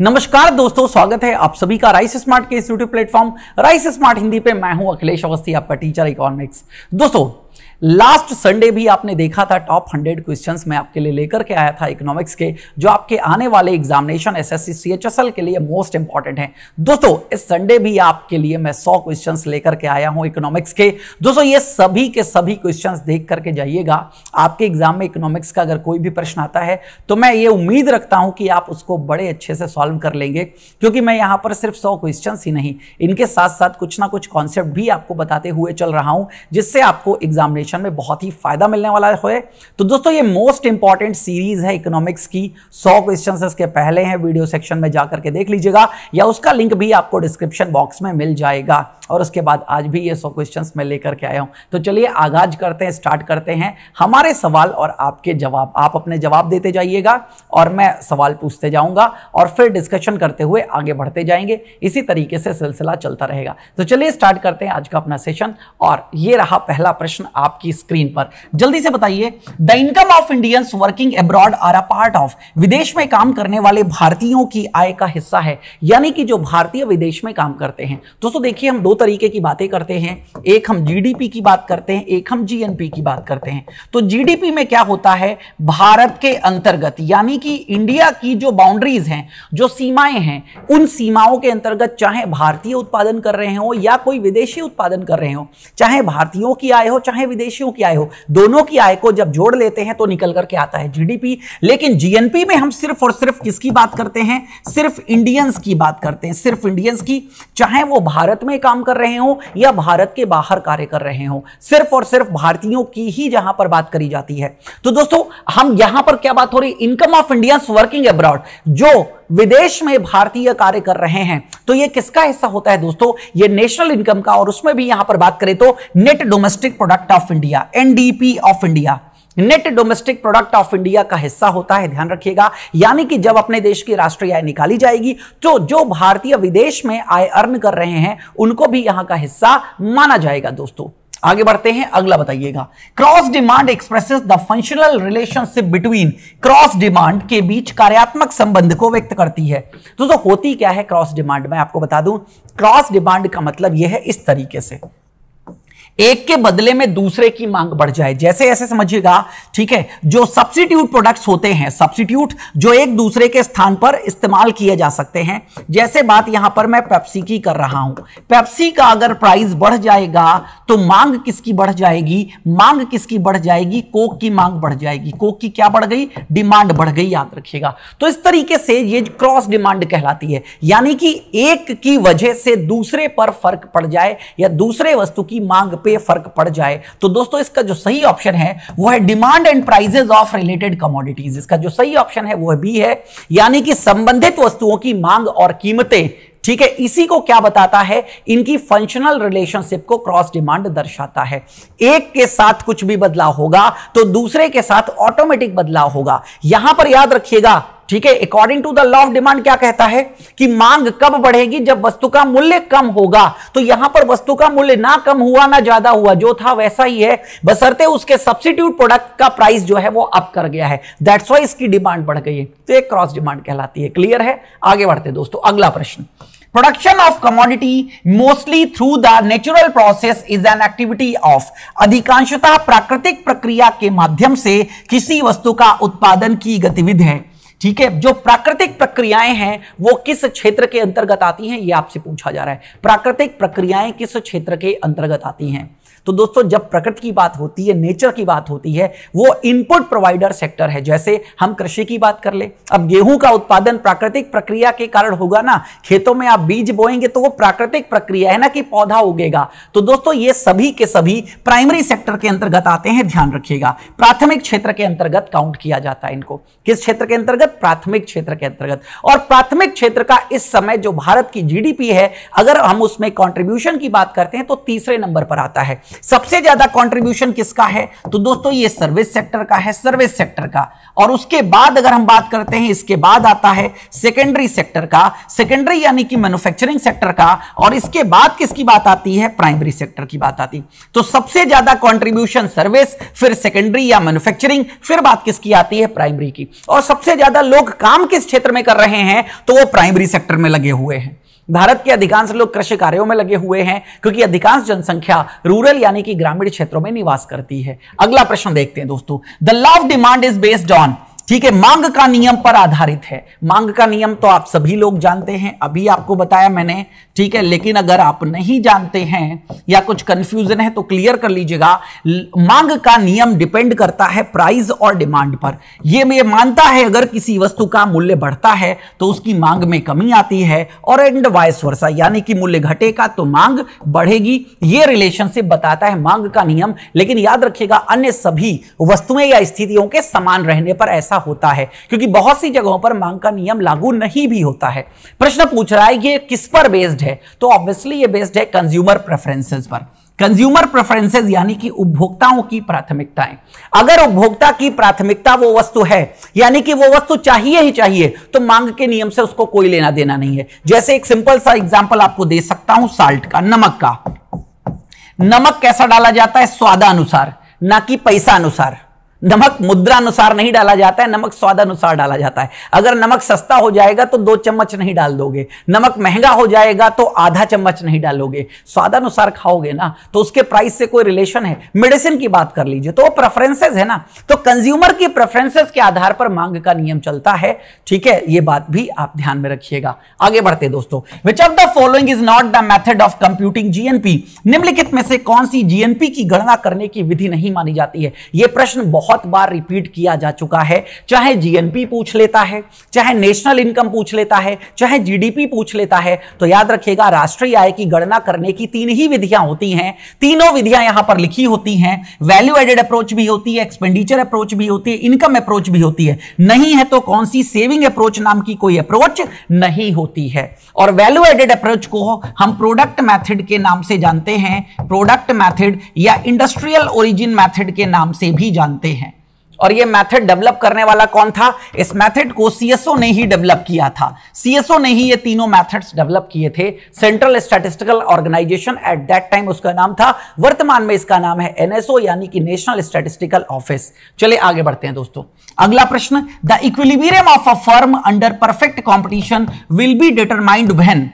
नमस्कार दोस्तों स्वागत है आप सभी का राइस स्मार्ट के इस YouTube platform Rise Smart Hindi पे मैं हूं अखिलेश अवस्थी आपका टीचर इकोनॉमिक्स दोस्तों लास्ट संडे भी आपने देखा था टॉप हंड्रेड क्वेश्चन मैं आपके लिए लेकर के आया था इकोनॉमिक्स के जो आपके आने वाले एग्जामिनेशन एस एस के लिए मोस्ट इंपॉर्टेंट है दोस्तों इस संडे भी आपके लिए मैं सौ क्वेश्चन लेकर के आया हूं इकोनॉमिक्स के दोस्तों ये सभी के सभी क्वेश्चन देख करके जाइएगा आपके एग्जाम में इकोनॉमिक्स का अगर कोई भी प्रश्न आता है तो मैं ये उम्मीद रखता हूं कि आप उसको बड़े अच्छे से सॉल्व कर लेंगे क्योंकि मैं यहाँ पर सिर्फ सौ क्वेश्चन ही नहीं इनके साथ साथ कुछ ना कुछ कॉन्सेप्ट भी आपको बताते हुए चल रहा हूं जिससे आपको एग्जामिनेशन कंडीशन में बहुत ही फायदा मिलने वाला है तो दोस्तों ये मोस्ट इंपॉर्टेंट सीरीज है इकोनॉमिक्स की सौ क्वेश्चन इसके पहले हैं वीडियो सेक्शन में जाकर के देख लीजिएगा या उसका लिंक भी आपको डिस्क्रिप्शन बॉक्स में मिल जाएगा और उसके बाद आज भी ये सौ क्वेश्चन मैं लेकर के आया हूँ तो चलिए आगाज करते हैं स्टार्ट करते हैं हमारे सवाल और आपके जवाब आप अपने जवाब देते जाइएगा और मैं सवाल पूछते जाऊंगा और फिर डिस्कशन करते हुए आगे बढ़ते जाएंगे इसी तरीके से सिलसिला चलता रहेगा तो चलिए स्टार्ट करते हैं आज का अपना सेशन और ये रहा पहला प्रश्न आप आपकी स्क्रीन पर जल्दी से बताइए the income of Indians working abroad are a part of विदेश में काम करने वाले भारतीयों की आय का हिस्सा है यानी कि जो भारतीय विदेश में काम करते हैं दोस्तों देखिए हम दो तरीके की बातें करते हैं एक हम जीडीपी की बात करते हैं एक हम जीएनपी की बात करते हैं तो जीडीपी में क्या होता है भारत के अंतर्गत यानी कि इंडिया की जो बाउंड्रीज हैं जो सीमाएं हैं उन सीमाओं के अंतर्गत चाहे भारतीय उत्पादन कर रहे हो या कोई विदेशी उत्पादन कर रहे हो चाहे भारतीयों की आय हो चाहे विदेश विदेशियों की आय हो दोनों की आय को जब जोड़ लेते हैं तो निकल करके आता है जीडीपी लेकिन जीएनपी में हम सिर्फ और सिर्फ किसकी बात करते हैं सिर्फ इंडियंस की बात करते हैं सिर्फ इंडियंस की चाहे वो भारत में काम कर रहे हो या भारत के बाहर कार्य कर रहे हो सिर्फ और सिर्फ भारतीयों की ही जहां पर बात करी जाती है तो दोस्तों हम यहां पर क्या बात हो रही income of Indians working abroad जो विदेश में भारतीय कार्य कर रहे हैं तो ये किसका हिस्सा होता है दोस्तों ये नेशनल इनकम का और उसमें भी यहां पर बात करें तो net domestic product of India NDP of India net domestic product of India का हिस्सा होता है ध्यान रखिएगा यानी कि जब अपने देश की राष्ट्रीय आय निकाली जाएगी तो जो भारतीय विदेश में आय अर्न कर रहे हैं उनको भी यहां का हिस्सा माना जाएगा दोस्तों आगे बढ़ते हैं अगला बताइएगा cross demand expresses the functional relationship between cross demand के बीच कार्यात्मक संबंध को व्यक्त करती है दोस्तों होती क्या है क्रॉस डिमांड मैं आपको बता दूं क्रॉस डिमांड का मतलब यह है इस तरीके से एक के बदले में दूसरे की मांग बढ़ जाए जैसे ऐसे समझिएगा ठीक है जो सब्सिट्यूट प्रोडक्ट्स होते हैं सब्सिट्यूट जो एक दूसरे के स्थान पर इस्तेमाल किए जा सकते हैं जैसे बात यहां पर मैं पेप्सी की कर रहा हूं पेप्सी का अगर प्राइस बढ़ जाएगा तो मांग किसकी बढ़ जाएगी मांग किसकी बढ़ जाएगी कोक की मांग बढ़ जाएगी कोक की क्या बढ़ गई डिमांड बढ़ गई याद रखिएगा तो इस तरीके से ये क्रॉस डिमांड कहलाती है यानी कि एक की वजह से दूसरे पर फर्क पड़ जाए या दूसरे वस्तु की मांग पे फर्क पड़ जाए तो दोस्तों इसका जो सही ऑप्शन है वो है demand and prices of related commodities इसका जो सही ऑप्शन है वो बी है यानी कि संबंधित वस्तुओं की मांग और कीमतें ठीक है इसी को क्या बताता है इनकी फंक्शनल रिलेशनशिप को क्रॉस डिमांड दर्शाता है एक के साथ कुछ भी बदलाव होगा तो दूसरे के साथ ऑटोमेटिक बदलाव होगा यहां पर याद रखिएगा ठीक है according to the law of demand क्या कहता है कि मांग कब बढ़ेगी जब वस्तु का मूल्य कम होगा तो यहां पर वस्तु का मूल्य ना कम हुआ ना ज्यादा हुआ जो था वैसा ही है बसरते उसके सब्सिट्यूट प्रोडक्ट का प्राइस जो है वो अप कर गया है दैट्स वाई इसकी डिमांड बढ़ गई है तो एक क्रॉस डिमांड कहलाती है क्लियर है आगे बढ़ते दोस्तों अगला प्रश्न production of commodity mostly through the natural process is an activity of अधिकांशता प्राकृतिक प्रक्रिया के माध्यम से किसी वस्तु का उत्पादन की गतिविधि है ठीक है जो प्राकृतिक प्रक्रियाएं हैं वो किस क्षेत्र के अंतर्गत आती हैं ये आपसे पूछा जा रहा है प्राकृतिक प्रक्रियाएं किस क्षेत्र के अंतर्गत आती हैं तो दोस्तों जब प्रकृति की बात होती है नेचर की बात होती है वो इनपुट प्रोवाइडर सेक्टर है जैसे हम कृषि की बात कर ले अब गेहूं का उत्पादन प्राकृतिक प्रक्रिया के कारण होगा ना खेतों में आप बीज बोएंगे तो वो प्राकृतिक प्रक्रिया है ना कि पौधा उगेगा तो दोस्तों ये सभी के सभी प्राइमरी सेक्टर के अंतर्गत आते हैं ध्यान रखिएगा प्राथमिक क्षेत्र के अंतर्गत काउंट किया जाता है इनको किस क्षेत्र के अंतर्गत प्राथमिक क्षेत्र के अंतर्गत और प्राथमिक क्षेत्र का इस समय जो भारत की जीडीपी है अगर हम उसमें कंट्रीब्यूशन की बात करते हैं तो तीसरे नंबर पर आता है सबसे ज्यादा कंट्रीब्यूशन किसका है तो दोस्तों ये सर्विस सेक्टर का है सर्विस सेक्टर का और उसके बाद अगर हम बात करते हैं इसके बाद आता है सेकेंडरी सेक्टर का सेकेंडरी यानी कि मैन्युफैक्चरिंग सेक्टर का और इसके बाद किसकी बात आती है प्राइमरी सेक्टर की बात आती है तो सबसे ज्यादा कॉन्ट्रीब्यूशन सर्विस फिर सेकेंडरी या मैन्युफैक्चरिंग फिर बात किसकी आती है प्राइमरी की और सबसे ज्यादा लोग काम किस क्षेत्र में कर रहे हैं तो वो प्राइमरी सेक्टर में लगे हुए हैं भारत के अधिकांश लोग कृषि कार्यों में लगे हुए हैं क्योंकि अधिकांश जनसंख्या रूरल यानी कि ग्रामीण क्षेत्रों में निवास करती है अगला प्रश्न देखते हैं दोस्तों the law of demand is based on ठीक है मांग का नियम पर आधारित है मांग का नियम तो आप सभी लोग जानते हैं अभी आपको बताया मैंने ठीक है लेकिन अगर आप नहीं जानते हैं या कुछ कंफ्यूजन है तो क्लियर कर लीजिएगा मांग का नियम डिपेंड करता है प्राइस और डिमांड पर यह मैं मानता है अगर किसी वस्तु का मूल्य बढ़ता है तो उसकी मांग में कमी आती है और एंड वाइस वर्षा यानी कि मूल्य घटेगा तो मांग बढ़ेगी ये रिलेशनशिप बताता है मांग का नियम लेकिन याद रखिएगा अन्य सभी वस्तुएं या स्थितियों के समान रहने पर ऐसा ऐसा होता है क्योंकि बहुत सी जगहों पर मांग का नियम लागू नहीं भी होता है प्रश्न पूछ रहा है ये किस पर बेस्ड है तो ऑब्वियसली ये बेस्ड है कंज्यूमर प्रेफरेंसेस पर कंज्यूमर प्रेफरेंसेस यानी कि उपभोक्ताओं की प्राथमिकताएं अगर उपभोक्ता की प्राथमिकता वो वस्तु है यानी कि वो वस्तु चाहिए ही चाहिए तो मांग के नियम से उसको कोई लेना देना नहीं है जैसे एक सिंपल सा एग्जांपल आपको दे सकता हूं साल्ट का नमक का नमक कैसा डाला जाता है स्वादानुसार ना कि पैसा अनुसार नमक अनुसार नहीं डाला जाता है नमक स्वादानुसार डाला जाता है अगर नमक सस्ता हो जाएगा तो दो चम्मच नहीं डाल दोगे नमक महंगा हो जाएगा तो आधा चम्मच नहीं डालोगे स्वादानुसार खाओगे ना तो उसके प्राइस से कोई रिलेशन है मेडिसिन की बात कर लीजिए तो वो प्रेफरेंसेज है ना तो कंज्यूमर की प्रेफरेंसेज के आधार पर मांग का नियम चलता है ठीक है ये बात भी आप ध्यान में रखिएगा आगे बढ़ते दोस्तों which of the following is not the method of computing GNP निम्नलिखित में से कौन सी जीएनपी की गणना करने की विधि नहीं मानी जाती है यह प्रश्न बहुत बहुत बार रिपीट किया जा चुका है चाहे जीएनपी पूछ लेता है चाहे नेशनल इनकम पूछ लेता है चाहे जीडीपी पूछ लेता है तो याद रखिएगा राष्ट्रीय आय की गणना करने की तीन ही विधियां होती हैं तीनों विधियां यहां पर लिखी होती हैं वैल्यू एडेड अप्रोच भी होती है एक्सपेंडिचर अप्रोच भी होती है इनकम अप्रोच भी होती है नहीं है तो कौन सी सेविंग अप्रोच नाम की कोई अप्रोच नहीं होती है और वैल्यू एडेड अप्रोच को हम प्रोडक्ट मैथड के नाम से जानते हैं प्रोडक्ट मैथड या इंडस्ट्रियल ओरिजिन मैथड के नाम से भी जानते हैं और ये मेथड डेवलप करने वाला कौन था इस मेथड को सीएसओ ने ही डेवलप किया था सीएसओ ने ही ये तीनों मेथड्स डेवलप किए थे Central Statistical Organisation at that time उसका नाम था वर्तमान में इसका नाम है एनएसओ यानी कि नेशनल स्टैटिस्टिकल ऑफिस चले आगे बढ़ते हैं दोस्तों अगला प्रश्न the equilibrium of a firm under perfect competition will be determined when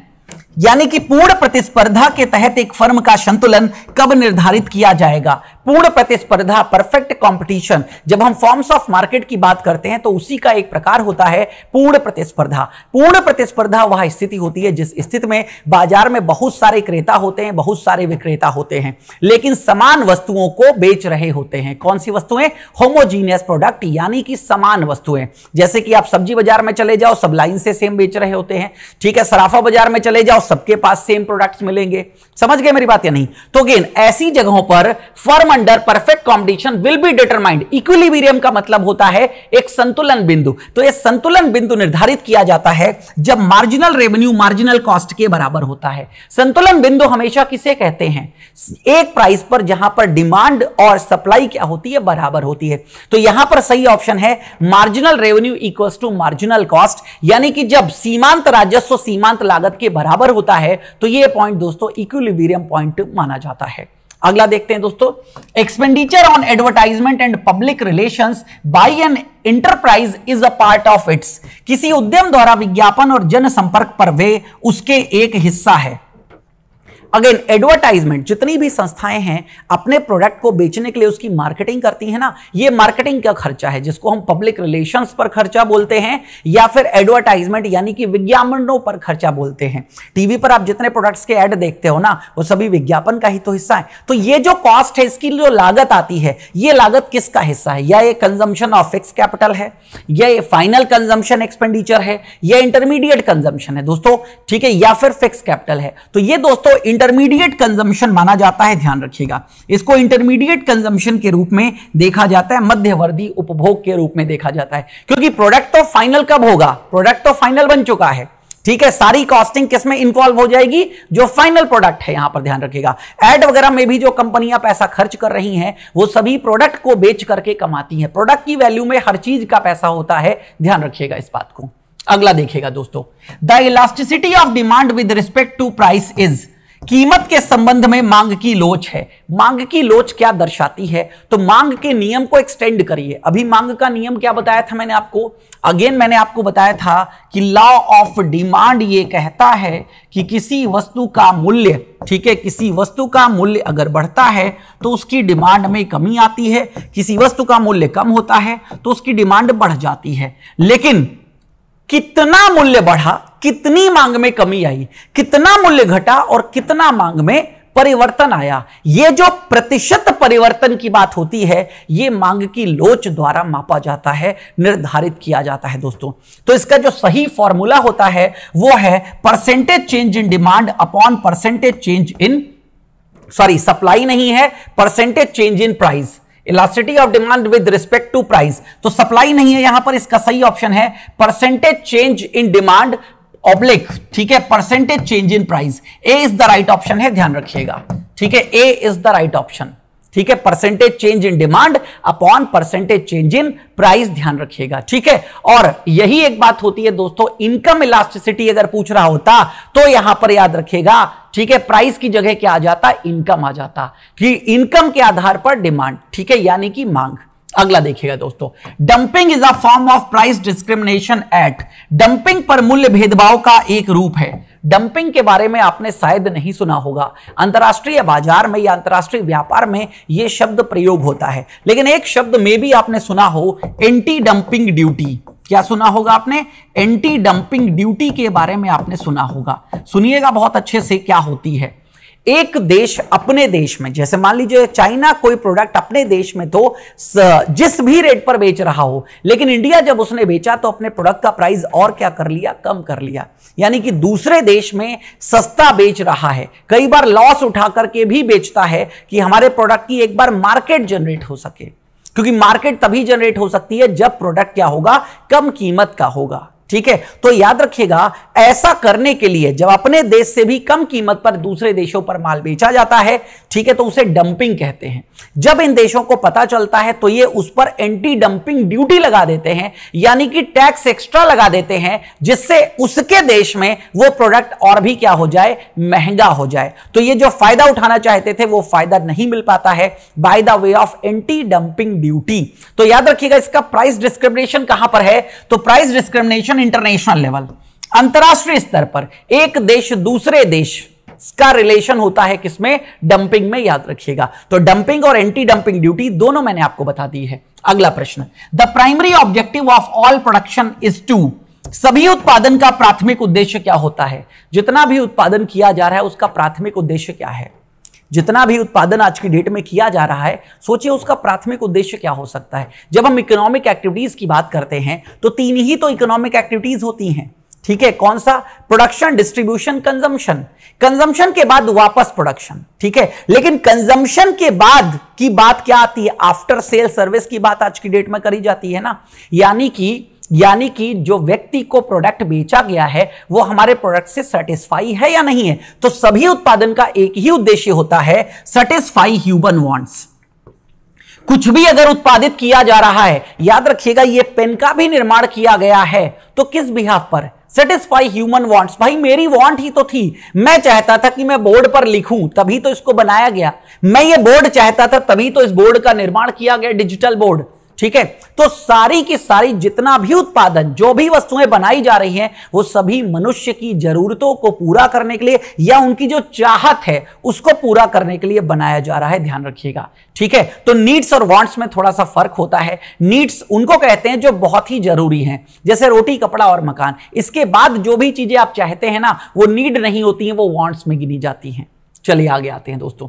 यानी कि पूर्ण प्रतिस्पर्धा के तहत एक फर्म का संतुलन कब निर्धारित किया जाएगा पूर्ण प्रतिस्पर्धा परफेक्ट कंपटीशन जब हम फॉर्म्स ऑफ मार्केट की बात करते हैं तो उसी का एक प्रकार होता है पूर्ण प्रतिस्पर्धा पूर्ण प्रतिस्पर्धा वह स्थिति होती है जिस स्थिति में बाजार में बहुत सारे क्रेता होते हैं बहुत सारे विक्रेता होते हैं लेकिन समान वस्तुओं को बेच रहे होते हैं कौन सी वस्तुएं होमोजीनियस प्रोडक्ट यानी कि समान वस्तुएं जैसे कि आप सब्जी बाजार में चले जाओ सब लाइन से सेम बेच रहे होते हैं ठीक है सराफा बाजार में चले जाओ सबके पास सेम प्रोडक्ट्स मिलेंगे समझ गए मेरी बात या नहीं तो अगेन ऐसी जगहों पर firm under perfect competition will be determined equilibrium का मतलब होता है एक संतुलन बिंदु तो यह संतुलन बिंदु निर्धारित किया जाता है जब मार्जिनल रेवेन्यू मार्जिनल कॉस्ट के बराबर होता है संतुलन बिंदु हमेशा किसे कहते हैं एक प्राइस पर जहां पर डिमांड और सप्लाई क्या होती है बराबर होती है तो यहां पर सही ऑप्शन है marginal revenue equal to marginal cost यानी कि जब सीमांत राजस्व सीमांत लागत के बराबर होता है तो ये पॉइंट दोस्तों इक्विलिब्रियम पॉइंट माना जाता है अगला देखते हैं दोस्तों expenditure on advertisement and public relation by an enterprise is a part of its किसी उद्यम द्वारा विज्ञापन और जनसंपर्क पर वे उसके एक हिस्सा है अगेन एडवर्टाइजमेंट जितनी भी संस्थाएं हैं अपने प्रोडक्ट को बेचने के लिए उसकी मार्केटिंग करती है ना ये मार्केटिंग का खर्चा है जिसको हम पब्लिक रिलेशंस पर खर्चा बोलते हैं या फिर एडवर्टाइजमेंट यानी कि विज्ञापनों पर खर्चा बोलते हैं टीवी पर आप जितने प्रोडक्ट्स के एड देखते हो ना वो सभी विज्ञापन का ही तो हिस्सा है तो ये जो कॉस्ट है इसकी जो लागत आती है ये लागत किसका हिस्सा है या ये कंजम्पशन ऑफ फिक्स कैपिटल है या ये फाइनल कंजम्पशन एक्सपेंडिचर है या इंटरमीडिएट कंजम्पशन है दोस्तों ठीक है या फिर फिक्स कैपिटल है तो ये दोस्तों इंटरमीडिएट कंजम्पशन माना जाता है ध्यान रखिएगा इसको इंटरमीडिएट कंजम्पशन के रूप में देखा जाता है मध्यवर्ती उपभोग के रूप में देखा जाता है क्योंकि प्रोडक्ट तो फाइनल कब होगा प्रोडक्ट तो फाइनल बन चुका है ठीक है सारी कॉस्टिंग किसमें इन्वॉल्व हो जाएगी जो फाइनल प्रोडक्ट है यहां पर ध्यान रखिएगा एड वगैरह में भी जो कंपनियां पैसा खर्च कर रही हैं वो सभी प्रोडक्ट को बेच करके कमाती हैं प्रोडक्ट की वैल्यू में हर चीज का पैसा होता है ध्यान रखिएगा इस बात को अगला देखिएगा दोस्तों the elasticity of demand with respect to price is कीमत के संबंध में मांग की लोच है मांग की लोच क्या दर्शाती है तो मांग के नियम को एक्सटेंड करिए अभी मांग का नियम क्या बताया था मैंने आपको अगेन मैंने आपको बताया था कि लॉ ऑफ डिमांड ये कहता है कि किसी वस्तु का मूल्य ठीक है किसी वस्तु का मूल्य अगर बढ़ता है तो उसकी डिमांड में कमी आती है किसी वस्तु का मूल्य कम होता है तो उसकी डिमांड बढ़ जाती है लेकिन कितना मूल्य बढ़ा कितनी मांग में कमी आई कितना मूल्य घटा और कितना मांग में परिवर्तन आया यह जो प्रतिशत परिवर्तन की बात होती है यह मांग की लोच द्वारा मापा जाता है निर्धारित किया जाता है दोस्तों तो इसका जो सही फॉर्मूला होता है वो है percentage change in demand upon percentage change in sorry supply नहीं है percentage change in price elasticity of demand with respect to price तो सप्लाई नहीं है यहां पर इसका सही ऑप्शन है percentage change in demand oblique ठीक है percentage change in price A is the right option है ध्यान रखिएगा ठीक है A is the right option ठीक है percentage change in demand upon percentage change in price ध्यान रखिएगा ठीक है और यही एक बात होती है दोस्तों इनकम इलास्टिसिटी अगर पूछ रहा होता तो यहां पर याद रखिएगा ठीक है प्राइस की जगह क्या आ जाता इनकम आ जाता कि इनकम के आधार पर डिमांड ठीक है यानी कि मांग अगला देखिएगा दोस्तों dumping is a form of price discrimination act dumping पर मूल्य भेदभाव का एक रूप है डंपिंग के बारे में आपने शायद नहीं सुना होगा अंतरराष्ट्रीय बाजार में या अंतरराष्ट्रीय व्यापार में यह शब्द प्रयोग होता है लेकिन एक शब्द में भी आपने सुना हो एंटी डंपिंग ड्यूटी क्या सुना होगा आपने एंटी डंपिंग ड्यूटी के बारे में आपने सुना होगा सुनिएगा बहुत अच्छे से क्या होती है एक देश अपने देश में जैसे मान लीजिए चाइना कोई प्रोडक्ट अपने देश में तो जिस भी रेट पर बेच रहा हो लेकिन इंडिया जब उसने बेचा तो अपने प्रोडक्ट का प्राइस और क्या कर लिया कम कर लिया यानी कि दूसरे देश में सस्ता बेच रहा है कई बार लॉस उठा करके भी बेचता है कि हमारे प्रोडक्ट की एक बार मार्केट जनरेट हो सके क्योंकि मार्केट तभी जनरेट हो सकती है जब प्रोडक्ट क्या होगा कम कीमत का होगा ठीक है तो याद रखिएगा ऐसा करने के लिए जब अपने देश से भी कम कीमत पर दूसरे देशों पर माल बेचा जाता है ठीक है तो उसे डंपिंग कहते हैं जब इन देशों को पता चलता है तो ये उस पर एंटी डंपिंग ड्यूटी लगा देते हैं यानी कि टैक्स एक्स्ट्रा लगा देते हैं जिससे उसके देश में वो प्रोडक्ट और भी क्या हो जाए महंगा हो जाए तो ये जो फायदा उठाना चाहते थे वो फायदा नहीं मिल पाता है by the way of anti dumping duty तो याद रखिएगा इसका प्राइस डिस्क्रिमिनेशन कहां पर है तो प्राइस डिस्क्रिमिनेशन इंटरनेशनल लेवल अंतर्राष्ट्रीय स्तर पर एक देश दूसरे देश का रिलेशन होता है किसमें डंपिंग में याद रखिएगा तो डंपिंग और एंटी डंपिंग ड्यूटी दोनों मैंने आपको बता दी है अगला प्रश्न the primary objective of all production is to सभी उत्पादन का प्राथमिक उद्देश्य क्या होता है जितना भी उत्पादन किया जा रहा है उसका प्राथमिक उद्देश्य क्या है जितना भी उत्पादन आज की डेट में किया जा रहा है सोचिए उसका प्राथमिक उद्देश्य क्या हो सकता है जब हम इकोनॉमिक एक्टिविटीज़ की बात करते हैं तो तीन ही तो इकोनॉमिक एक्टिविटीज़ होती हैं ठीक है कौन सा प्रोडक्शन डिस्ट्रीब्यूशन कंजम्पशन कंजम्पशन के बाद वापस प्रोडक्शन ठीक है लेकिन कंजम्पशन के बाद की बात क्या आती है आफ्टर सेल सर्विस की बात आज की डेट में करी जाती है ना यानी कि यानी कि जो व्यक्ति को प्रोडक्ट बेचा गया है वो हमारे प्रोडक्ट से सेटिस्फाई है या नहीं है तो सभी उत्पादन का एक ही उद्देश्य होता है सेटिस्फाई ह्यूमन वांट्स कुछ भी अगर उत्पादित किया जा रहा है याद रखिएगा ये पेन का भी निर्माण किया गया है तो किस बिहाफ पर सेटिस्फाई ह्यूमन वांट्स भाई मेरी वांट ही तो थी मैं चाहता था कि मैं बोर्ड पर लिखूं तभी तो इसको बनाया गया मैं ये बोर्ड चाहता था तभी तो इस बोर्ड का निर्माण किया गया डिजिटल बोर्ड ठीक है तो सारी की सारी जितना भी उत्पादन जो भी वस्तुएं बनाई जा रही हैं वो सभी मनुष्य की जरूरतों को पूरा करने के लिए या उनकी जो चाहत है उसको पूरा करने के लिए बनाया जा रहा है ध्यान रखिएगा ठीक है तो नीड्स और वांट्स में थोड़ा सा फर्क होता है नीड्स उनको कहते हैं जो बहुत ही जरूरी है जैसे रोटी कपड़ा और मकान इसके बाद जो भी चीजें आप चाहते हैं ना वो नीड नहीं होती हैं वो वांट्स में गिनी जाती हैं चलिए आगे आते हैं दोस्तों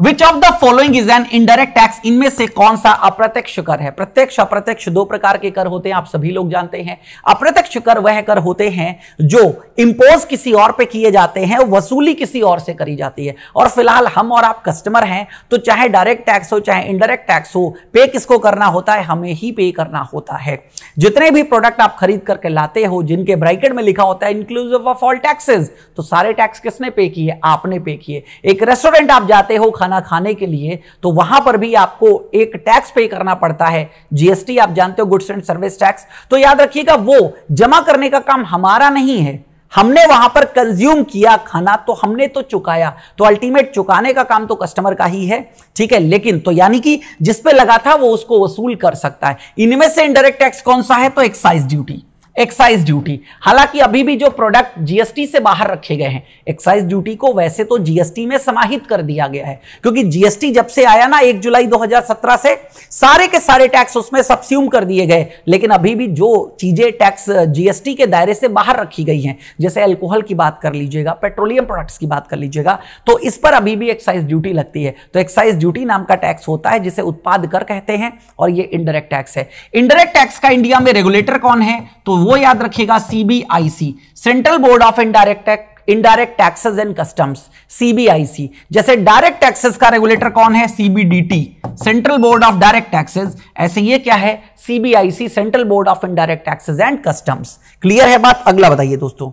which of the following is an indirect tax इनमें से कौन सा अप्रत्यक्ष कर है प्रत्यक्ष अप्रत्यक्ष दो प्रकार के कर होते हैं आप सभी लोग जानते हैं अप्रत्यक्ष कर वह कर होते हैं जो इंपोज किसी और पे किए जाते हैं वसूली किसी और से करी जाती है और फिलहाल हम और आप कस्टमर हैं तो चाहे डायरेक्ट टैक्स हो चाहे इनडायरेक्ट टैक्स हो पे किसको करना होता है हमें ही पे करना होता है जितने भी प्रोडक्ट आप खरीद करके लाते हो जिनके ब्रैकेट में लिखा होता है इंक्लूसिव ऑफ ऑल टैक्सेस तो सारे टैक्स किसने पे किए आपने पे किए एक रेस्टोरेंट आप जाते हो खाना खाने के लिए तो वहां पर भी आपको एक टैक्स पे करना पड़ता है जीएसटी आप जानते हो गुड्स एंड सर्विस टैक्स तो याद रखिएगा वो जमा करने का काम हमारा नहीं है हमने वहां पर कंज्यूम किया खाना तो हमने तो चुकाया तो अल्टीमेट चुकाने का काम तो कस्टमर का ही है ठीक है लेकिन तो यानी कि जिस पे लगा था वो उसको वसूल कर सकता है इनमें से इनडायरेक्ट टैक्स कौन सा है तो एक्साइज ड्यूटी एक्साइज ड्यूटी हालांकि अभी भी जो प्रोडक्ट जीएसटी से बाहर रखे गए हैं एक्साइज ड्यूटी को वैसे तो जीएसटी में समाहित कर दिया गया है क्योंकि जीएसटी जब से आया ना एक जुलाई 2017 से सारे के सारे टैक्स उसमें सब्स्यूम कर दिए गए लेकिन अभी भी जो चीजें टैक्स जीएसटी के दायरे से बाहर रखी गई हैं जैसे एल्कोहल की बात कर लीजिएगा पेट्रोलियम प्रोडक्ट्स की बात कर लीजिएगा तो इस पर अभी भी एक्साइज ड्यूटी लगती है तो एक्साइज ड्यूटी नाम का टैक्स होता है जिसे उत्पाद कर कहते हैं और ये इंडायरेक्ट टैक्स है इंडायरेक्ट टैक्स का इंडिया में रेगुलेटर कौन है तो वो याद रखिएगा CBIC Central Board of Indirect Tax Indirect Taxes and Customs CBIC जैसे डायरेक्ट टैक्सेस का रेगुलेटर कौन है CBDT Central Board of Direct Taxes ऐसे ये क्या है CBIC Central Board of Indirect Taxes and Customs clear है बात अगला बताइए दोस्तों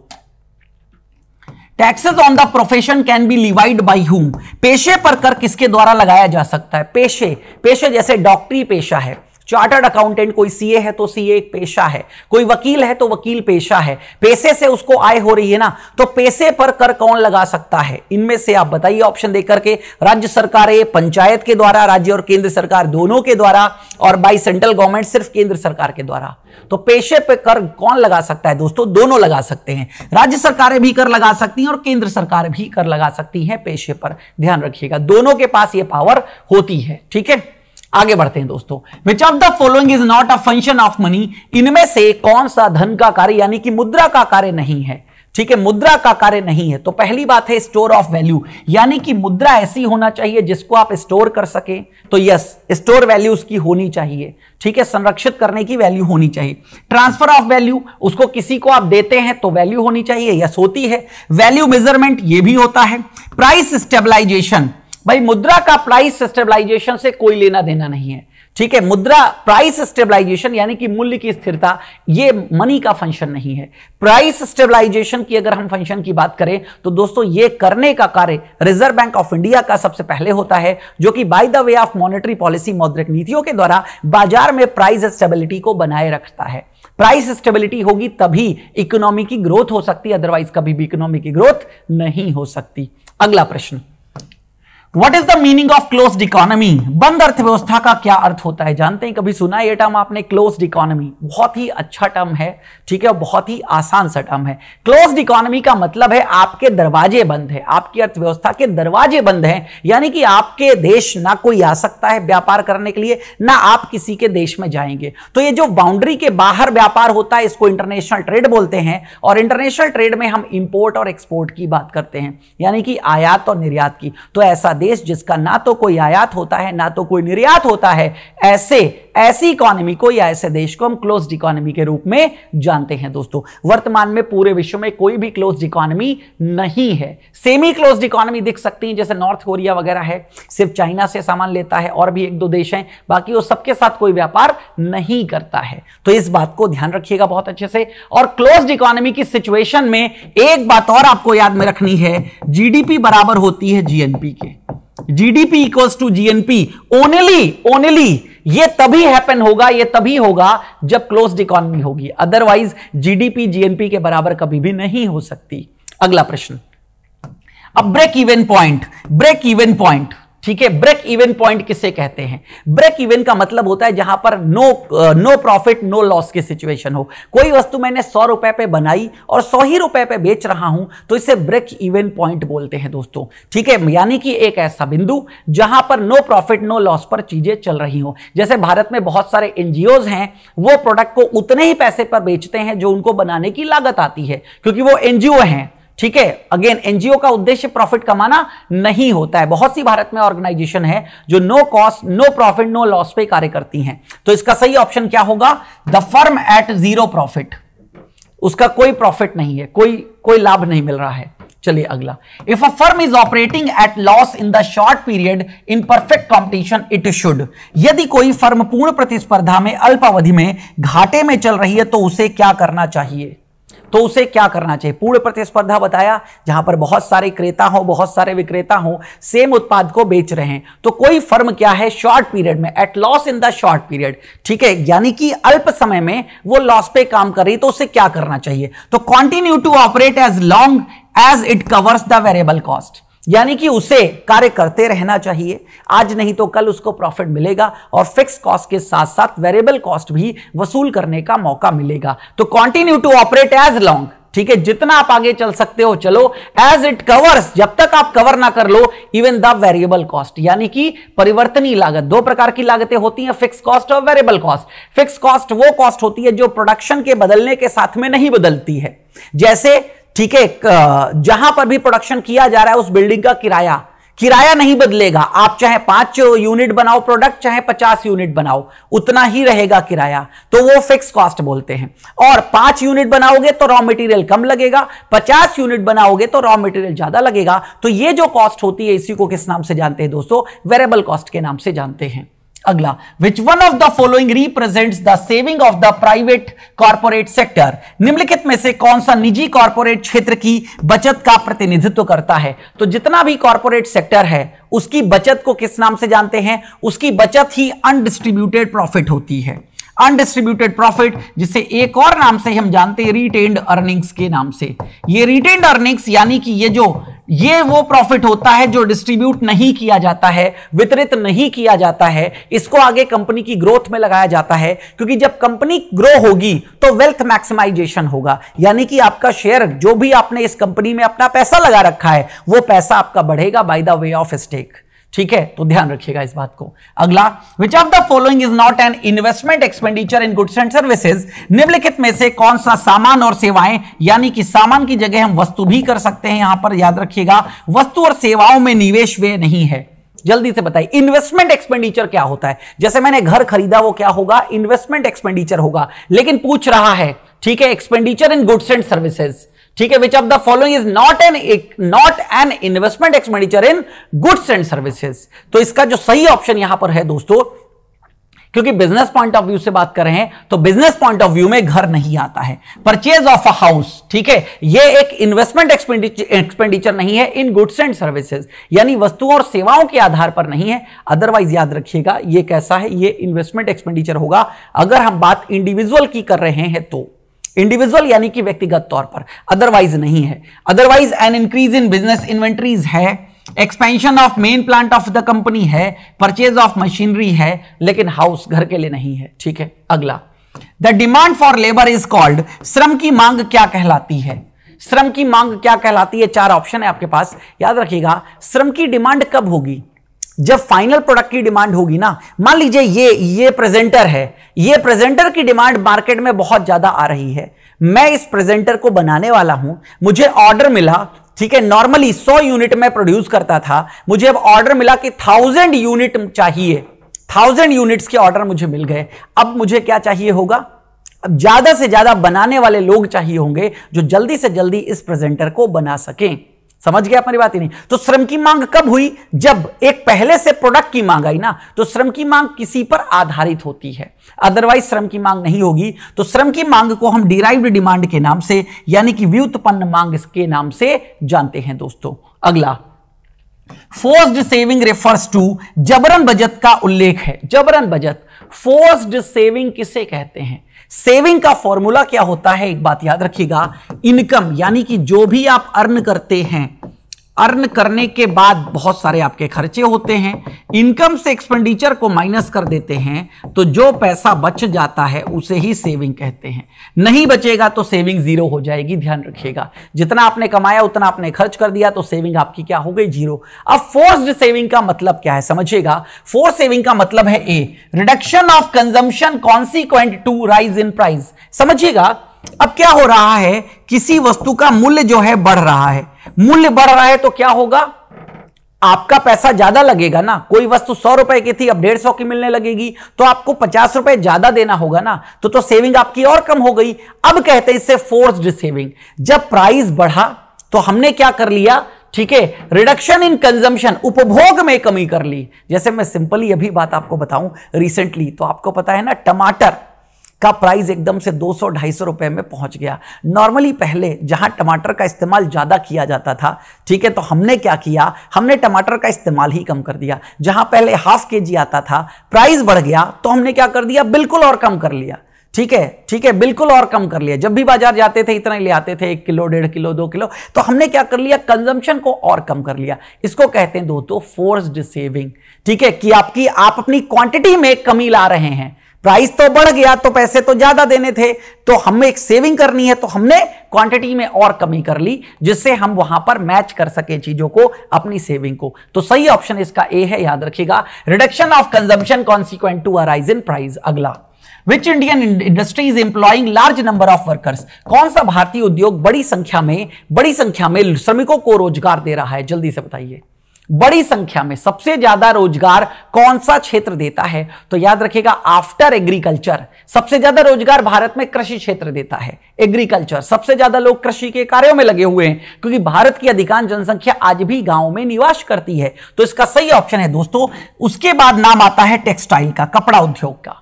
taxes on the profession can be levied by whom पेशे पर कर किसके द्वारा लगाया जा सकता है पेशे पेशे जैसे डॉक्टरी पेशा है चार्टर्ड अकाउंटेंट कोई सीए है तो सीए एक पेशा है कोई वकील है तो वकील पेशा है पैसे से उसको आय हो रही है ना तो पैसे पर कर कौन लगा सकता है इनमें से आप बताइए ऑप्शन देकर के राज्य सरकारें पंचायत के द्वारा राज्य और केंद्र सरकार दोनों के द्वारा और बाई सेंट्रल गवर्नमेंट सिर्फ केंद्र सरकार के द्वारा तो पेशे पे कर कौन लगा सकता है दोस्तों दोनों लगा सकते हैं राज्य सरकारें भी कर लगा सकती हैं और केंद्र सरकार भी कर लगा सकती है पेशे पर ध्यान रखिएगा दोनों के पास ये पावर होती है ठीक है आगे बढ़ते हैं दोस्तों which of the following is not a function of money इनमें से कौन सा धन का कार्य यानी कि मुद्रा का कार्य नहीं है ठीक है मुद्रा का कार्य नहीं है तो पहली बात है स्टोर ऑफ वैल्यू यानी कि मुद्रा ऐसी होना चाहिए जिसको आप स्टोर कर सके तो यस स्टोर वैल्यू उसकी होनी चाहिए ठीक है संरक्षित करने की वैल्यू होनी चाहिए ट्रांसफर ऑफ वैल्यू उसको किसी को आप देते हैं तो वैल्यू होनी चाहिए यस होती है वैल्यू मेजरमेंट ये भी होता है प्राइस स्टेबलाइजेशन भाई मुद्रा का प्राइस स्टेबलाइजेशन से कोई लेना देना नहीं है ठीक है मुद्रा प्राइस स्टेबलाइजेशन यानी कि मूल्य की स्थिरता ये मनी का फंक्शन नहीं है प्राइस स्टेबलाइजेशन की अगर हम फंक्शन की बात करें तो दोस्तों ये करने का कार्य रिजर्व बैंक ऑफ इंडिया का सबसे पहले होता है जो कि by the way of monetary policy मौद्रिक नीतियों के द्वारा बाजार में प्राइस स्टेबिलिटी को बनाए रखता है प्राइस स्टेबिलिटी होगी तभी इकोनॉमी की ग्रोथ हो सकती है अदरवाइज कभी भी इकोनॉमी की ग्रोथ नहीं हो सकती अगला प्रश्न what is the meaning of close economy बंद अर्थव्यवस्था का क्या अर्थ होता है जानते हैं कभी सुना ये टर्म आपने क्लोज इकोनॉमी बहुत ही अच्छा टर्म है ठीक है बहुत ही आसान सा टर्म है क्लोज इकोनॉमी का मतलब है आपके दरवाजे बंद है आपकी अर्थव्यवस्था के दरवाजे बंद हैं यानी कि आपके देश ना कोई आ सकता है व्यापार करने के लिए ना आप किसी के देश में जाएंगे तो ये जो बाउंड्री के बाहर व्यापार होता है इसको इंटरनेशनल ट्रेड बोलते हैं और इंटरनेशनल ट्रेड में हम इंपोर्ट और एक्सपोर्ट की बात करते हैं यानी कि आयात और निर्यात की तो ऐसा देश जिसका ना तो कोई आयात होता है ना तो कोई निर्यात होता है ऐसे ऐसी इकोनॉमी को या ऐसे देश को हम क्लोज इकोनॉमी के रूप में जानते हैं दोस्तों वर्तमान में पूरे विश्व में कोई भी क्लोज इकोनॉमी नहीं है सेमी क्लोज इकोनॉमी दिख सकती है जैसे नॉर्थ कोरिया वगैरह है सिर्फ चाइना से सामान लेता है और भी एक दो देश हैं बाकी वो सबके साथ कोई व्यापार नहीं करता है तो इस बात को ध्यान रखिएगा बहुत अच्छे से और क्लोज इकोनॉमी की सिचुएशन में एक बात और आपको याद में रखनी है जीडीपी बराबर होती है जीएनपी के GDP equals to GNP only only ये तभी हैपन होगा ये तभी होगा जब क्लोज इकोनॉमी होगी अदरवाइज जीडीपी जीएनपी के बराबर कभी भी नहीं हो सकती अगला प्रश्न अब break even point break even point ठीक है ब्रेक इवन पॉइंट किसे कहते हैं ब्रेक इवन का मतलब होता है जहां पर no no profit no loss की सिचुएशन हो कोई वस्तु मैंने सौ रुपए पे बनाई और सौ ही रुपए पे बेच रहा हूं तो इसे ब्रेक इवन पॉइंट बोलते हैं दोस्तों ठीक है यानी कि एक ऐसा बिंदु जहां पर नो प्रॉफिट नो लॉस पर चीजें चल रही हो जैसे भारत में बहुत सारे एनजीओज हैं वो प्रोडक्ट को उतने ही पैसे पर बेचते हैं जो उनको बनाने की लागत आती है क्योंकि वो एनजीओ हैं ठीक है अगेन एनजीओ का उद्देश्य प्रॉफिट कमाना नहीं होता है बहुत सी भारत में ऑर्गेनाइजेशन है जो no cost no profit no loss पे कार्य करती हैं तो इसका सही ऑप्शन क्या होगा the firm at zero profit उसका कोई प्रॉफिट नहीं है कोई कोई लाभ नहीं मिल रहा है चलिए अगला if a firm is operating at loss in the short period in perfect competition it should यदि कोई फर्म पूर्ण प्रतिस्पर्धा में अल्पावधि में घाटे में चल रही है तो उसे क्या करना चाहिए तो उसे क्या करना चाहिए पूर्ण प्रतिस्पर्धा बताया जहां पर बहुत सारे क्रेता हो बहुत सारे विक्रेता हो सेम उत्पाद को बेच रहे हैं तो कोई फर्म क्या है शॉर्ट पीरियड में at loss in the short period ठीक है यानी कि अल्प समय में वो लॉस पे काम कर रही तो उसे क्या करना चाहिए तो continue to operate as long as it covers the variable cost यानी कि उसे कार्य करते रहना चाहिए आज नहीं तो कल उसको प्रॉफिट मिलेगा और फिक्स कॉस्ट के साथ साथ वेरिएबल कॉस्ट भी वसूल करने का मौका मिलेगा तो continue to operate as long ठीक है जितना आप आगे चल सकते हो चलो एज इट कवर्स जब तक आप कवर ना कर लो इवन द वेरिएबल कॉस्ट यानी कि परिवर्तनीय लागत दो प्रकार की लागतें होती हैं फिक्स कॉस्ट और वेरिएबल कॉस्ट फिक्स कॉस्ट वो कॉस्ट होती है जो प्रोडक्शन के बदलने के साथ में नहीं बदलती है जैसे ठीक है जहां पर भी प्रोडक्शन किया जा रहा है उस बिल्डिंग का किराया किराया नहीं बदलेगा आप चाहे पांच यूनिट बनाओ प्रोडक्ट चाहे पचास यूनिट बनाओ उतना ही रहेगा किराया तो वो फिक्स कॉस्ट बोलते हैं और पांच यूनिट बनाओगे तो रॉ मटेरियल कम लगेगा पचास यूनिट बनाओगे तो रॉ मटेरियल ज्यादा लगेगा तो ये जो कॉस्ट होती है इसी को किस नाम से जानते हैं दोस्तों वेरेबल कॉस्ट के नाम से जानते हैं अगला which one of the following represent the saving of the private corporate sector निम्नलिखित में से कौन सा निजी कॉरपोरेट क्षेत्र की बचत का प्रतिनिधित्व करता है तो जितना भी कॉरपोरेट सेक्टर है उसकी बचत को किस नाम से जानते हैं उसकी बचत ही अनडिस्ट्रीब्यूटेड प्रॉफिट होती है अनडिस्ट्रीब्यूटेड प्रॉफिट जिसे एक और नाम से हम जानते हैं रिटेन्ड अर्निंग्स के नाम से ये रिटेन्ड अर्निंग्स यानी कि ये जो ये वो प्रॉफिट होता है जो डिस्ट्रीब्यूट नहीं किया जाता है वितरित नहीं किया जाता है इसको आगे कंपनी की ग्रोथ में लगाया जाता है क्योंकि जब कंपनी ग्रो होगी तो वेल्थ मैक्सिमाइजेशन होगा यानी कि आपका शेयर जो भी आपने इस कंपनी में अपना पैसा लगा रखा है वो पैसा आपका बढ़ेगा by the way of stake ठीक है तो ध्यान रखिएगा इस बात को अगला which of the following is not an investment expenditure in goods and services निम्नलिखित में से कौन सा सामान और सेवाएं यानी कि सामान की जगह हम वस्तु भी कर सकते हैं यहां पर याद रखिएगा वस्तु और सेवाओं में निवेश वे नहीं है जल्दी से बताइए इन्वेस्टमेंट एक्सपेंडिचर क्या होता है जैसे मैंने घर खरीदा वो क्या होगा इन्वेस्टमेंट एक्सपेंडिचर होगा लेकिन पूछ रहा है ठीक है expenditure in goods and services ठीक है which of the following is not an not an investment expenditure in goods and services तो इसका जो सही ऑप्शन यहां पर है दोस्तों क्योंकि बिजनेस पॉइंट ऑफ व्यू से बात कर रहे हैं तो बिजनेस पॉइंट ऑफ व्यू में घर नहीं आता है परचेज ऑफ अ हाउस ठीक है यह एक इन्वेस्टमेंट एक्सपेंडिचर नहीं है इन गुड्स एंड सर्विसेज यानी वस्तुओं और सेवाओं के आधार पर नहीं है अदरवाइज याद रखिएगा यह कैसा है यह इन्वेस्टमेंट एक्सपेंडिचर होगा अगर हम बात इंडिविजुअल की कर रहे हैं तो इंडिविजुअल यानी कि व्यक्तिगत तौर पर अदरवाइज नहीं है otherwise an increase in business inventories है expansion of main plant of the company है परचेज ऑफ मशीनरी है लेकिन हाउस घर के लिए नहीं है ठीक है अगला the demand for labour is called श्रम की मांग क्या कहलाती है श्रम की मांग क्या कहलाती है चार ऑप्शन है आपके पास याद रखिएगा श्रम की डिमांड कब होगी जब फाइनल प्रोडक्ट की डिमांड होगी ना मान लीजिए ये ये प्रेजेंटर है ये प्रेजेंटर की डिमांड मार्केट में बहुत ज्यादा आ रही है मैं इस प्रेजेंटर को बनाने वाला हूं मुझे ऑर्डर मिला ठीक है नॉर्मली 100 यूनिट में प्रोड्यूस करता था मुझे अब ऑर्डर मिला कि थाउजेंड यूनिट चाहिए थाउजेंड यूनिट्स के ऑर्डर मुझे मिल गए अब मुझे क्या चाहिए होगा अब ज्यादा से ज्यादा बनाने वाले लोग चाहिए होंगे जो जल्दी से जल्दी इस प्रेजेंटर को बना सकें समझ गया हमारी बात ही नहीं तो श्रम की मांग कब हुई जब एक पहले से प्रोडक्ट की मांग आई ना तो श्रम की मांग किसी पर आधारित होती है अदरवाइज श्रम की मांग नहीं होगी तो श्रम की मांग को हम डिराइव्ड डिमांड के नाम से यानी कि व्युत्पन्न मांग के नाम से जानते हैं दोस्तों अगला फोर्स्ड सेविंग रेफर्स टू जबरन बजट का उल्लेख है जबरन बजट फोर्स्ड सेविंग किसे कहते हैं सेविंग का फॉर्मूला क्या होता है एक बात याद रखिएगा इनकम यानी कि जो भी आप अर्न करते हैं अर्न करने के बाद बहुत सारे आपके खर्चे होते हैं इनकम से एक्सपेंडिचर को माइनस कर देते हैं तो जो पैसा बच जाता है उसे ही सेविंग कहते हैं नहीं बचेगा तो सेविंग जीरो हो जाएगी ध्यान रखिएगा जितना आपने कमाया उतना आपने खर्च कर दिया तो सेविंग आपकी क्या हो गई जीरो अब फोर्स्ड सेविंग का मतलब क्या है समझिएगा फोर्स सेविंग का मतलब है A reduction of consumption consequent to rise in price समझिएगा अब क्या हो रहा है किसी वस्तु का मूल्य जो है बढ़ रहा है मूल्य बढ़ रहा है तो क्या होगा आपका पैसा ज्यादा लगेगा ना कोई वस्तु सौ रुपए की थी अब डेढ़ सौ की मिलने लगेगी तो आपको पचास रुपए ज्यादा देना होगा ना तो तो सेविंग आपकी और कम हो गई अब कहते हैं इससे फोर्स्ड सेविंग जब प्राइस बढ़ा तो हमने क्या कर लिया ठीक है रिडक्शन इन कंजम्पशन उपभोग में कमी कर ली जैसे मैं सिंपली अभी बात आपको बताऊं रिसेंटली तो आपको पता है ना टमाटर का प्राइस एकदम से 200 ढाई सौ में पहुंच गया नॉर्मली पहले जहां टमाटर का इस्तेमाल ज़्यादा किया जाता था ठीक है तो हमने क्या किया हमने टमाटर का इस्तेमाल ही कम कर दिया जहां पहले हाफ के जी आता था प्राइस बढ़ गया तो हमने क्या कर दिया बिल्कुल और कम कर लिया ठीक है ठीक है बिल्कुल और कम कर लिया जब भी बाजार जाते थे इतना ही ले आते थे एक किलो डेढ़ किलो दो किलो तो हमने क्या कर लिया कंजम्पशन को और कम कर लिया इसको कहते हैं दोस्तों फोर्स्ड सेविंग ठीक है कि आपकी आप अपनी क्वांटिटी में कमी ला रहे हैं प्राइस तो बढ़ गया तो पैसे तो ज्यादा देने थे तो हमें एक सेविंग करनी है तो हमने क्वांटिटी में और कमी कर ली जिससे हम वहां पर मैच कर सके चीजों को अपनी सेविंग को तो सही ऑप्शन इसका ए है याद रखिएगा reduction of consumption consequent to arise in price अगला which Indian industry is employing large number of workers कौन सा भारतीय उद्योग बड़ी संख्या में बड़ी संख्या में श्रमिकों को रोजगार दे रहा है जल्दी से बताइए बड़ी संख्या में सबसे ज्यादा रोजगार कौन सा क्षेत्र देता है तो याद रखिएगा आफ्टर एग्रीकल्चर सबसे ज्यादा रोजगार भारत में कृषि क्षेत्र देता है एग्रीकल्चर सबसे ज्यादा लोग कृषि के कार्यों में लगे हुए हैं क्योंकि भारत की अधिकांश जनसंख्या आज भी गांव में निवास करती है तो इसका सही ऑप्शन है दोस्तों उसके बाद नाम आता है टेक्सटाइल का कपड़ा उद्योग का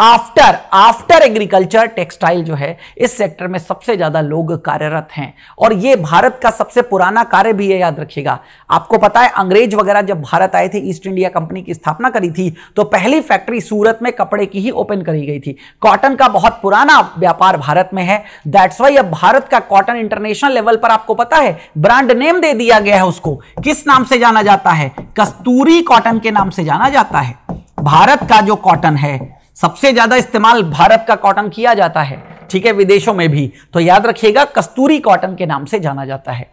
आफ्टर आफ्टर एग्रीकल्चर टेक्सटाइल जो है इस सेक्टर में सबसे ज्यादा लोग कार्यरत हैं और ये भारत का सबसे पुराना कार्य भी है याद रखिएगा आपको पता है अंग्रेज वगैरह जब भारत आए थे ईस्ट इंडिया कंपनी की स्थापना करी थी तो पहली फैक्ट्री सूरत में कपड़े की ही ओपन करी गई थी कॉटन का बहुत पुराना व्यापार भारत में है दैट्स वाई अब भारत का कॉटन इंटरनेशनल लेवल पर आपको पता है ब्रांड नेम दे दिया गया है उसको किस नाम से जाना जाता है कस्तूरी कॉटन के नाम से जाना जाता है भारत का जो कॉटन है सबसे ज्यादा इस्तेमाल भारत का कॉटन किया जाता है ठीक है विदेशों में भी तो याद रखिएगा कस्तूरी कॉटन के नाम से जाना जाता है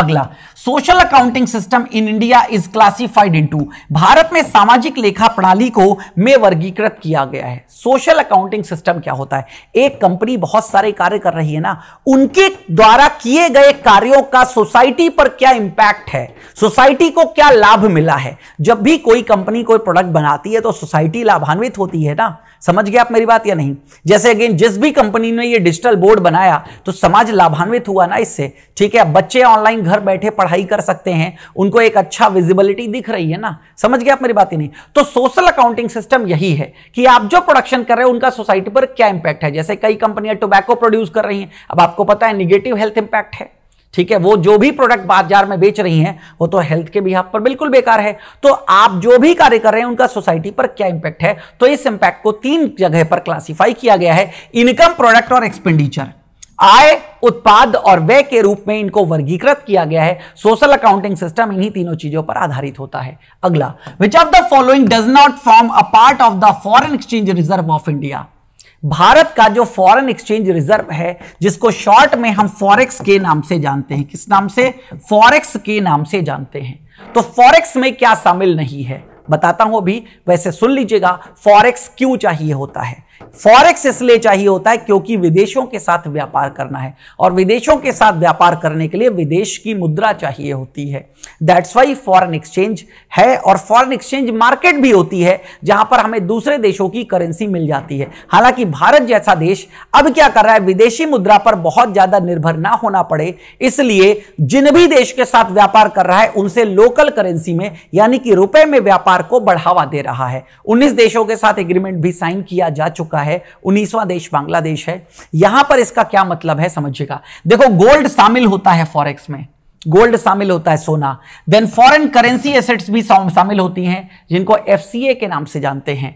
अगला social accounting system in India is classified into भारत में सामाजिक लेखा प्रणाली को में वर्गीकृत किया गया है सोशल अकाउंटिंग सिस्टम क्या होता है एक कंपनी बहुत सारे कार्य कर रही है ना उनके द्वारा किए गए कार्यों का सोसाइटी पर क्या इंपैक्ट है सोसाइटी को क्या लाभ मिला है जब भी कोई कंपनी कोई प्रोडक्ट बनाती है तो सोसाइटी लाभान्वित होती है ना समझ गए आप मेरी बात या नहीं जैसे अगेन जिस भी कंपनी ने ये डिजिटल बोर्ड बनाया तो समाज लाभान्वित हुआ ना इससे ठीक है बच्चे ऑनलाइन घर बैठे पढ़ाई कर सकते हैं उनको एक अच्छा विजिबिलिटी दिख रही है ना समझ गए आप मेरी बात ही नहीं तो सोशल अकाउंटिंग सिस्टम यही है कि आप जो प्रोडक्शन कर रहे हैं उनका सोसाइटी पर क्या इंपैक्ट है जैसे कई कंपनियां टोबैको प्रोड्यूस कर रही हैं अब आपको पता है निगेटिव हेल्थ इंपैक्ट है ठीक है वो जो भी प्रोडक्ट बाजार में बेच रही हैं वो तो हेल्थ के भी बिहाफ पर बिल्कुल बेकार है तो आप जो भी कार्य कर रहे हैं उनका सोसाइटी पर क्या इंपैक्ट है तो इस इंपैक्ट को तीन जगह पर क्लासिफाई किया गया है इनकम प्रोडक्ट और एक्सपेंडिचर आय उत्पाद और व्यय के रूप में इनको वर्गीकृत किया गया है सोशल अकाउंटिंग सिस्टम इन्हीं तीनों चीजों पर आधारित होता है अगला which of the following does not form a part of the foreign exchange reserve of India Bharat का जो फॉरेन एक्सचेंज रिजर्व है जिसको शॉर्ट में हम फॉरेक्स के नाम से जानते हैं किस नाम से फॉरेक्स के नाम से जानते हैं तो फॉरेक्स में क्या शामिल नहीं है बताता हूं अभी वैसे सुन लीजिएगा फॉरेक्स क्यों चाहिए होता है फॉरेक्स इसलिए चाहिए होता है क्योंकि विदेशों के साथ व्यापार करना है और विदेशों के साथ व्यापार करने के लिए विदेश की मुद्रा चाहिए होती है दैट्स वाई फॉरेन एक्सचेंज है और फॉरेन एक्सचेंज मार्केट भी होती है जहां पर हमें दूसरे देशों की करेंसी मिल जाती है हालांकि भारत जैसा देश अब क्या कर रहा है विदेशी मुद्रा पर बहुत ज्यादा निर्भर ना होना पड़े इसलिए जिन भी देश के साथ व्यापार कर रहा है उनसे लोकल करेंसी में यानी कि रुपए में व्यापार को बढ़ावा दे रहा है उन्नीस देशों के साथ एग्रीमेंट भी साइन किया जा चुका चुका है उन्नीसवा देश बांग्लादेश है यहां पर इसका क्या मतलब है समझिएगा देखो गोल्ड शामिल होता है फॉरेक्स में गोल्ड शामिल होता है सोना देन फॉरेन करेंसी एसेट्स भी शामिल होती हैं जिनको एफ के नाम से जानते हैं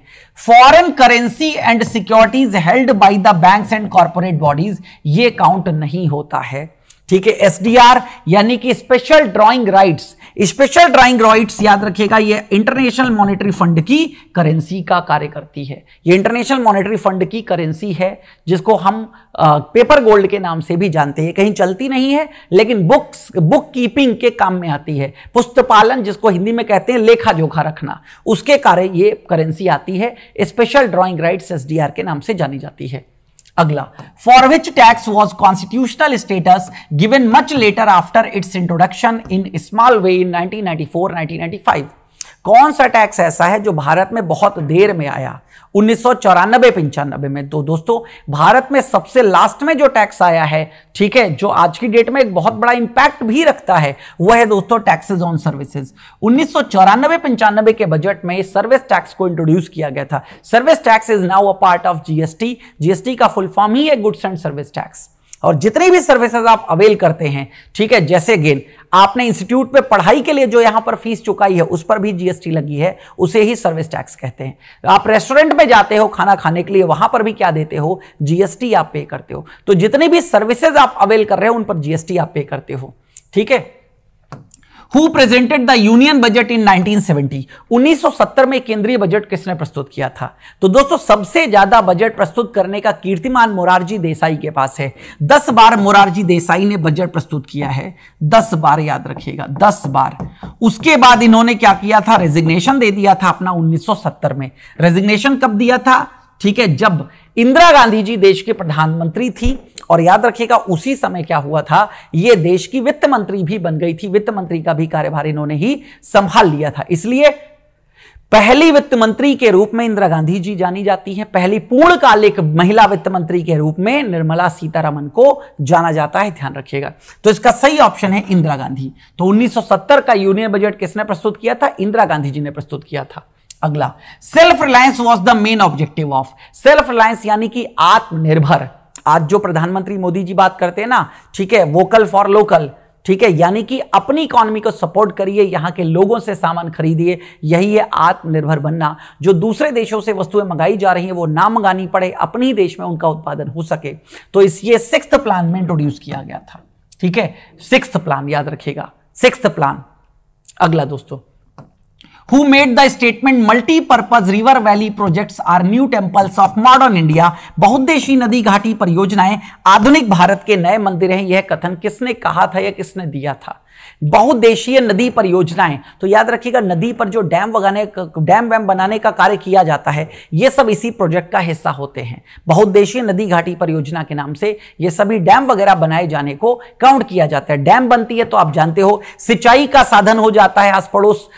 foreign currency and securities held by the banks and corporate bodies ये काउंट नहीं होता है ठीक है एसडीआर यानी कि special drawing rights special drawing rights याद रखिएगा ये इंटरनेशनल मॉनेटरी फंड की करेंसी का कार्य करती है ये इंटरनेशनल मॉनेटरी फंड की करेंसी है जिसको हम आ, पेपर गोल्ड के नाम से भी जानते हैं कहीं चलती नहीं है लेकिन बुक्स बुक कीपिंग के काम में आती है पुस्तपालन जिसको हिंदी में कहते हैं लेखा जोखा रखना उसके कार्य ये करेंसी आती है स्पेशल ड्राइंग राइट्स एस के नाम से जानी जाती है अगला for which tax was constitutional status given much later after its introduction in small way in 1994-1995 कौन सा टैक्स ऐसा है जो भारत में बहुत देर में आया उन्नीस सौ पंचानबे में तो दोस्तों भारत में सबसे लास्ट में जो टैक्स आया है ठीक है जो आज की डेट में एक बहुत बड़ा इंपैक्ट भी रखता है वह है दोस्तों टैक्सेस ऑन सर्विसेज उन्नीस सौ पंचानबे के बजट में सर्विस टैक्स को इंट्रोड्यूस किया गया था service tax is now a part of GST GST का फुल फॉर्म ही है गुड्स एंड सर्विस टैक्स और जितनी भी सर्विसेज आप अवेल करते हैं ठीक है जैसे अगेन आपने इंस्टीट्यूट में पढ़ाई के लिए जो यहां पर फीस चुकाई है उस पर भी जीएसटी लगी है उसे ही सर्विस टैक्स कहते हैं आप रेस्टोरेंट में जाते हो खाना खाने के लिए वहां पर भी क्या देते हो जीएसटी आप पे करते हो तो जितनी भी सर्विसेज आप अवेल कर रहे हो उन पर जीएसटी आप पे करते हो ठीक है who presented the union budget in 1970 1970 में केंद्रीय बजट किसने प्रस्तुत किया था तो दोस्तों सबसे ज्यादा बजट प्रस्तुत करने का कीर्तिमान मोरारजी देसाई के पास है दस बार मोरारजी देसाई ने बजट प्रस्तुत किया है दस बार याद रखिएगा दस बार उसके बाद इन्होंने क्या किया था रेजिग्नेशन दे दिया था अपना उन्नीस में रेजिग्नेशन कब दिया था ठीक है जब इंदिरा गांधी जी देश के प्रधानमंत्री थी और याद रखिएगा उसी समय क्या हुआ था ये देश की वित्त मंत्री भी बन गई थी वित्त मंत्री का भी कार्यभार इन्होंने ही संभाल लिया था इसलिए पहली वित्त मंत्री के रूप में इंदिरा गांधी जी जानी जाती हैं पहली पूर्णकालिक महिला वित्त मंत्री के रूप में निर्मला सीतारमन को जाना जाता है ध्यान रखिएगा तो इसका सही ऑप्शन है इंदिरा गांधी तो 1970 का यूनियन बजट किसने प्रस्तुत किया था इंदिरा गांधी जी ने प्रस्तुत किया था अगला self reliance was the main objective of self reliance यानी कि आत्मनिर्भर आज जो प्रधानमंत्री मोदी जी बात करते हैं ना ठीक है वोकल फॉर लोकल ठीक है यानी कि अपनी इकोनॉमी को सपोर्ट करिए यहाँ के लोगों से सामान खरीदिए यही है आत्मनिर्भर बनना जो दूसरे देशों से वस्तुएं मंगाई जा रही हैं वो ना मंगानी पड़े अपने ही देश में उनका उत्पादन हो सके तो इस ये सिक्स प्लान में इंट्रोड्यूस किया गया था ठीक है सिक्स प्लान याद रखिएगा सिक्स प्लान अगला दोस्तों who made the statement multipurpose river valley project are new temples of modern India बहुद्देशी नदी घाटी परियोजनाएं आधुनिक भारत के नए मंदिर हैं यह कथन किसने कहा था या किसने दिया था बहुदेशीय नदी परियोजनाएं तो याद रखिएगा नदी पर जो डैम वगाने डैम वैम बनाने का कार्य किया जाता है ये सब इसी प्रोजेक्ट का हिस्सा होते हैं बहुद्देशीय नदी घाटी परियोजना के नाम से ये सभी डैम वगैरह बनाए जाने को काउंट किया जाता है डैम बनती है तो आप जानते हो सिंचाई का साधन हो जाता है आस पड़ोस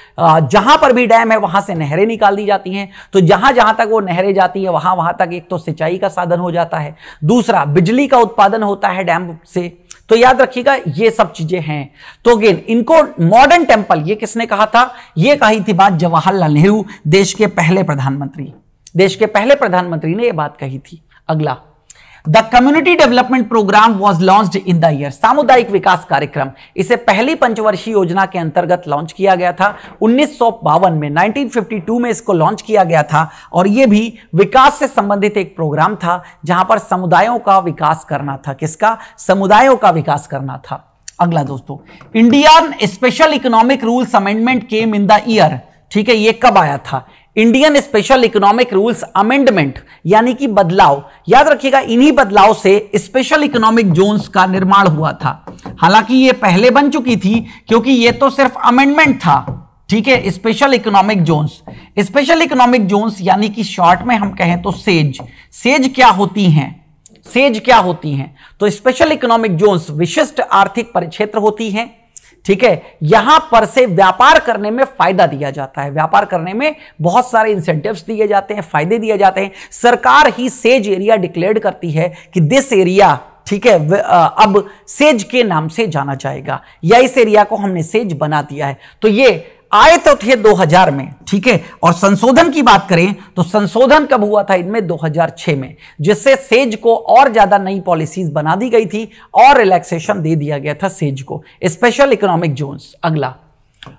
जहां पर भी डैम है वहां से नहरें निकाल दी जाती हैं तो जहां जहां तक वो नहरें जाती है वहां वहां तक एक तो सिंचाई का साधन हो जाता है दूसरा बिजली का उत्पादन होता है डैम से तो याद रखिएगा ये सब चीजें हैं तो अगेन इनको मॉडर्न टेम्पल ये किसने कहा था ये कही थी बात जवाहरलाल नेहरू देश के पहले प्रधानमंत्री देश के पहले प्रधानमंत्री ने यह बात कही थी अगला the community development programme was launch in the year सामुदायिक विकास कार्यक्रम इसे पहली पंचवर्षीय योजना के अंतर्गत लॉन्च किया गया था उन्नीस में 1952 में इसको लॉन्च किया गया था और यह भी विकास से संबंधित एक प्रोग्राम था जहां पर समुदायों का विकास करना था किसका समुदायों का विकास करना था अगला दोस्तों Indian special economic rules amendment came in the year ठीक है ये कब आया था Indian special economic rules amendment यानी कि बदलाव याद रखिएगा इन्हीं बदलाव से स्पेशल इकोनॉमिक जोन्स का निर्माण हुआ था हालांकि ये पहले बन चुकी थी क्योंकि ये तो सिर्फ अमेंडमेंट था ठीक है special economic zones special economic zones यानी कि शॉर्ट में हम कहें तो सेज सेज क्या होती हैं सेज क्या होती हैं तो स्पेशल इकोनॉमिक जोन्स विशिष्ट आर्थिक परिक्षेत्र होती हैं ठीक है यहां पर से व्यापार करने में फायदा दिया जाता है व्यापार करने में बहुत सारे इंसेंटिव्स दिए जाते हैं फायदे दिए जाते हैं सरकार ही सेज एरिया डिक्लेयर करती है कि दिस एरिया ठीक है अब सेज के नाम से जाना जाएगा या इस एरिया को हमने सेज बना दिया है तो ये आए तो थे 2000 में ठीक है और संशोधन की बात करें तो संशोधन कब हुआ था इनमें 2006 में जिससे सेज को और ज्यादा नई पॉलिसीज बना दी गई थी और रिलैक्सेशन दे दिया गया था सेज को स्पेशल इकोनॉमिक जोन अगला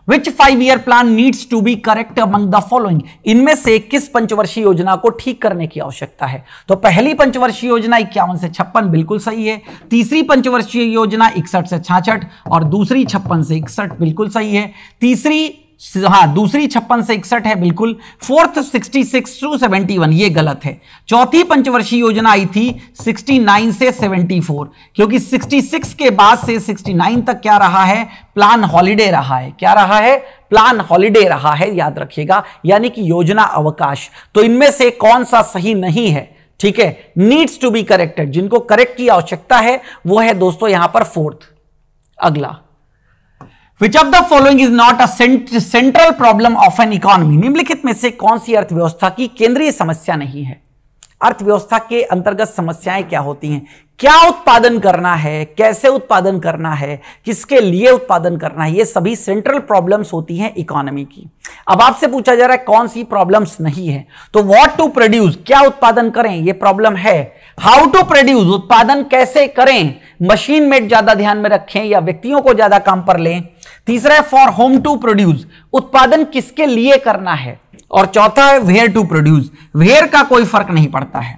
which five year plan needs to be correct among the following इनमें से किस पंचवर्षीय योजना को ठीक करने की आवश्यकता है तो पहली पंचवर्षीय योजना इक्यावन से छप्पन बिल्कुल सही है तीसरी पंचवर्षीय योजना इकसठ से छाछठ और दूसरी छप्पन से इकसठ बिल्कुल सही है तीसरी हाँ दूसरी छप्पन से इकसठ है बिल्कुल fourth sixty six to seventy one ये गलत है चौथी पंचवर्षीय योजना आई थी सिक्सटी नाइन से सेवेंटी फोर क्योंकि सिक्सटी सिक्स के बाद से सिक्सटी नाइन तक क्या रहा है प्लान हॉलीडे रहा है क्या रहा है प्लान हॉलीडे रहा है याद रखिएगा यानी कि योजना अवकाश तो इनमें से कौन सा सही नहीं है ठीक है नीड्स टू बी करेक्टेड जिनको करेक्ट की आवश्यकता है वो है दोस्तों यहां पर फोर्थ अगला which of the following is not a central problem of an economy निम्नलिखित में से कौन सी अर्थव्यवस्था की केंद्रीय समस्या नहीं है अर्थव्यवस्था के अंतर्गत समस्याएं क्या होती हैं क्या उत्पादन करना है कैसे उत्पादन करना है किसके लिए उत्पादन करना है ये सभी सेंट्रल प्रॉब्लम्स होती हैं इकोनॉमी की अब आपसे पूछा जा रहा है कौन सी प्रॉब्लम्स नहीं है तो व्हाट टू प्रोड्यूस क्या उत्पादन करें ये प्रॉब्लम है हाउ टू प्रोड्यूस उत्पादन कैसे करें मशीन मेड ज्यादा ध्यान में रखें या व्यक्तियों को ज्यादा काम पर लें तीसरा है फॉर होम टू प्रोड्यूस उत्पादन किसके लिए करना है और चौथा है वेयर टू प्रोड्यूस वेयर का कोई फर्क नहीं पड़ता है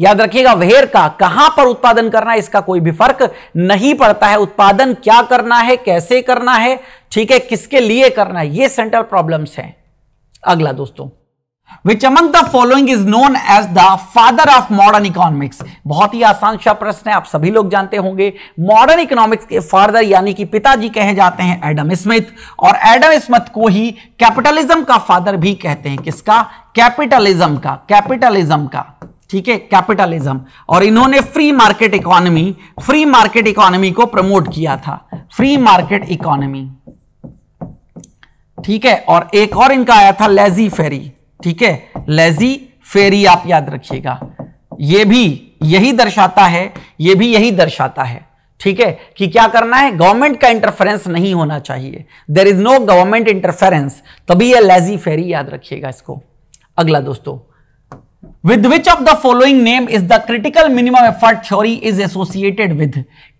याद रखिएगा वेयर का कहां पर उत्पादन करना है इसका कोई भी फर्क नहीं पड़ता है उत्पादन क्या करना है कैसे करना है ठीक है किसके लिए करना है ये सेंट्रल प्रॉब्लम्स हैं अगला दोस्तों which among the following is known as the father of modern economics बहुत ही आसान सा प्रश्न है आप सभी लोग जानते होंगे मॉडर्न इकोनॉमिक्स के फादर यानी कि पिताजी कहे जाते हैं एडम स्मिथ और एडम स्मिथ को ही कैपिटलिज्म का फादर भी कहते हैं किसका कैपिटलिज्म का कैपिटलिज्म का ठीक है कैपिटलिज्म और इन्होंने free market economy free market economy को प्रमोट किया था फ्री मार्केट इकोनॉमी ठीक है और एक और इनका आया था लेजी फेरी ठीक है लेजी फेरी आप याद रखिएगा ये भी यही दर्शाता है ये भी यही दर्शाता है ठीक है कि क्या करना है गवर्नमेंट का इंटरफेरेंस नहीं होना चाहिए there is no government interference तभी यह लेजी फेरी याद रखिएगा इसको अगला दोस्तों with which of the following name is the critical minimum effort theory is associated with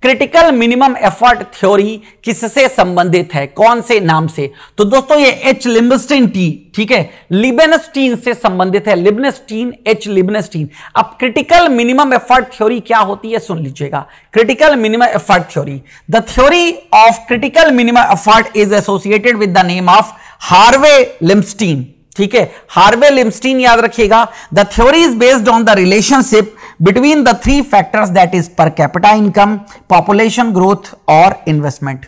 critical minimum effort theory किससे संबंधित है कौन से नाम से तो दोस्तों ये एच लिम्बस्टीन टी ठीक है लिबेनस्टीन से संबंधित है लिबनेस्टीन एच लिबनेस्टीन अब क्रिटिकल मिनिमम एफर्ट थ्योरी क्या होती है सुन लीजिएगा critical minimum effort theory the theory of critical minimum effort is associated with the name of Harvey Leibenstein ठीक है हार्वे लिमस्टीन याद रखिएगा the theory is based on the relationship between the three factors that is per capita income population growth और investment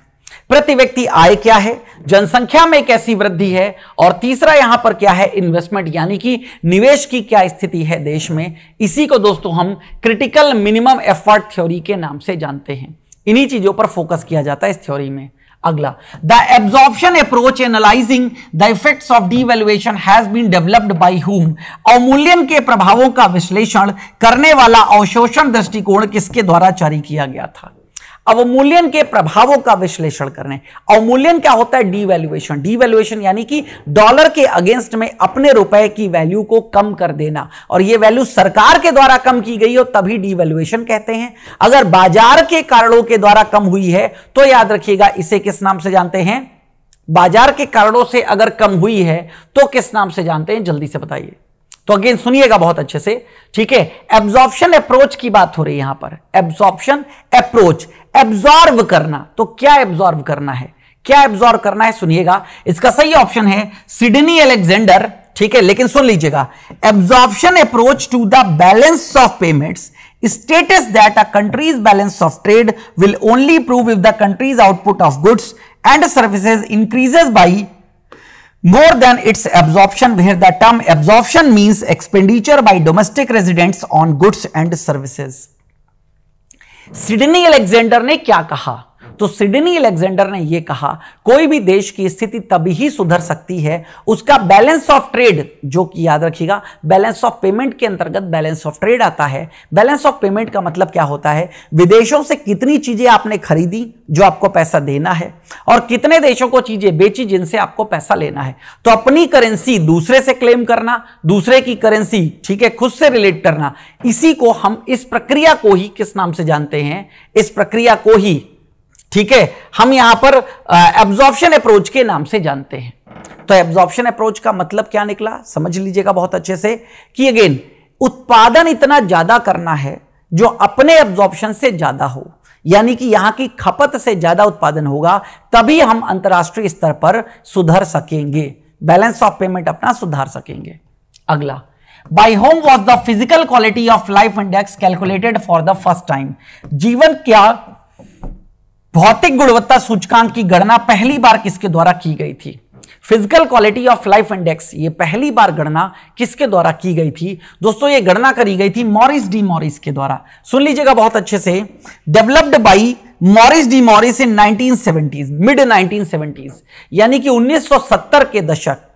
प्रति व्यक्ति आय क्या है जनसंख्या में कैसी वृद्धि है और तीसरा यहां पर क्या है इन्वेस्टमेंट यानी कि निवेश की क्या स्थिति है देश में इसी को दोस्तों हम क्रिटिकल मिनिमम एफर्ट थ्योरी के नाम से जानते हैं इन्हीं चीजों पर फोकस किया जाता है इस थ्योरी में अगला the absorption approach analysing the effects of devaluation has been developed by whom अवमूल्यन के प्रभावों का विश्लेषण करने वाला अवशोषण दृष्टिकोण किसके द्वारा जारी किया गया था अवमूल्यन के प्रभावों का विश्लेषण करने अवमूल्यन क्या होता है डी डीवैल्यूएशन यानी कि डॉलर के अगेंस्ट में अपने रुपए की वैल्यू को कम कर देना और यह वैल्यू सरकार के द्वारा कम की गई हो तभी डीवैल्यूएशन कहते हैं अगर बाजार के कारणों के द्वारा कम हुई है तो याद रखिएगा इसे किस नाम से जानते हैं बाजार के कारणों से अगर कम हुई है तो किस नाम से जानते हैं जल्दी से बताइए तो अगेन सुनिएगा बहुत अच्छे से ठीक है एब्जॉर्प्शन अप्रोच की बात हो रही है यहां पर एब्जॉर्प्शन अप्रोच एब्जॉर्व करना तो क्या एब्जॉर्व करना है क्या एब्जॉर्व करना है सुनिएगा इसका सही ऑप्शन है सिडनी अलेक्जेंडर ठीक है लेकिन सुन लीजिएगा absorption approach to the balance of payments states that a country's balance of trade will only prove if the country's output of goods and services increases by more than its absorption where the term absorption means expenditure by domestic residents on goods and services Sidney Alexander ने क्या कहा तो Sydney Alexander ने यह कहा कोई भी देश की स्थिति तभी ही सुधर सकती है उसका बैलेंस ऑफ ट्रेड जो कि याद रखिएगा बैलेंस ऑफ पेमेंट के अंतर्गत बैलेंस ऑफ ट्रेड आता है बैलेंस ऑफ पेमेंट का मतलब क्या होता है विदेशों से कितनी चीजें आपने खरीदी जो आपको पैसा देना है और कितने देशों को चीजें बेची जिनसे आपको पैसा लेना है तो अपनी करेंसी दूसरे से क्लेम करना दूसरे की करेंसी ठीक है खुद से रिलेट करना इसी को हम इस प्रक्रिया को ही किस नाम से जानते हैं इस प्रक्रिया को ही ठीक है हम यहां पर एब्जॉर्प्शन अप्रोच के नाम से जानते हैं तो एब्जॉर्प्शन अप्रोच का मतलब क्या निकला समझ लीजिएगा बहुत अच्छे से कि अगेन उत्पादन इतना ज्यादा करना है जो अपने एब्जॉर्प्शन से ज्यादा हो यानी कि यहां की खपत से ज्यादा उत्पादन होगा तभी हम अंतर्राष्ट्रीय स्तर पर सुधर सकेंगे बैलेंस ऑफ पेमेंट अपना सुधार सकेंगे अगला by whom was the physical quality of life index calculated for the first time जीवन क्या भौतिक गुणवत्ता सूचकांक की गणना पहली बार किसके द्वारा की गई थी physical quality of life index ये पहली बार गणना किसके द्वारा की गई थी दोस्तों ये गणना करी गई थी मॉरिस डी मॉरिस के द्वारा सुन लीजिएगा बहुत अच्छे से developed by Morris D Morris in 1970s mid 1970s यानी कि 1970 के दशक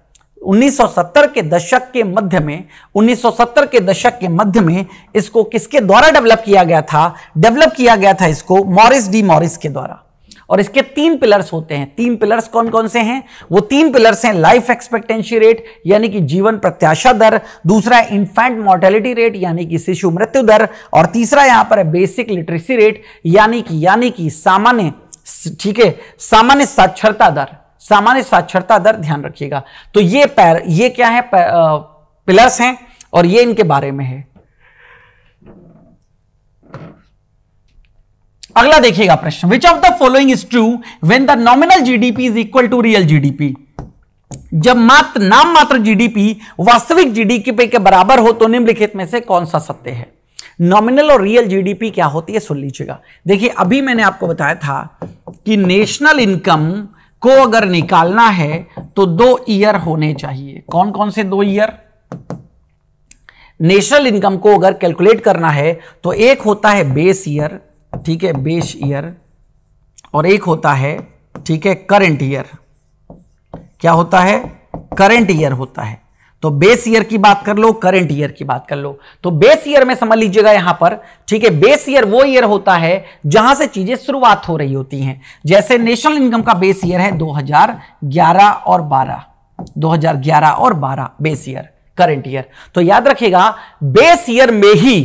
1970 के दशक के मध्य में 1970 के दशक के मध्य में इसको किसके द्वारा डेवलप किया गया था डेवलप किया गया था इसको मॉरिस डी मॉरिस के द्वारा और इसके तीन पिलर्स होते हैं तीन पिलर्स कौन कौन से हैं वो तीन पिलर्स हैं लाइफ एक्सपेक्टेंसी रेट यानी कि जीवन प्रत्याशा दर दूसरा है इन्फेंट मोर्टेलिटी रेट यानी कि शिशु मृत्यु दर और तीसरा यहां पर है बेसिक लिटरेसी रेट यानी कि यानी कि सामान्य ठीक है सामान्य साक्षरता दर सामान्य साक्षरता दर ध्यान रखिएगा तो ये पैर ये क्या है प्लस हैं और ये इनके बारे में है अगला देखिएगा प्रश्न which of the following is true when the nominal GDP is equal to real GDP जब मात्र नाम मात्र जीडीपी वास्तविक जीडीपी के बराबर हो तो निम्नलिखित में से कौन सा सत्य है नॉमिनल और रियल जीडीपी क्या होती है सुन लीजिएगा देखिए अभी मैंने आपको बताया था कि नेशनल इनकम को अगर निकालना है तो दो ईयर होने चाहिए कौन कौन से दो ईयर नेशनल इनकम को अगर कैलकुलेट करना है तो एक होता है बेस ईयर ठीक है बेस ईयर और एक होता है ठीक है करंट ईयर क्या होता है करंट ईयर होता है तो बेस ईयर की बात कर लो करंट ईयर की बात कर लो तो बेस ईयर में समझ लीजिएगा यहां पर ठीक है बेस ईयर वो ईयर होता है जहां से चीजें शुरुआत हो रही होती हैं जैसे नेशनल इनकम का बेस ईयर है 2011 और 12 2011 और 12 बेस ईयर करंट ईयर तो याद रखेगा बेस ईयर में ही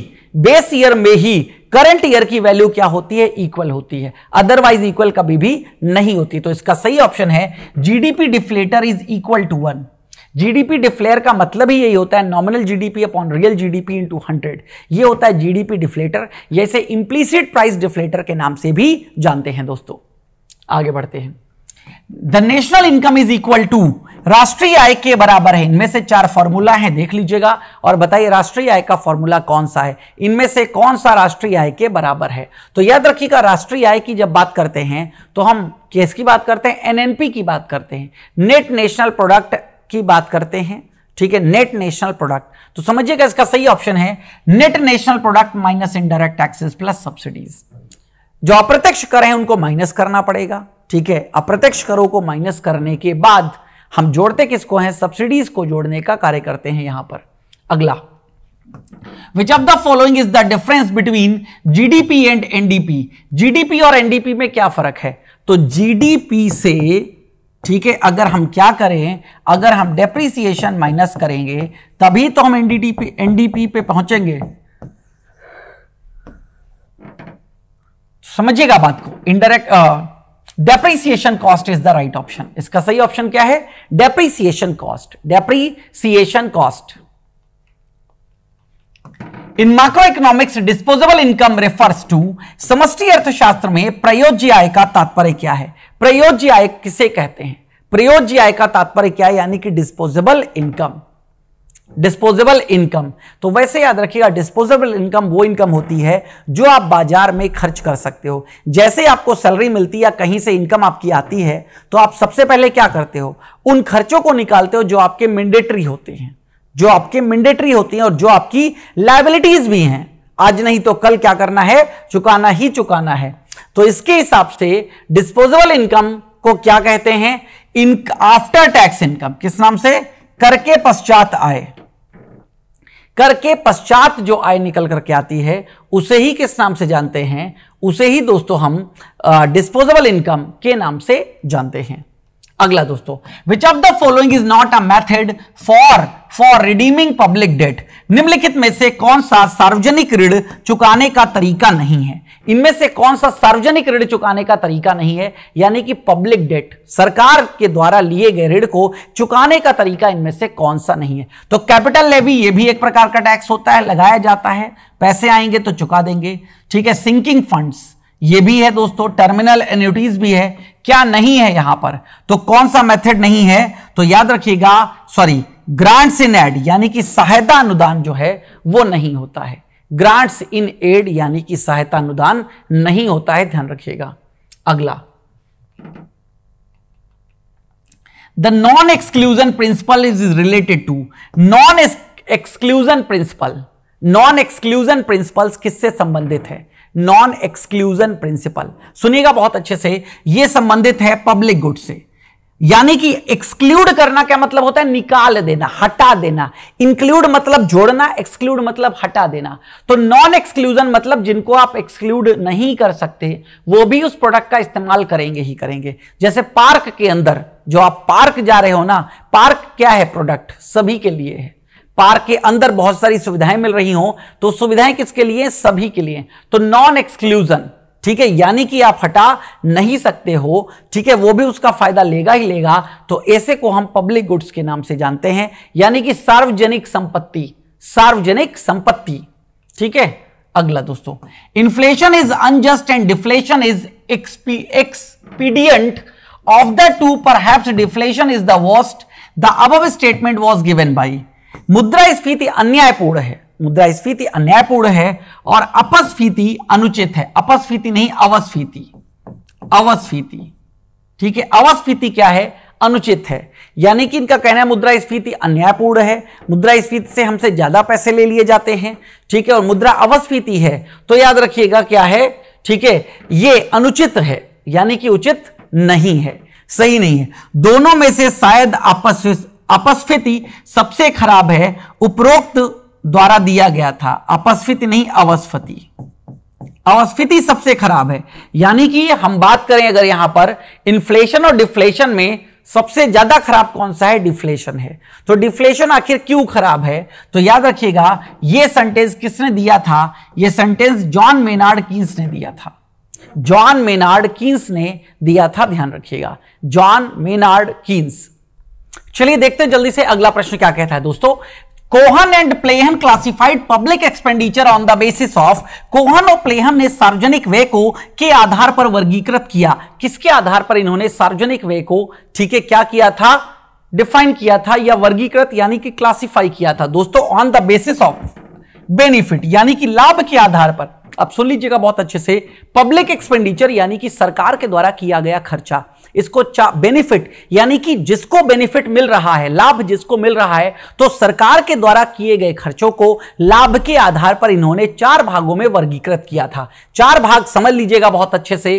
बेस ईयर में ही करंट ईयर की वैल्यू क्या होती है इक्वल होती है अदरवाइज इक्वल कभी भी नहीं होती तो इसका सही ऑप्शन है GDP deflator is equal to one GDP deflator का मतलब ही यही होता है nominal GDP upon real GDP into 100 ये होता है जीडीपी डिफ्लेटर जैसे इंप्लीसिड प्राइस डिफ्लेटर के नाम से भी जानते हैं दोस्तों आगे बढ़ते हैं the national income is equal to राष्ट्रीय आय के बराबर है इनमें से चार फॉर्मूला है देख लीजिएगा और बताइए राष्ट्रीय आय का फॉर्मूला कौन सा है इनमें से कौन सा राष्ट्रीय आय के बराबर है तो याद रखिएगा राष्ट्रीय आय की जब बात करते हैं तो हम किसकी बात करते हैं एनएनपी की बात करते हैं नेट नेशनल प्रोडक्ट की बात करते हैं ठीक है नेट नेशनल प्रोडक्ट तो समझिएगा इसका सही ऑप्शन है net national product minus indirect taxes plus subsidies जो अप्रत्यक्ष कर हैं उनको माइनस करना पड़ेगा ठीक है अप्रत्यक्ष करों को माइनस करने के बाद हम जोड़ते किसको हैं सब्सिडीज को जोड़ने का कार्य करते हैं यहां पर अगला which of the following is the difference between GDP and NDP GDP और एनडीपी में क्या फर्क है तो जीडीपी से ठीक है अगर हम क्या करें अगर हम डेप्रिसिएशन माइनस करेंगे तभी तो हम एनडीटी एनडीपी पे पहुंचेंगे समझिएगा बात को indirect depreciation cost is the right option इसका सही ऑप्शन क्या है depreciation cost depreciation cost in economics disposable income refers to समष्टि अर्थशास्त्र में प्रयोज्य आय का तात्पर्य क्या है प्रयोज्य आय किसे कहते हैं प्रयोज्य आय का तात्पर्य क्या है यानी कि डिस्पोजेबल इनकम डिस्पोजेबल इनकम तो वैसे याद रखिएगा डिस्पोजेबल इनकम वो इनकम होती है जो आप बाजार में खर्च कर सकते हो जैसे आपको सैलरी मिलती है या कहीं से इनकम आपकी आती है तो आप सबसे पहले क्या करते हो उन खर्चों को निकालते हो जो आपके मैंडेटरी होते हैं जो आपके मैंडेटरी होती हैं और जो आपकी लाइबिलिटीज भी हैं आज नहीं तो कल क्या करना है चुकाना ही चुकाना है तो इसके हिसाब से डिस्पोजेबल इनकम को क्या कहते हैं इन आफ्टर टैक्स इनकम किस नाम से करके पश्चात आय करके पश्चात जो आय निकल करके आती है उसे ही किस नाम से जानते हैं उसे ही दोस्तों हम डिस्पोजेबल इनकम के नाम से जानते हैं अगला दोस्तों which of the following is not a method for for redeeming public debt निम्नलिखित में से कौन सा सार्वजनिक ऋण चुकाने का तरीका नहीं है इनमें से कौन सा सार्वजनिक ऋण चुकाने का तरीका नहीं है यानी कि पब्लिक डेट सरकार के द्वारा लिए गए ऋण को चुकाने का तरीका इनमें से कौन सा नहीं है तो कैपिटल लेवी ये भी एक प्रकार का टैक्स होता है लगाया जाता है पैसे आएंगे तो चुका देंगे ठीक है सिंकिंग फंड्स ये भी है दोस्तों टर्मिनल एन्यूटीज भी है क्या नहीं है यहां पर तो कौन सा मेथड नहीं है तो याद रखिएगा सॉरी ग्रांट्स इन एड यानी कि सहायता अनुदान जो है वो नहीं होता है ग्रांट्स इन एड यानी कि सहायता अनुदान नहीं होता है ध्यान रखिएगा अगला the non exclusion principle is related to non exclusion principle non exclusion principle किससे संबंधित है नॉन एक्सक्लूजन प्रिंसिपल सुनिएगा बहुत अच्छे से यह संबंधित है पब्लिक गुड से यानी कि एक्सक्लूड करना क्या मतलब होता है निकाल देना हटा देना इंक्लूड मतलब जोड़ना एक्सक्लूड मतलब हटा देना तो नॉन एक्सक्लूजन मतलब जिनको आप एक्सक्लूड नहीं कर सकते वो भी उस प्रोडक्ट का इस्तेमाल करेंगे ही करेंगे जैसे पार्क के अंदर जो आप पार्क जा रहे हो ना पार्क क्या है प्रोडक्ट सभी के लिए है पार्क के अंदर बहुत सारी सुविधाएं मिल रही हो तो सुविधाएं किसके लिए सभी के लिए तो नॉन एक्सक्लूजन ठीक है यानी कि आप हटा नहीं सकते हो ठीक है वो भी उसका फायदा लेगा ही लेगा तो ऐसे को हम पब्लिक गुड्स के नाम से जानते हैं यानी कि सार्वजनिक संपत्ति सार्वजनिक संपत्ति ठीक है अगला दोस्तों inflation is unjust and deflation is expedient of the two per deflation is the worst the above statement was given by मुद्रास्फीति अन्यायपूर्ण है मुद्रास्फीति अन्यायपूर्ण है और अपस्फीति अनुचित है अपस्फीति नहीं अवस्फीति अवस्फीति ठीक है अवस्फीति क्या है अनुचित है यानी कि इनका कहना है मुद्रा स्फीति अन्यायपूर्ण है मुद्रास्फीति से हमसे ज्यादा पैसे ले लिए जाते हैं ठीक है और मुद्रा अवस्फीति है तो याद रखिएगा क्या है ठीक है ये अनुचित है यानी कि उचित नहीं है सही नहीं है दोनों में से शायद आपस अपस्फीति सबसे खराब है उपरोक्त द्वारा दिया गया था अपस्फीति नहीं अवस्फति अवस्फीति सबसे खराब है यानी कि हम बात करें अगर यहां पर इन्फ्लेशन और डिफ्लेशन में सबसे ज्यादा खराब कौन सा है डिफ्लेशन है तो डिफ्लेशन आखिर क्यों खराब है तो याद रखिएगा यह सेंटेंस किसने दिया था यह सेंटेंस जॉन मेनार्ड कीन्स ने दिया था जॉन मेनार्ड कीन्स ने दिया था ध्यान रखिएगा जॉन मेनार्ड कीन्स चलिए देखते हैं जल्दी से अगला प्रश्न क्या कहता है दोस्तों Cohn and Plehn classified public expenditure on the basis of Cohn और प्लेहन ने सार्वजनिक व्यय को के आधार पर वर्गीकृत किया किसके आधार पर इन्होंने सार्वजनिक व्यय को ठीक है क्या किया था डिफाइन किया था या वर्गीकृत यानी कि क्लासिफाई किया था दोस्तों on the basis of benefit यानी कि लाभ के आधार पर अब सुन लीजिएगा बहुत अच्छे से पब्लिक एक्सपेंडिचर यानी कि सरकार के द्वारा किया गया खर्चा इसको बेनिफिट यानी कि जिसको बेनिफिट मिल रहा है लाभ जिसको मिल रहा है तो सरकार के द्वारा किए गए खर्चों को लाभ के आधार पर इन्होंने चार भागों में वर्गीकृत किया था चार भाग समझ लीजिएगा बहुत अच्छे से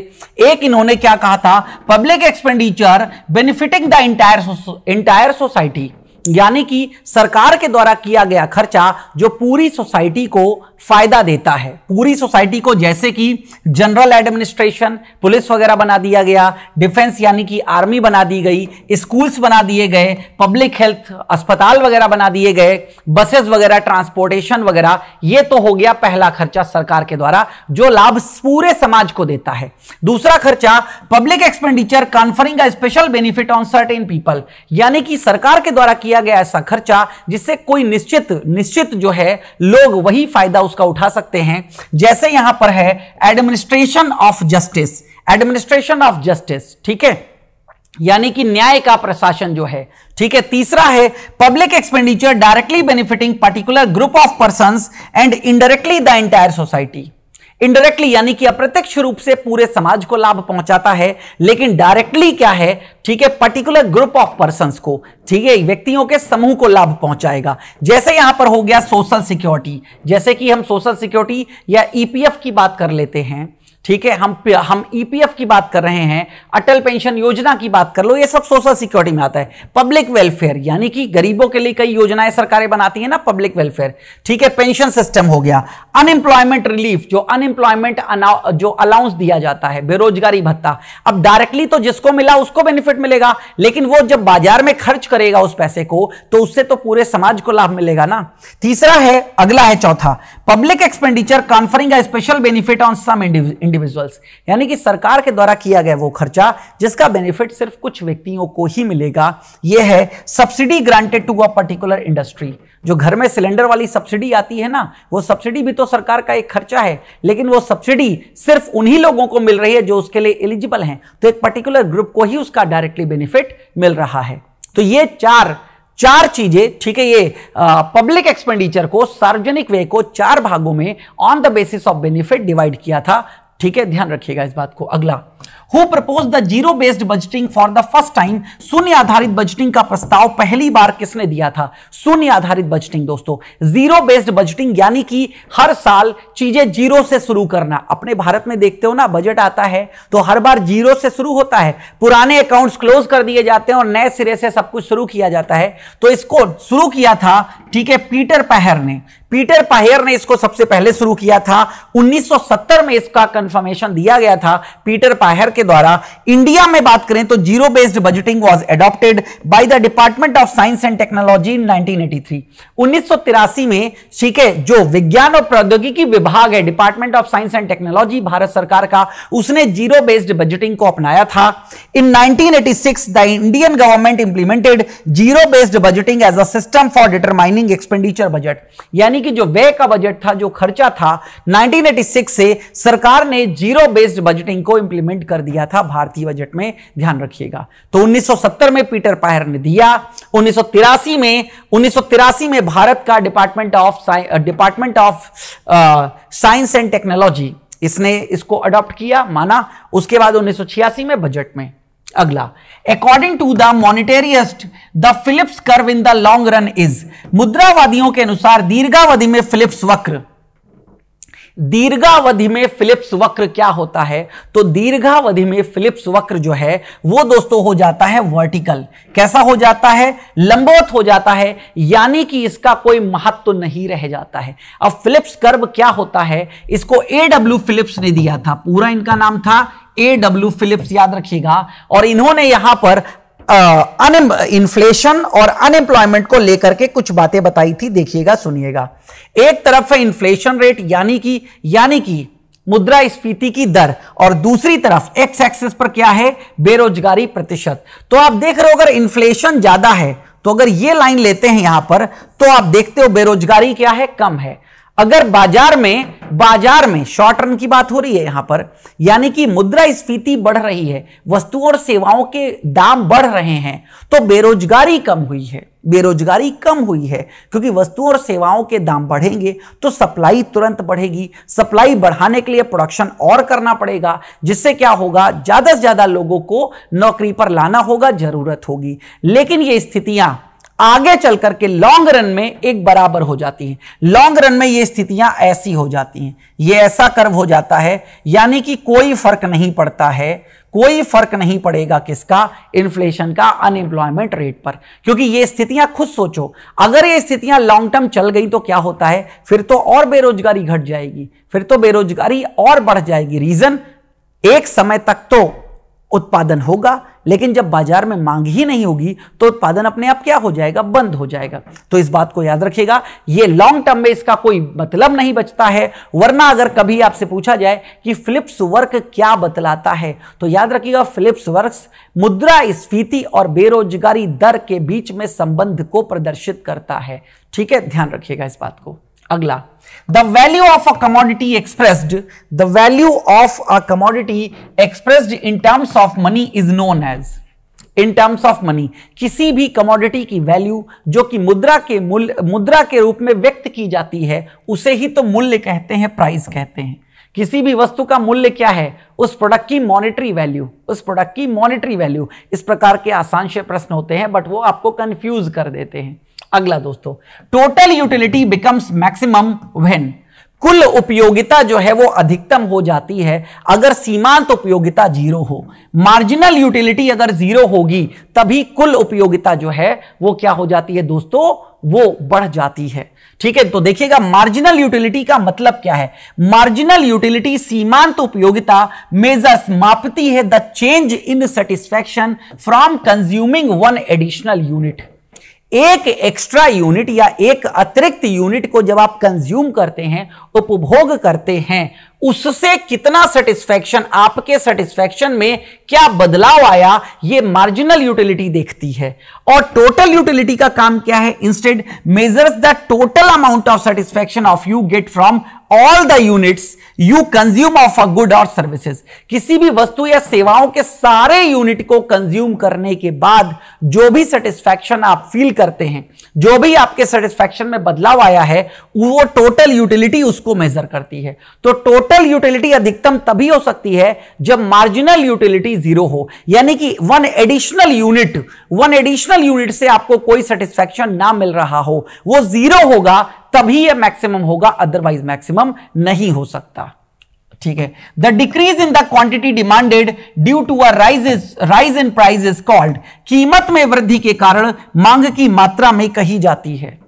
एक इन्होंने क्या कहा था public expenditure benefiting the entire entire society यानी कि सरकार के द्वारा किया गया खर्चा जो पूरी सोसाइटी को फायदा देता है पूरी सोसाइटी को जैसे कि जनरल एडमिनिस्ट्रेशन पुलिस वगैरह बना दिया गया डिफेंस यानी कि आर्मी बना दी गई स्कूल्स बना दिए गए पब्लिक हेल्थ अस्पताल वगैरह बना दिए गए बसेस वगैरह ट्रांसपोर्टेशन वगैरह ये तो हो गया पहला खर्चा सरकार के द्वारा जो लाभ पूरे समाज को देता है दूसरा खर्चा public expenditure conferring special benefit on certain people यानी कि सरकार के द्वारा किया किया गया ऐसा खर्चा जिससे कोई निश्चित निश्चित जो है लोग वही फायदा उसका उठा सकते हैं जैसे यहां पर है administration of justice administration of justice ठीक है यानी कि न्याय का प्रशासन जो है ठीक है तीसरा है public expenditure directly benefiting particular group of person and indirectly the entire society indirectly यानी कि अप्रत्यक्ष रूप से पूरे समाज को लाभ पहुंचाता है लेकिन डायरेक्टली क्या है ठीक है पर्टिकुलर ग्रुप ऑफ पर्सन को ठीक है व्यक्तियों के समूह को लाभ पहुंचाएगा जैसे यहां पर हो गया सोशल सिक्योरिटी जैसे कि हम सोशल सिक्योरिटी या ईपीएफ e की बात कर लेते हैं ठीक है हम हम ईपीएफ e की बात कर रहे हैं अटल पेंशन योजना की बात कर लो ये सब सोशल सिक्योरिटी में आता है पब्लिक वेलफेयर यानी कि गरीबों के लिए कई योजनाएं सरकारें बनाती है ना पब्लिक वेलफेयर ठीक है पेंशन सिस्टम हो गया अनएम्प्लॉयमेंट रिलीफ जो अन अनएम्प्लॉयमेंट जो अलाउंस दिया जाता है बेरोजगारी भत्ता अब डायरेक्टली तो जिसको मिला उसको बेनिफिट मिलेगा लेकिन वो जब बाजार में खर्च करेगा उस पैसे को तो उससे तो पूरे समाज को लाभ मिलेगा ना तीसरा है अगला है चौथा public expenditure conferring special benefit on some individuals यानी कि सरकार के द्वारा किया गया वो खर्चा जिसका बेनिफिट सिर्फ कुछ व्यक्तियों को ही मिलेगा ये है subsidy granted to a particular industry जो घर में सिलेंडर वाली सब्सिडी आती है ना वो सब्सिडी भी तो सरकार का एक खर्चा है लेकिन वो सब्सिडी सिर्फ उन्हीं लोगों को मिल रही है जो उसके लिए एलिजिबल हैं तो एक पर्टिकुलर ग्रुप को ही उसका डायरेक्टली बेनिफिट मिल रहा है तो ये चार चार चीजें ठीक है ये पब्लिक एक्सपेंडिचर को सार्वजनिक व्यय को चार भागों में on the basis of benefit divide किया था ठीक है ध्यान रखिएगा इस बात को अगला who propose the zero based budgeting for the first time शून्य आधारित बजटिंग का प्रस्ताव पहली बार किसने दिया था शून्य आधारित बजटिंग दोस्तों जीरो बेस्ड बजटिंग यानी कि हर साल चीजें जीरो से शुरू करना अपने भारत में देखते हो ना बजट आता है तो हर बार जीरो से शुरू होता है पुराने अकाउंट्स क्लोज कर दिए जाते हैं और नए सिरे से सब कुछ शुरू किया जाता है तो इसको शुरू किया था ठीक है पीटर पहर ने पीटर पाहेर ने इसको सबसे पहले शुरू किया था 1970 में इसका कंफर्मेशन दिया गया था पीटर पाहेर के के द्वारा इंडिया में बात करें तो zero based budgeting was adopted by the department of science and technology in 1983 1983 में ठीक है जो विज्ञान और प्रौद्योगिकी विभाग है department of science and technology भारत सरकार का उसने जीरो बेस्ड बजटिंग को अपनाया था in 1986 the Indian government implemented zero based budgeting as a system for determining expenditure budget यानी कि जो व्यय का बजट था जो खर्चा था 1986 से सरकार ने जीरो बेस्ड बजटिंग को इंप्लीमेंट कर दिया दिया था भारतीय बजट में ध्यान रखिएगा तो 1970 में पीटर पायर ने दिया उन्नीस में उन्नीस में भारत का department of department of science and technology इसने इसको अडॉप्ट किया माना उसके बाद उन्नीस में बजट में अगला according to the monetarist the Phillips curve in the long run is मुद्रावादियों के अनुसार दीर्घावधि में फिलिप्स वक्र दीर्घावधि में फिलिप्स वक्र क्या होता है तो दीर्घावधि में फिलिप्स वक्र जो है वो दोस्तों हो जाता है वर्टिकल कैसा हो जाता है लंबोत हो जाता है यानी कि इसका कोई महत्व तो नहीं रह जाता है अब फिलिप्स कर्व क्या होता है इसको ए डब्ल्यू फिलिप्स ने दिया था पूरा इनका नाम था ए डब्ल्यू फिलिप्स याद रखिएगा और इन्होंने यहां पर इन्फ्लेशन और अनएम्प्लॉयमेंट को लेकर के कुछ बातें बताई थी देखिएगा सुनिएगा एक तरफ है इन्फ्लेशन रेट यानी कि यानी कि मुद्रा स्फीति की दर और दूसरी तरफ एक्स एक्सिस पर क्या है बेरोजगारी प्रतिशत तो आप देख रहे हो अगर इन्फ्लेशन ज्यादा है तो अगर ये लाइन लेते हैं यहां पर तो आप देखते हो बेरोजगारी क्या है कम है अगर बाजार में बाजार में शॉर्ट रन की बात हो रही है यहां पर यानी कि मुद्रा स्फीति बढ़ रही है वस्तुओं और सेवाओं के दाम बढ़ रहे हैं तो बेरोजगारी कम हुई है बेरोजगारी कम हुई है क्योंकि वस्तुओं और सेवाओं के दाम बढ़ेंगे तो सप्लाई तुरंत बढ़ेगी सप्लाई बढ़ाने के लिए प्रोडक्शन और करना पड़ेगा जिससे क्या होगा ज्यादा से ज्यादा लोगों को नौकरी पर लाना होगा जरूरत होगी लेकिन ये स्थितियां आगे चल करके लॉन्ग रन में एक बराबर हो जाती है लॉन्ग रन में ये स्थितियां ऐसी हो जाती हैं ये ऐसा कर्व हो जाता है यानी कि कोई फर्क नहीं पड़ता है कोई फर्क नहीं पड़ेगा किसका इन्फ्लेशन का अनएम्प्लॉयमेंट रेट पर क्योंकि ये स्थितियां खुद सोचो अगर ये स्थितियां लॉन्ग टर्म चल गई तो क्या होता है फिर तो और बेरोजगारी घट जाएगी फिर तो बेरोजगारी और बढ़ जाएगी रीजन एक समय तक तो उत्पादन होगा लेकिन जब बाजार में मांग ही नहीं होगी तो उत्पादन अपने आप क्या हो जाएगा बंद हो जाएगा तो इस बात को याद रखिएगा ये लॉन्ग टर्म में इसका कोई मतलब नहीं बचता है वरना अगर कभी आपसे पूछा जाए कि फिलिप्स वर्क क्या बतलाता है तो याद रखिएगा फिलिप्स वर्क मुद्रा स्फीति और बेरोजगारी दर के बीच में संबंध को प्रदर्शित करता है ठीक है ध्यान रखिएगा इस बात को अगला the value of a commodity expressed the value of a commodity expressed in terms of money is known as in terms of money किसी भी कमोडिटी की वैल्यू जो कि मुद्रा के मूल्य मुद्रा के रूप में व्यक्त की जाती है उसे ही तो मूल्य कहते हैं प्राइस कहते हैं किसी भी वस्तु का मूल्य क्या है उस प्रोडक्ट की मॉनेटरी वैल्यू उस प्रोडक्ट की मॉनेटरी वैल्यू इस प्रकार के आसान से प्रश्न होते हैं बट वो आपको कंफ्यूज कर देते हैं अगला दोस्तों total utility becomes maximum when कुल उपयोगिता जो है वो अधिकतम हो जाती है अगर सीमांत उपयोगिता जीरो हो मार्जिनल यूटिलिटी अगर जीरो होगी तभी कुल उपयोगिता जो है वो क्या हो जाती है दोस्तों वो बढ़ जाती है ठीक है तो देखिएगा मार्जिनल यूटिलिटी का मतलब क्या है मार्जिनल यूटिलिटी सीमांत उपयोगिता मेजर्स मापती है the change in satisfaction from consuming one additional unit एक एक्स्ट्रा यूनिट या एक अतिरिक्त यूनिट को जब आप कंज्यूम करते हैं उपभोग करते हैं उससे कितना सेटिस्फेक्शन आपके सेटिस्फेक्शन में क्या बदलाव आया ये मार्जिनल यूटिलिटी देखती है और टोटल यूटिलिटी का काम क्या है instead measures the total amount of satisfaction of you get from all the units you consume of a good और सर्विसेज किसी भी वस्तु या सेवाओं के सारे यूनिट को कंज्यूम करने के बाद जो भी सेटिस्फैक्शन आप फील करते हैं जो भी आपके सेटिस्फैक्शन में बदलाव आया है वो टोटल यूटिलिटी उसको मेजर करती है तो टोटल यूटिलिटी अधिकतम तभी हो सकती है जब मार्जिनल यूटिलिटी जीरो हो यानी कि one additional unit one additional unit से आपको कोई सेटिस्फेक्शन ना मिल रहा हो वो जीरो होगा तभी ये मैक्सिमम होगा अदरवाइज मैक्सिमम नहीं हो सकता ठीक है the decrease in the quantity demanded due to a rise rise in price is called कीमत में वृद्धि के कारण मांग की मात्रा में कही जाती है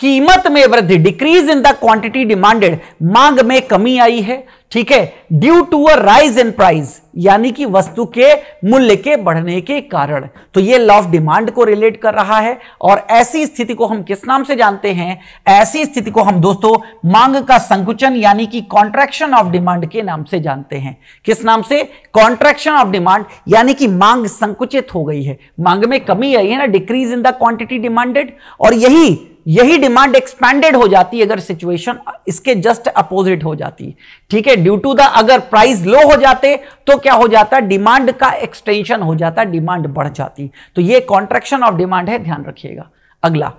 कीमत में वृद्धि decrease in the quantity demanded मांग में कमी आई है ठीक है due to a rise in price यानी कि वस्तु के मूल्य के बढ़ने के कारण तो ये लॉ ऑफ डिमांड को रिलेट कर रहा है और ऐसी स्थिति को हम किस नाम से जानते हैं ऐसी स्थिति को हम दोस्तों मांग का संकुचन यानी कि कॉन्ट्रैक्शन ऑफ डिमांड के नाम से जानते हैं किस नाम से कॉन्ट्रैक्शन ऑफ डिमांड यानी कि मांग संकुचित हो गई है मांग में कमी आई है ना decrease in the quantity demanded और यही यही डिमांड एक्सपैंडेड हो जाती है अगर सिचुएशन इसके जस्ट अपोजिट हो जाती है ठीक है ड्यू टू द अगर प्राइस लो हो जाते तो क्या हो जाता है डिमांड का एक्सटेंशन हो जाता है डिमांड बढ़ जाती तो ये कॉन्ट्रेक्शन ऑफ डिमांड है ध्यान रखिएगा अगला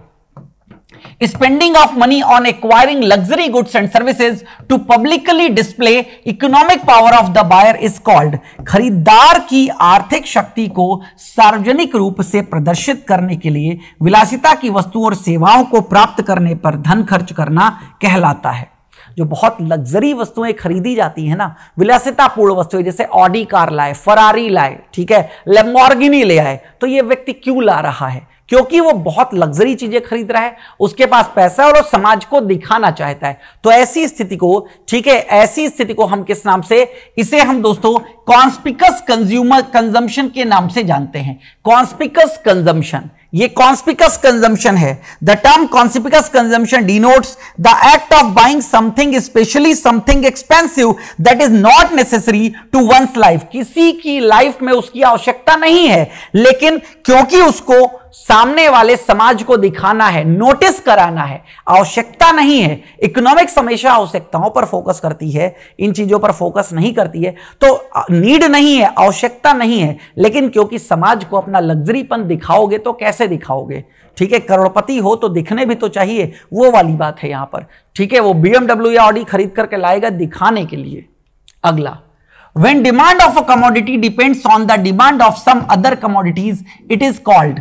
spending of money on acquiring luxury goods and services to publicly display economic power of the buyer is called खरीदार की आर्थिक शक्ति को सार्वजनिक रूप से प्रदर्शित करने के लिए विलासिता की वस्तुओं और सेवाओं को प्राप्त करने पर धन खर्च करना कहलाता है जो बहुत लग्जरी वस्तुएं खरीदी जाती है ना विलासितापूर्ण वस्तुएं जैसे ऑडी कार लाए फरारी लाए ठीक है लेमोर्गिनी ले आए तो ये व्यक्ति क्यों ला रहा है क्योंकि वो बहुत लग्जरी चीजें खरीद रहा है उसके पास पैसा है और वो समाज को दिखाना चाहता है तो ऐसी स्थिति को ठीक है ऐसी स्थिति को हम किस नाम से इसे हम दोस्तों कॉन्स्पिकस कंज्यूमर कंजम्पशन के नाम से जानते हैं कॉन्स्पिकस कंजम्पशन ये कॉन्स्पिकस कंजम्पशन है the term conspicuous consumption denotes the act of buying something specially something expensive that is not necessary to one's life किसी की लाइफ में उसकी आवश्यकता नहीं है लेकिन क्योंकि उसको सामने वाले समाज को दिखाना है नोटिस कराना है आवश्यकता नहीं है इकोनॉमिक्स हमेशा आवश्यकताओं पर फोकस करती है इन चीजों पर फोकस नहीं करती है तो नीड नहीं है आवश्यकता नहीं है लेकिन क्योंकि समाज को अपना लग्जरीपन दिखाओगे तो कैसे कैसे दिखाओगे ठीक है करोड़पति हो तो दिखने भी तो चाहिए वो वाली बात है यहां पर ठीक है वो बीएमडब्ल्यू या ऑडी खरीद करके लाएगा दिखाने के लिए अगला when demand of a commodity depends on the demand of some other commodities it is called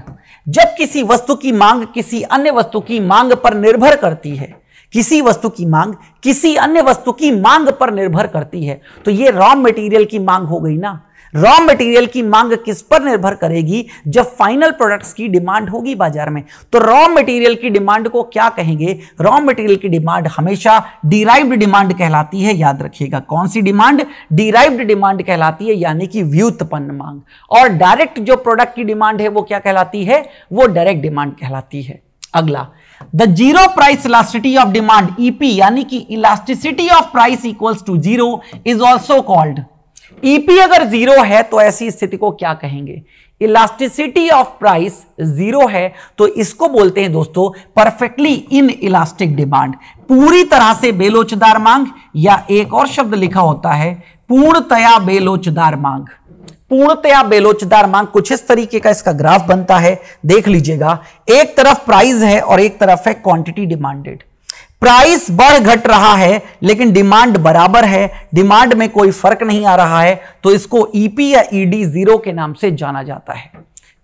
जब किसी वस्तु की मांग किसी अन्य वस्तु की मांग पर निर्भर करती है किसी वस्तु की मांग किसी अन्य वस्तु की मांग पर निर्भर करती है तो ये रॉ मटेरियल की मांग हो गई ना रॉ मटेरियल की मांग किस पर निर्भर करेगी जब फाइनल प्रोडक्ट्स की डिमांड होगी बाजार में तो रॉ मटेरियल की डिमांड को क्या कहेंगे रॉ मटेरियल की डिमांड हमेशा डिराइव्ड डिमांड कहलाती है याद रखिएगा कौन सी डिमांड डिराइव्ड डिमांड कहलाती है यानी कि व्युत्पन्न मांग और डायरेक्ट जो प्रोडक्ट की डिमांड है वो क्या कहलाती है वो डायरेक्ट डिमांड कहलाती है अगला the zero price elasticity of demand EP यानी कि elasticity of price equals to zero is also called EP e अगर जीरो है तो ऐसी स्थिति को क्या कहेंगे इलास्टिसिटी ऑफ प्राइस जीरो है तो इसको बोलते हैं दोस्तों परफेक्टली इन इलास्टिक डिमांड पूरी तरह से बेलोचदार मांग या एक और शब्द लिखा होता है पूर्णतया बेलोचदार मांग पूर्णतया बेलोचदार मांग कुछ इस तरीके का इसका ग्राफ बनता है देख लीजिएगा एक तरफ प्राइस है और एक तरफ है क्वांटिटी डिमांडेड प्राइस बढ़ घट रहा है लेकिन डिमांड बराबर है डिमांड में कोई फर्क नहीं आ रहा है तो इसको ईपी e या ईडी e जीरो के नाम से जाना जाता है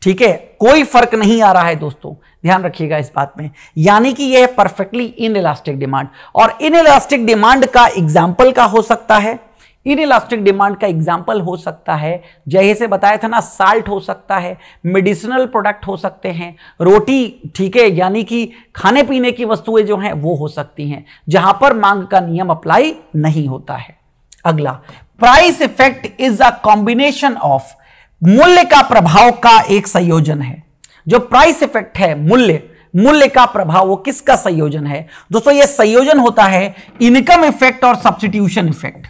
ठीक है कोई फर्क नहीं आ रहा है दोस्तों ध्यान रखिएगा इस बात में यानी कि यह परफेक्टली इन इलास्टिक डिमांड और इन इलास्टिक डिमांड का एग्जाम्पल का हो सकता है इन इलास्टिक डिमांड का एग्जाम्पल हो सकता है जैसे बताया था ना साल्ट हो सकता है मेडिसिनल प्रोडक्ट हो सकते हैं रोटी ठीक है यानी कि खाने पीने की वस्तुएं जो हैं वो हो सकती हैं जहां पर मांग का नियम अप्लाई नहीं होता है अगला price effect is a combination of मूल्य का प्रभाव का एक संयोजन है जो प्राइस इफेक्ट है मूल्य मूल्य का प्रभाव वो किसका संयोजन है दोस्तों ये संयोजन होता है इनकम इफेक्ट और सब्सटीट्यूशन इफेक्ट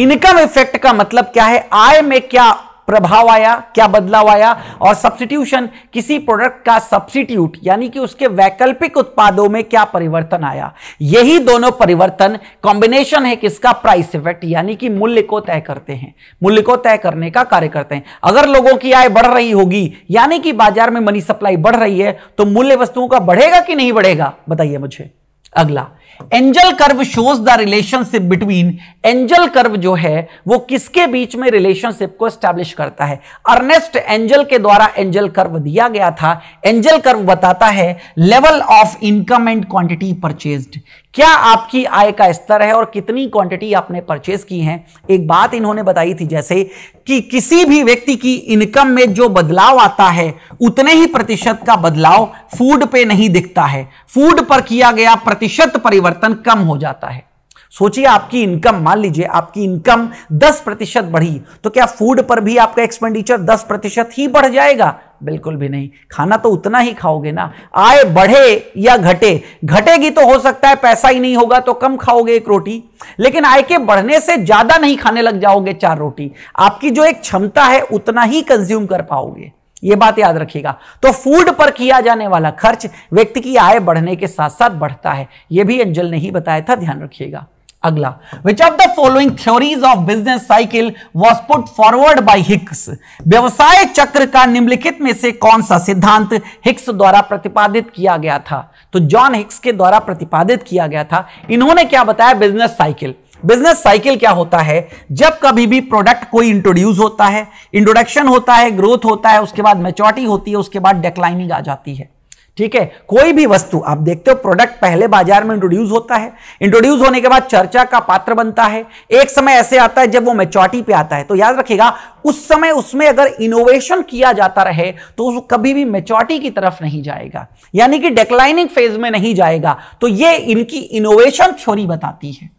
इनकम इफेक्ट का मतलब क्या है आय में क्या प्रभाव आया क्या बदलाव आया और सब्सिट्यूशन किसी प्रोडक्ट का सब्सिट्यूट यानी कि उसके वैकल्पिक उत्पादों में क्या परिवर्तन आया यही दोनों परिवर्तन कॉम्बिनेशन है किसका प्राइस इफेक्ट यानी कि मूल्य को तय करते हैं मूल्य को तय करने का कार्य करते हैं अगर लोगों की आय बढ़ रही होगी यानी कि बाजार में मनी सप्लाई बढ़ रही है तो मूल्य वस्तुओं का बढ़ेगा कि नहीं बढ़ेगा बताइए मुझे अगला Engel curve shows the relationship between Engel curve जो है वो किसके बीच में रिलेशनशिप को स्टैब्लिश करता है अर्नेस्ट एंजल के द्वारा एंजल कर्व दिया गया था एंजल कर्व बताता है level of income and quantity purchased क्या आपकी आय का स्तर है और कितनी क्वांटिटी आपने परचेज की है एक बात इन्होंने बताई थी जैसे कि किसी भी व्यक्ति की इनकम में जो बदलाव आता है उतने ही प्रतिशत का बदलाव फूड पे नहीं दिखता है फूड पर किया गया प्रतिशत परिवर्तन कम हो जाता है सोचिए आपकी इनकम मान लीजिए आपकी इनकम 10 प्रतिशत बढ़ी तो क्या फूड पर भी आपका एक्सपेंडिचर 10 प्रतिशत ही बढ़ जाएगा बिल्कुल भी नहीं खाना तो उतना ही खाओगे ना आय बढ़े या घटे घटेगी तो हो सकता है पैसा ही नहीं होगा तो कम खाओगे एक रोटी लेकिन आय के बढ़ने से ज्यादा नहीं खाने लग जाओगे चार रोटी आपकी जो एक क्षमता है उतना ही कंज्यूम कर पाओगे ये बात याद रखिएगा तो फूड पर किया जाने वाला खर्च व्यक्ति की आय बढ़ने के साथ साथ बढ़ता है यह भी अंजल ने ही बताया था ध्यान रखिएगा अगला which of the following theories of business cycle was put forward by Hicks व्यवसाय चक्र का निम्नलिखित में से कौन सा सिद्धांत हिक्स द्वारा प्रतिपादित किया गया था तो जॉन हिक्स के द्वारा प्रतिपादित किया गया था इन्होंने क्या बताया बिजनेस साइकिल बिजनेस साइकिल क्या होता है जब कभी भी प्रोडक्ट कोई इंट्रोड्यूस होता है इंट्रोडक्शन होता है ग्रोथ होता है उसके बाद मेचोरिटी होती है उसके बाद डेक्लाइनिंग आ जाती है ठीक है कोई भी वस्तु आप देखते हो प्रोडक्ट पहले बाजार में इंट्रोड्यूस होता है इंट्रोड्यूस होने के बाद चर्चा का पात्र बनता है एक समय ऐसे आता है जब वो मेचोरिटी पे आता है तो याद रखिएगा उस समय उसमें अगर इनोवेशन किया जाता रहे तो उस कभी भी मेचोरिटी की तरफ नहीं जाएगा यानी कि डेक्लाइनिंग फेज में नहीं जाएगा तो ये इनकी इनोवेशन थ्योरी बताती है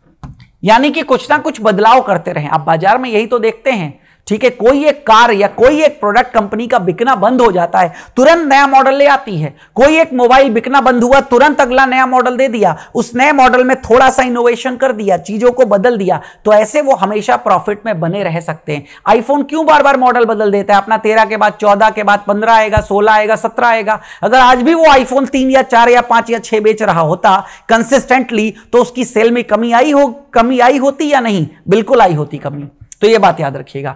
यानी कि कुछ ना कुछ बदलाव करते रहे आप बाजार में यही तो देखते हैं ठीक है कोई एक कार या कोई एक प्रोडक्ट कंपनी का बिकना बंद हो जाता है तुरंत नया मॉडल ले आती है कोई एक मोबाइल बिकना बंद हुआ तुरंत अगला नया मॉडल दे दिया उस नए मॉडल में थोड़ा सा इनोवेशन कर दिया चीजों को बदल दिया तो ऐसे वो हमेशा प्रॉफिट में बने रह सकते हैं आईफोन क्यों बार बार मॉडल बदल देता है अपना तेरह के बाद चौदह के बाद पंद्रह आएगा सोलह आएगा सत्रह आएगा अगर आज भी वो आईफोन तीन या चार या पांच या छह बेच रहा होता कंसिस्टेंटली तो उसकी सेल में कमी आई हो कमी आई होती या नहीं बिल्कुल आई होती कमी तो ये बात याद रखिएगा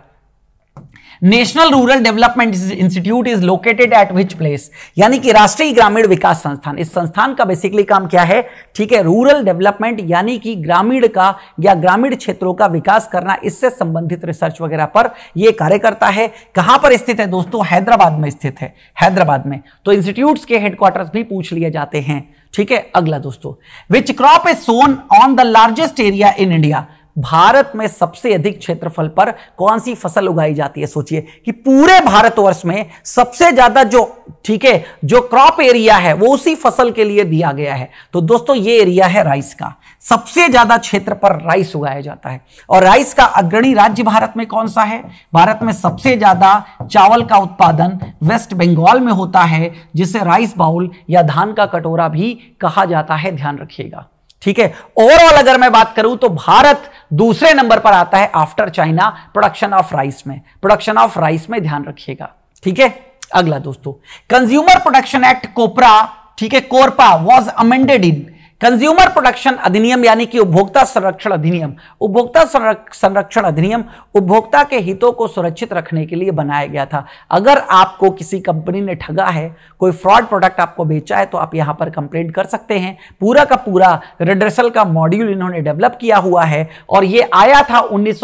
national rural development institute is located at which place यानी कि राष्ट्रीय ग्रामीण विकास संस्थान इस संस्थान का बेसिकली काम क्या है ठीक है रूरल डेवलपमेंट यानी कि ग्रामीण का या ग्रामीण क्षेत्रों का विकास करना इससे संबंधित रिसर्च वगैरह पर यह कार्य करता है कहां पर स्थित है दोस्तों हैदराबाद में स्थित है हैदराबाद में तो इंस्टीट्यूट के हेडक्वार्टर भी पूछ लिए जाते हैं ठीक है अगला दोस्तों which crop is sown on the largest area in India Bharat में सबसे अधिक क्षेत्रफल पर कौन सी फसल उगाई जाती है सोचिए कि पूरे भारतवर्ष में सबसे ज्यादा जो ठीक है जो क्रॉप एरिया है वो उसी फसल के लिए दिया गया है तो दोस्तों ये एरिया है राइस का सबसे ज्यादा क्षेत्र पर राइस उगाया जाता है और राइस का अग्रणी राज्य भारत में कौन सा है भारत में सबसे ज्यादा चावल का उत्पादन वेस्ट बंगाल में होता है जिसे राइस बाउल या धान का कटोरा भी कहा जाता है ध्यान रखिएगा ठीक है ओवरऑल अगर मैं बात करूं तो भारत दूसरे नंबर पर आता है after China production of rice में प्रोडक्शन ऑफ राइस में ध्यान रखिएगा ठीक है अगला दोस्तों कंज्यूमर प्रोडक्शन एक्ट कोपरा ठीक है कोरपा was amended in consumer production अधिनियम यानी कि उपभोक्ता संरक्षण अधिनियम उपभोक्ता संरक्षण अधिनियम उपभोक्ता के हितों को सुरक्षित रखने के लिए बनाया गया था अगर आपको किसी कंपनी ने ठगा है कोई फ्रॉड प्रोडक्ट आपको बेचा है तो आप यहां पर कंप्लेंट कर सकते हैं पूरा का पूरा रिड्रेसल का मॉड्यूल इन्होंने डेवलप किया हुआ है और ये आया था उन्नीस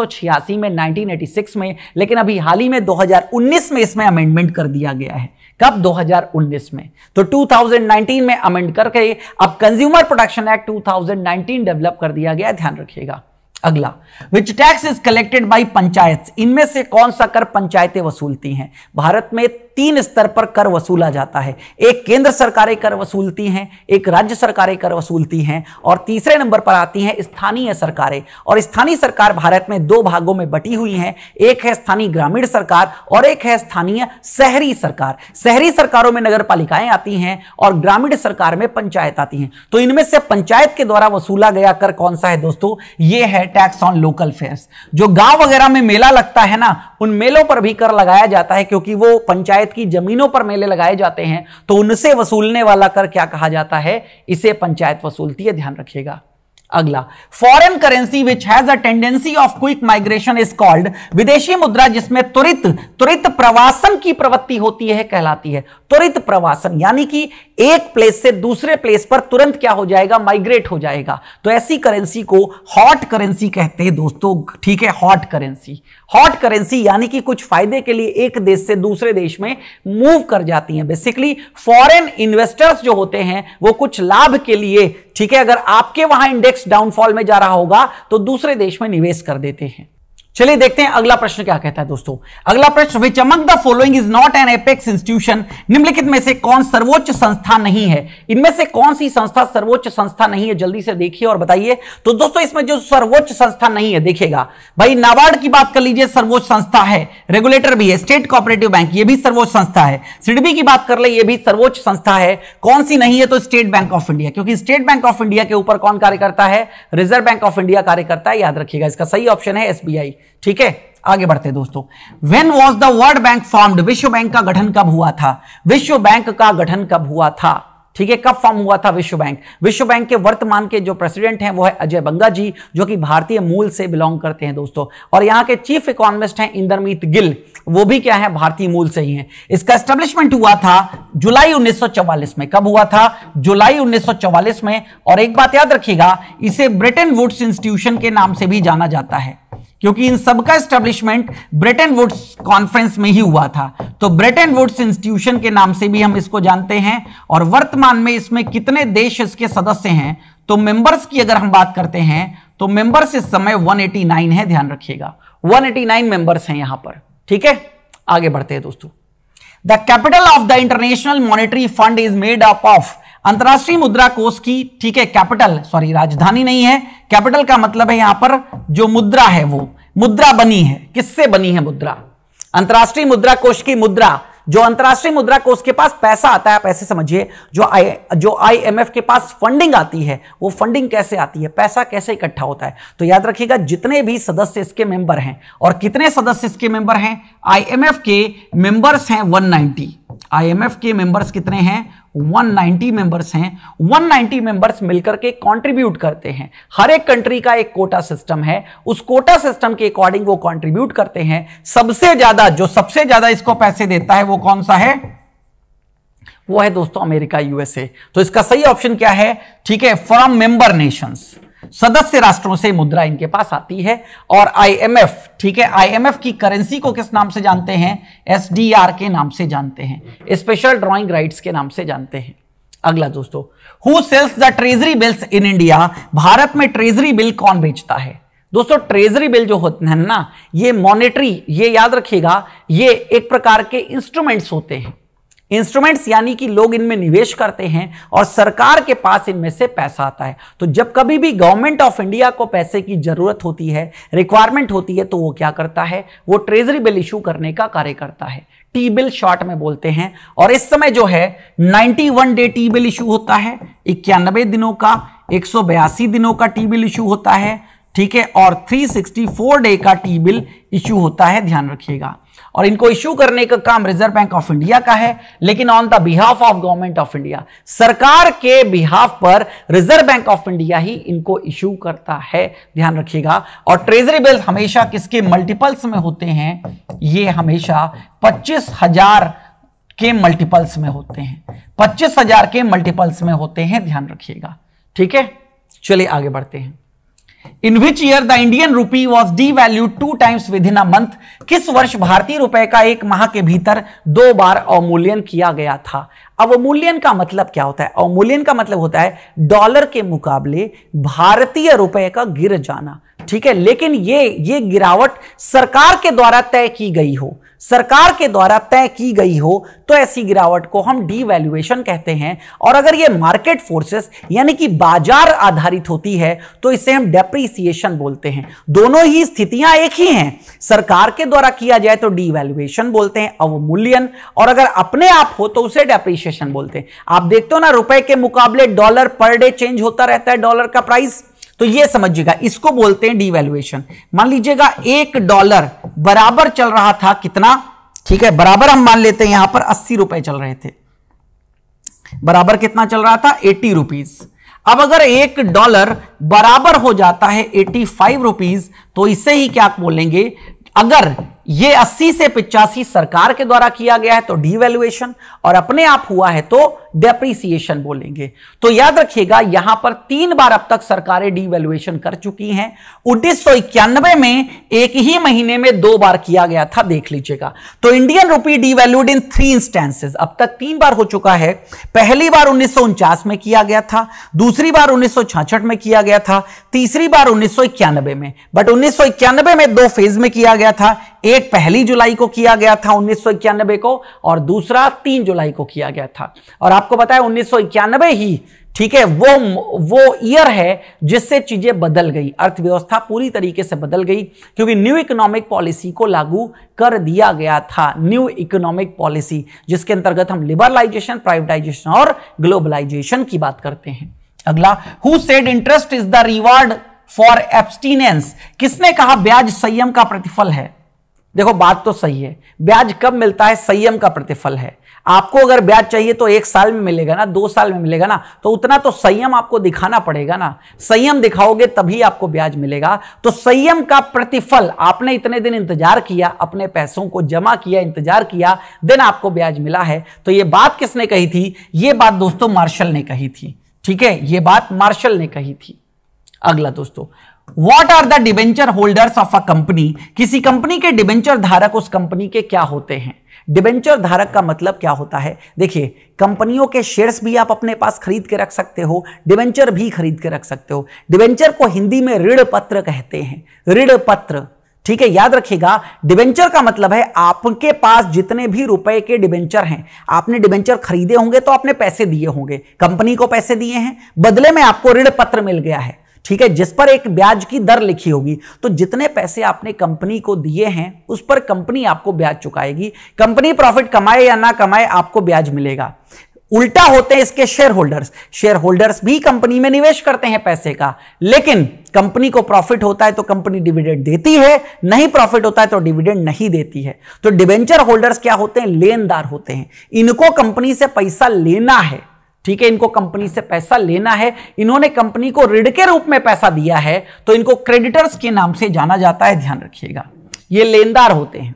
में नाइनटीन में लेकिन अभी हाल ही में दो में इसमें अमेंडमेंट कर दिया गया है कब 2019 में तो 2019 में अमेंड करके अब कंज्यूमर प्रोटेक्शन एक्ट 2019 डेवलप कर दिया गया ध्यान रखिएगा अगला which tax is collected by panchayat इनमें से कौन सा कर पंचायतें वसूलती हैं भारत में तीन स्तर पर कर वसूला जाता है एक केंद्र सरकारें कर वसूलती हैं एक राज्य सरकारें कर वसूलती हैं और तीसरे नंबर पर आती हैं स्थानीय सरकारें और स्थानीय सरकार भारत में दो भागों में बटी हुई हैं एक है स्थानीय ग्रामीण सरकार और एक है स्थानीय शहरी सरकार शहरी सरकारों में नगर पालिकाएं आती हैं और ग्रामीण सरकार में पंचायत आती हैं तो इनमें से पंचायत के द्वारा वसूला गया कर कौन सा है दोस्तों ये है टैक्स ऑन लोकल फेयर्स जो गांव वगैरह में मेला लगता है ना उन मेलों पर भी कर लगाया जाता है क्योंकि वो पंचायत पंचायत की जमीनों पर मेले लगाए जाते हैं तो उनसे वसूलने वाला कर क्या कहा जाता है इसे पंचायत वसूलती है ध्यान रखिएगा अगला foreign currency which has a tendency of quick migration is called विदेशी मुद्रा जिसमें त्वरित त्वरित प्रवासन की प्रवृत्ति होती है कहलाती है त्वरित प्रवासन यानी कि एक प्लेस से दूसरे प्लेस पर तुरंत क्या हो जाएगा माइग्रेट हो जाएगा तो ऐसी करेंसी को हॉट करेंसी कहते हैं दोस्तों ठीक है हॉट करेंसी हॉट करेंसी यानी कि कुछ फायदे के लिए एक देश से दूसरे देश में मूव कर जाती हैं बेसिकली फॉरेन इन्वेस्टर्स जो होते हैं वो कुछ लाभ के लिए ठीक है अगर आपके वहां इंडेक्स डाउनफॉल में जा रहा होगा तो दूसरे देश में निवेश कर देते हैं चलिए देखते हैं अगला प्रश्न क्या कहता है दोस्तों अगला प्रश्न which among the following is not an apex institution निम्नलिखित में से कौन सर्वोच्च संस्था नहीं है इनमें से कौन सी संस्था सर्वोच्च संस्था नहीं है जल्दी से देखिए और बताइए तो दोस्तों इसमें जो सर्वोच्च संस्था नहीं है देखिएगा भाई नाबार्ड की बात कर लीजिए सर्वोच्च संस्था है रेगुलेटर भी है स्टेट कॉपरेटिव बैंक ये भी सर्वोच्च संस्था है सिडबी की बात कर ले ये भी सर्वोच्च संस्था है कौन सी नहीं है तो स्टेट बैंक ऑफ इंडिया क्योंकि स्टेट बैंक ऑफ इंडिया के ऊपर कौन कार्य करता है रिजर्व बैंक ऑफ इंडिया कार्य करता है याद रखिएगा इसका सही ऑप्शन है एसबीआई ठीक है आगे बढ़ते दोस्तों when was the World Bank formed विश्व बैंक का गठन कब हुआ था विश्व बैंक का गठन कब हुआ था ठीक है कब फॉर्म हुआ था विश्व बैंक विश्व बैंक के वर्तमान के जो प्रेसिडेंट हैं वो है अजय बंगा जी जो कि भारतीय मूल से बिलोंग करते हैं दोस्तों और यहाँ के चीफ इकोनॉमिस्ट हैं इंदरमीत गिल वो भी क्या है भारतीय मूल से ही हैं इसका एस्टेब्लिशमेंट हुआ था जुलाई 1944 में कब हुआ था जुलाई 1944 में और एक बात याद रखिएगा इसे ब्रिटेन वुड्स इंस्टीट्यूशन के नाम से भी जाना जाता है क्योंकि इन सबका स्टेब्लिशमेंट ब्रिटेन वुड्स कॉन्फ्रेंस में ही हुआ था तो ब्रिटेन वुड्स इंस्टीट्यूशन के नाम से भी हम इसको जानते हैं और वर्तमान में इसमें कितने देश इसके सदस्य हैं तो मेंबर्स की अगर हम बात करते हैं तो मेंबर्स इस समय 189 है ध्यान रखिएगा 189 मेंबर्स हैं यहां पर ठीक है आगे बढ़ते हैं दोस्तों the capital of the International Monetary Fund is made up of अंतर्राष्ट्रीय मुद्रा कोष की ठीक है कैपिटल सॉरी राजधानी नहीं है कैपिटल का मतलब है यहां पर जो मुद्रा है वो मुद्रा बनी है किससे बनी है मुद्रा अंतर्राष्ट्रीय मुद्रा कोष की मुद्रा जो अंतर्राष्ट्रीय मुद्रा कोष के पास पैसा आता है आप ऐसे समझिए जो आई जो आईएमएफ के पास फंडिंग आती है वो फंडिंग कैसे आती है पैसा कैसे इकट्ठा होता है तो याद रखिएगा जितने भी सदस्य इसके मेंबर हैं और कितने सदस्य इसके मेंबर हैं आईएमएफ के मेंबर्स हैं 190 आईएमएफ के मेंबर्स कितने हैं 190 मेंबर्स हैं 190 मेंबर्स मिलकर के कंट्रीब्यूट करते हैं हर एक कंट्री का एक कोटा सिस्टम है उस कोटा सिस्टम के अकॉर्डिंग वो कंट्रीब्यूट करते हैं सबसे ज्यादा जो सबसे ज्यादा इसको पैसे देता है वो कौन सा है वो है दोस्तों अमेरिका यूएसए तो इसका सही ऑप्शन क्या है ठीक है फ्रॉम मेंबर नेशंस सदस्य राष्ट्रों से मुद्रा इनके पास आती है और आईएमएफ ठीक है आईएमएफ की करेंसी को किस नाम से जानते हैं एसडीआर के नाम से जानते हैं स्पेशल ड्राइंग राइट्स के नाम से जानते हैं अगला दोस्तों who sells the treasury bills in India Bharat में ट्रेजरी बिल कौन बेचता है दोस्तों ट्रेजरी बिल जो होते हैं ना ये मॉनेटरी ये याद रखिएगा ये एक प्रकार के इंस्ट्रूमेंट्स होते हैं इंस्ट्रूमेंट्स यानी कि लोग इनमें निवेश करते हैं और सरकार के पास इनमें से पैसा आता है तो जब कभी भी गवर्नमेंट ऑफ इंडिया को पैसे की जरूरत होती है रिक्वायरमेंट होती है तो वो क्या करता है वो ट्रेजरी बिल इशू करने का कार्य करता है टी बिल शॉर्ट में बोलते हैं और इस समय जो है 91 डे टी बिल इशू होता है इक्यानबे दिनों का एक दिनों का टी बिल इशू होता है ठीक है और 364 डे का टी बिल इशू होता है ध्यान रखिएगा और इनको इश्यू करने का काम रिजर्व बैंक ऑफ इंडिया का है लेकिन on the behalf of government of India सरकार के बिहाफ पर रिजर्व बैंक ऑफ इंडिया ही इनको इश्यू करता है ध्यान रखिएगा और ट्रेजरी बिल्स हमेशा किसके मल्टीपल्स में होते हैं ये हमेशा पच्चीस हजार के मल्टीपल्स में होते हैं पच्चीस हजार के मल्टीपल्स में होते हैं ध्यान रखिएगा ठीक है चलिए आगे बढ़ते हैं in which year the Indian rupee was devalued two times within a month किस वर्ष भारतीय रुपए का एक माह के भीतर दो बार अवमूल्यन किया गया था अवमूल्यन का मतलब क्या होता है अवमूल्यन का मतलब होता है डॉलर के मुकाबले भारतीय रुपए का गिर जाना ठीक है लेकिन ये ये गिरावट सरकार के द्वारा तय की गई हो सरकार के द्वारा तय की गई हो तो ऐसी गिरावट को हम डीवैल्यूएशन कहते हैं और अगर ये मार्केट फोर्सेस यानी कि बाजार आधारित होती है तो इसे हम डेप्रीसिएशन बोलते हैं दोनों ही स्थितियां एक ही हैं सरकार के द्वारा किया जाए तो डीवैल्यूएशन बोलते हैं अवमूल्यन और अगर अपने आप हो तो उसे डेप्रिस एप्रिसिएशन बोलते हैं आप देखते हो ना रुपए के मुकाबले डॉलर पर डे चेंज होता रहता है डॉलर का प्राइस तो ये समझिएगा इसको बोलते हैं डीवेल्युएशन मान लीजिएगा एक डॉलर बराबर चल रहा था कितना ठीक है बराबर हम मान लेते हैं यहां पर अस्सी रुपए चल रहे थे बराबर कितना चल रहा था एटी रुपीज अब अगर एक डॉलर बराबर हो जाता है एटी फाइव रुपीज तो इसे ही क्या बोलेंगे अगर ये 80 से पिचासी सरकार के द्वारा किया गया है तो डिवेल्युएशन और अपने आप हुआ है तो डेप्रिसिएशन बोलेंगे तो याद रखिएगा यहां पर तीन बार अब तक सरकारें डिवेल्युएशन कर चुकी हैं उन्नीस में एक ही महीने में दो बार किया गया था देख लीजिएगा तो Indian rupee डिवेल्यूड in three instances अब तक तीन बार हो चुका है पहली बार उन्नीस में किया गया था दूसरी बार उन्नीस में किया गया था तीसरी बार उन्नीस में बट उन्नीस में दो फेज में किया गया था एक पहली जुलाई को किया गया था उन्नीस को और दूसरा तीन जुलाई को किया गया था और आपको बताया उन्नीस ही ठीक है वो वो ईयर है जिससे चीजें बदल गई अर्थव्यवस्था पूरी तरीके से बदल गई क्योंकि न्यू इकोनॉमिक पॉलिसी को लागू कर दिया गया था न्यू इकोनॉमिक पॉलिसी जिसके अंतर्गत हम लिबरलाइजेशन प्राइवेटाइजेशन और ग्लोबलाइजेशन की बात करते हैं अगला who said interest is the reward for abstinence किसने कहा ब्याज संयम का प्रतिफल है देखो बात तो सही है ब्याज कब मिलता है संयम का प्रतिफल है आपको अगर ब्याज चाहिए तो एक साल में मिलेगा ना दो साल में मिलेगा ना तो उतना तो संयम आपको दिखाना पड़ेगा ना संयम दिखाओगे तभी आपको ब्याज मिलेगा तो संयम का प्रतिफल आपने इतने दिन इंतजार किया अपने पैसों को जमा किया इंतजार किया देन आपको ब्याज मिला है तो ये बात किसने कही थी ये बात दोस्तों मार्शल ने कही थी ठीक है ये बात मार्शल ने कही थी अगला दोस्तों what are the debenture holders of a company किसी कंपनी के डिबेंचर धारक उस कंपनी के क्या होते हैं डिबेंचर धारक का मतलब क्या होता है देखिए कंपनियों के शेयर्स भी आप अपने पास खरीद के रख सकते हो डिबेंचर भी खरीद के रख सकते हो डिबेंचर को हिंदी में ऋण पत्र कहते हैं ऋण पत्र ठीक है याद रखिएगा डिबेंचर का मतलब है आपके पास जितने भी रुपए के डिबेंचर हैं आपने डिबेंचर खरीदे होंगे तो आपने पैसे दिए होंगे कंपनी को पैसे दिए हैं बदले में आपको ऋण पत्र मिल गया है ठीक है जिस पर एक ब्याज की दर लिखी होगी तो जितने पैसे आपने कंपनी को दिए हैं उस पर कंपनी आपको ब्याज चुकाएगी कंपनी प्रॉफिट कमाए या ना कमाए आपको ब्याज मिलेगा उल्टा होते हैं इसके शेयर होल्डर्स शेयर होल्डर्स भी कंपनी में निवेश करते हैं पैसे का लेकिन कंपनी को प्रॉफिट होता है तो कंपनी डिविडेंड देती है नहीं प्रॉफिट होता है तो डिविडेंड नहीं देती है तो डिवेंचर होल्डर्स क्या होते हैं लेनदार होते हैं इनको कंपनी से पैसा लेना है ठीक है इनको कंपनी से पैसा लेना है इन्होंने कंपनी को ऋण के रूप में पैसा दिया है तो इनको क्रेडिटर्स के नाम से जाना जाता है ध्यान रखिएगा ये लेनदार होते हैं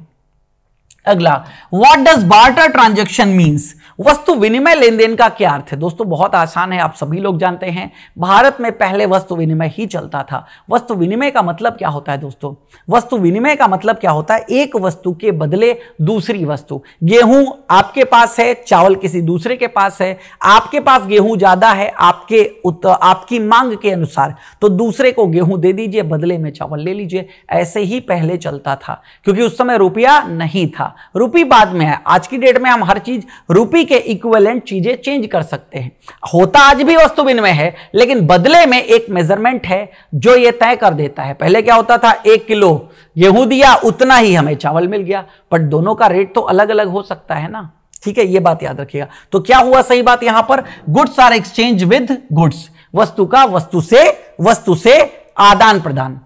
अगला what does barter transaction means वस्तु विनिमय लेन देन का क्या अर्थ है दोस्तों बहुत आसान है आप सभी लोग जानते हैं भारत में पहले वस्तु विनिमय ही चलता था वस्तु विनिमय का मतलब क्या होता है दोस्तों वस्तु विनिमय का मतलब क्या होता है एक वस्तु के बदले दूसरी वस्तु गेहूं आपके पास है चावल किसी दूसरे के पास है आपके पास गेहूं ज्यादा है आपके आपकी मांग के अनुसार तो दूसरे को गेहूं दे दीजिए बदले में चावल ले लीजिए ऐसे ही पहले चलता था क्योंकि उस समय रुपया नहीं था रुपी बाद में है आज की डेट में हम हर चीज रुपी के इक्वलेंट चीजें चेंज कर सकते हैं होता आज भी वस्तु विनिमय है लेकिन बदले में एक मेजरमेंट है जो ये तय कर देता है पहले क्या होता था एक किलो गेहूं दिया उतना ही हमें चावल मिल गया बट दोनों का रेट तो अलग अलग हो सकता है ना ठीक है ये बात याद रखिएगा तो क्या हुआ सही बात यहां पर goods are exchange with goods वस्तु का वस्तु से वस्तु से आदान प्रदान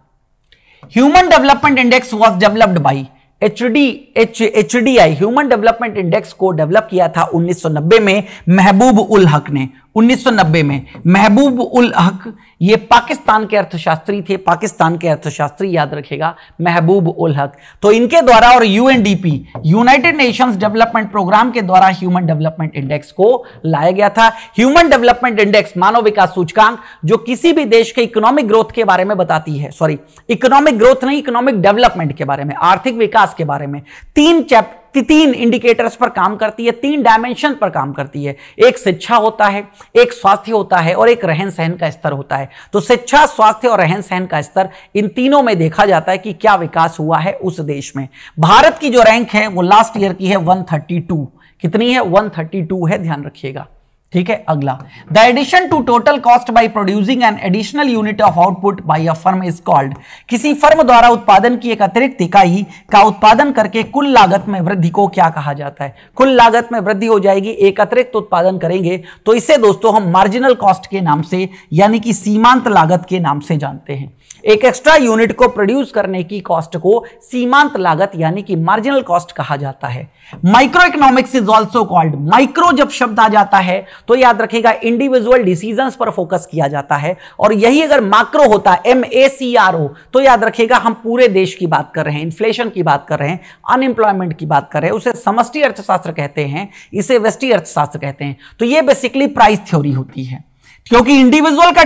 human development index was developed by H D H H D I human development index को डेवलप किया था 1990 में महबूब उल हक ने 1990 में महबूब उल हक ये पाकिस्तान के अर्थशास्त्री थे पाकिस्तान के अर्थशास्त्री याद रखेगा महबूब उल हक तो इनके द्वारा और UNDP United Nations Development Programme के द्वारा ह्यूमन डेवलपमेंट इंडेक्स को लाया गया था ह्यूमन डेवलपमेंट इंडेक्स मानव विकास सूचकांक जो किसी भी देश के इकोनॉमिक ग्रोथ के बारे में बताती है सॉरी इकोनॉमिक ग्रोथ नहीं इकोनॉमिक डेवलपमेंट के बारे में आर्थिक विकास के बारे में तीन चैप्टर तीन इंडिकेटर्स पर काम करती है तीन डायमेंशन पर काम करती है एक शिक्षा होता है एक स्वास्थ्य होता है और एक रहन सहन का स्तर होता है तो शिक्षा स्वास्थ्य और रहन सहन का स्तर इन तीनों में देखा जाता है कि क्या विकास हुआ है उस देश में भारत की जो रैंक है वो लास्ट ईयर की है 132 कितनी है 132 है ध्यान रखिएगा ठीक है अगला the addition to total cost by producing an additional unit of output by a firm is called किसी फर्म द्वारा उत्पादन की एक अतिरिक्त इकाई का उत्पादन करके कुल लागत में वृद्धि को क्या कहा जाता है कुल लागत में वृद्धि हो जाएगी एक अतिरिक्त उत्पादन करेंगे तो इसे दोस्तों हम मार्जिनल कॉस्ट के नाम से यानी कि सीमांत लागत के नाम से जानते हैं एक एक्स्ट्रा यूनिट को प्रोड्यूस करने की कॉस्ट को सीमांत लागत यानी कि मार्जिनल कॉस्ट कहा जाता है micro economics is also called micro जब शब्द आ जाता है तो याद रखेगा इंडिविजुअल डिसीजन पर फोकस किया जाता है और यही अगर माइक्रो होता है M A C R O तो याद रखेगा हम पूरे देश की बात कर रहे हैं इन्फ्लेशन की बात कर रहे हैं अनएम्प्लॉयमेंट की बात कर रहे हैं उसे समष्टि अर्थशास्त्र कहते हैं इसे वेस्टी अर्थशास्त्र कहते हैं तो ये बेसिकली प्राइस थ्योरी होती है क्योंकि इंडिविजुअल का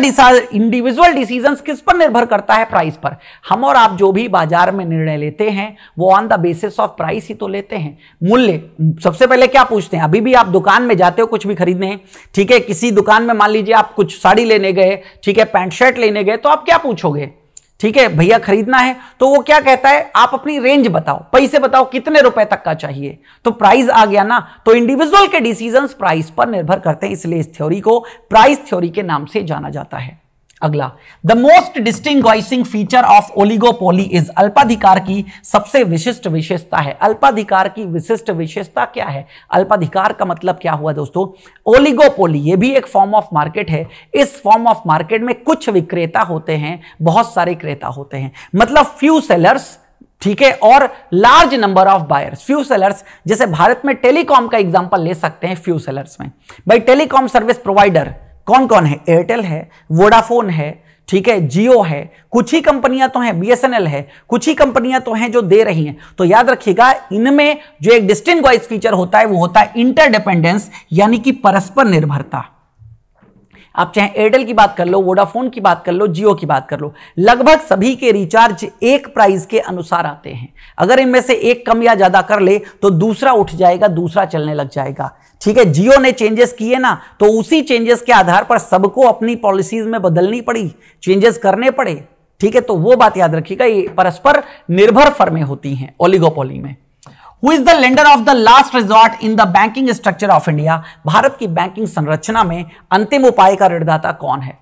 इंडिविजुअल डिसीजंस किस पर निर्भर करता है प्राइस पर हम और आप जो भी बाजार में निर्णय लेते हैं वो on the basis of price ही तो लेते हैं मूल्य सबसे पहले क्या पूछते हैं अभी भी आप दुकान में जाते हो कुछ भी खरीदने ठीक है किसी दुकान में मान लीजिए आप कुछ साड़ी लेने गए ठीक है पैंट शर्ट लेने गए तो आप क्या पूछोगे ठीक है भैया खरीदना है तो वो क्या कहता है आप अपनी रेंज बताओ पैसे बताओ कितने रुपए तक का चाहिए तो प्राइस आ गया ना तो इंडिविजुअल के डिसीजंस प्राइस पर निर्भर करते हैं इसलिए इस थ्योरी को प्राइस थ्योरी के नाम से जाना जाता है अगला the most distinct feature of oligopoly is अल्पाधिकार की सबसे विशिष्ट विशेषता है अल्पाधिकार की विशिष्ट विशेषता क्या है अल्पाधिकार का मतलब क्या हुआ दोस्तों ओलिगोपोली ये भी एक फॉर्म ऑफ मार्केट है इस फॉर्म ऑफ मार्केट में कुछ विक्रेता होते हैं बहुत सारे क्रेता होते हैं मतलब फ्यू सेलर्स ठीक है और large number of buyers few sellers जैसे भारत में टेलीकॉम का एग्जांपल ले सकते हैं फ्यू सेलर्स में भाई टेलीकॉम सर्विस प्रोवाइडर कौन कौन है एयरटेल है वोडाफोन है ठीक है जियो है कुछ ही कंपनियां तो हैं बीएसएनएल है कुछ ही कंपनियां तो हैं जो दे रही हैं तो याद रखिएगा इनमें जो एक डिस्टिंग फीचर होता है वो होता है इंटरडिपेंडेंस यानी कि परस्पर निर्भरता आप चाहे एयरटेल की बात कर लो वोडाफोन की बात कर लो जियो की बात कर लो लगभग सभी के रिचार्ज एक प्राइस के अनुसार आते हैं अगर इनमें से एक कम या ज़्यादा कर ले तो दूसरा उठ जाएगा दूसरा चलने लग जाएगा ठीक है जियो ने चेंजेस किए ना तो उसी चेंजेस के आधार पर सबको अपनी पॉलिसीज में बदलनी पड़ी चेंजेस करने पड़े ठीक है तो वो बात याद रखिएगा ये परस्पर निर्भर फर्में होती हैं ओलिगोपोली में who is the lender of the last resort in the banking structure of India भारत की बैंकिंग संरचना में अंतिम उपाय का ऋणदाता कौन है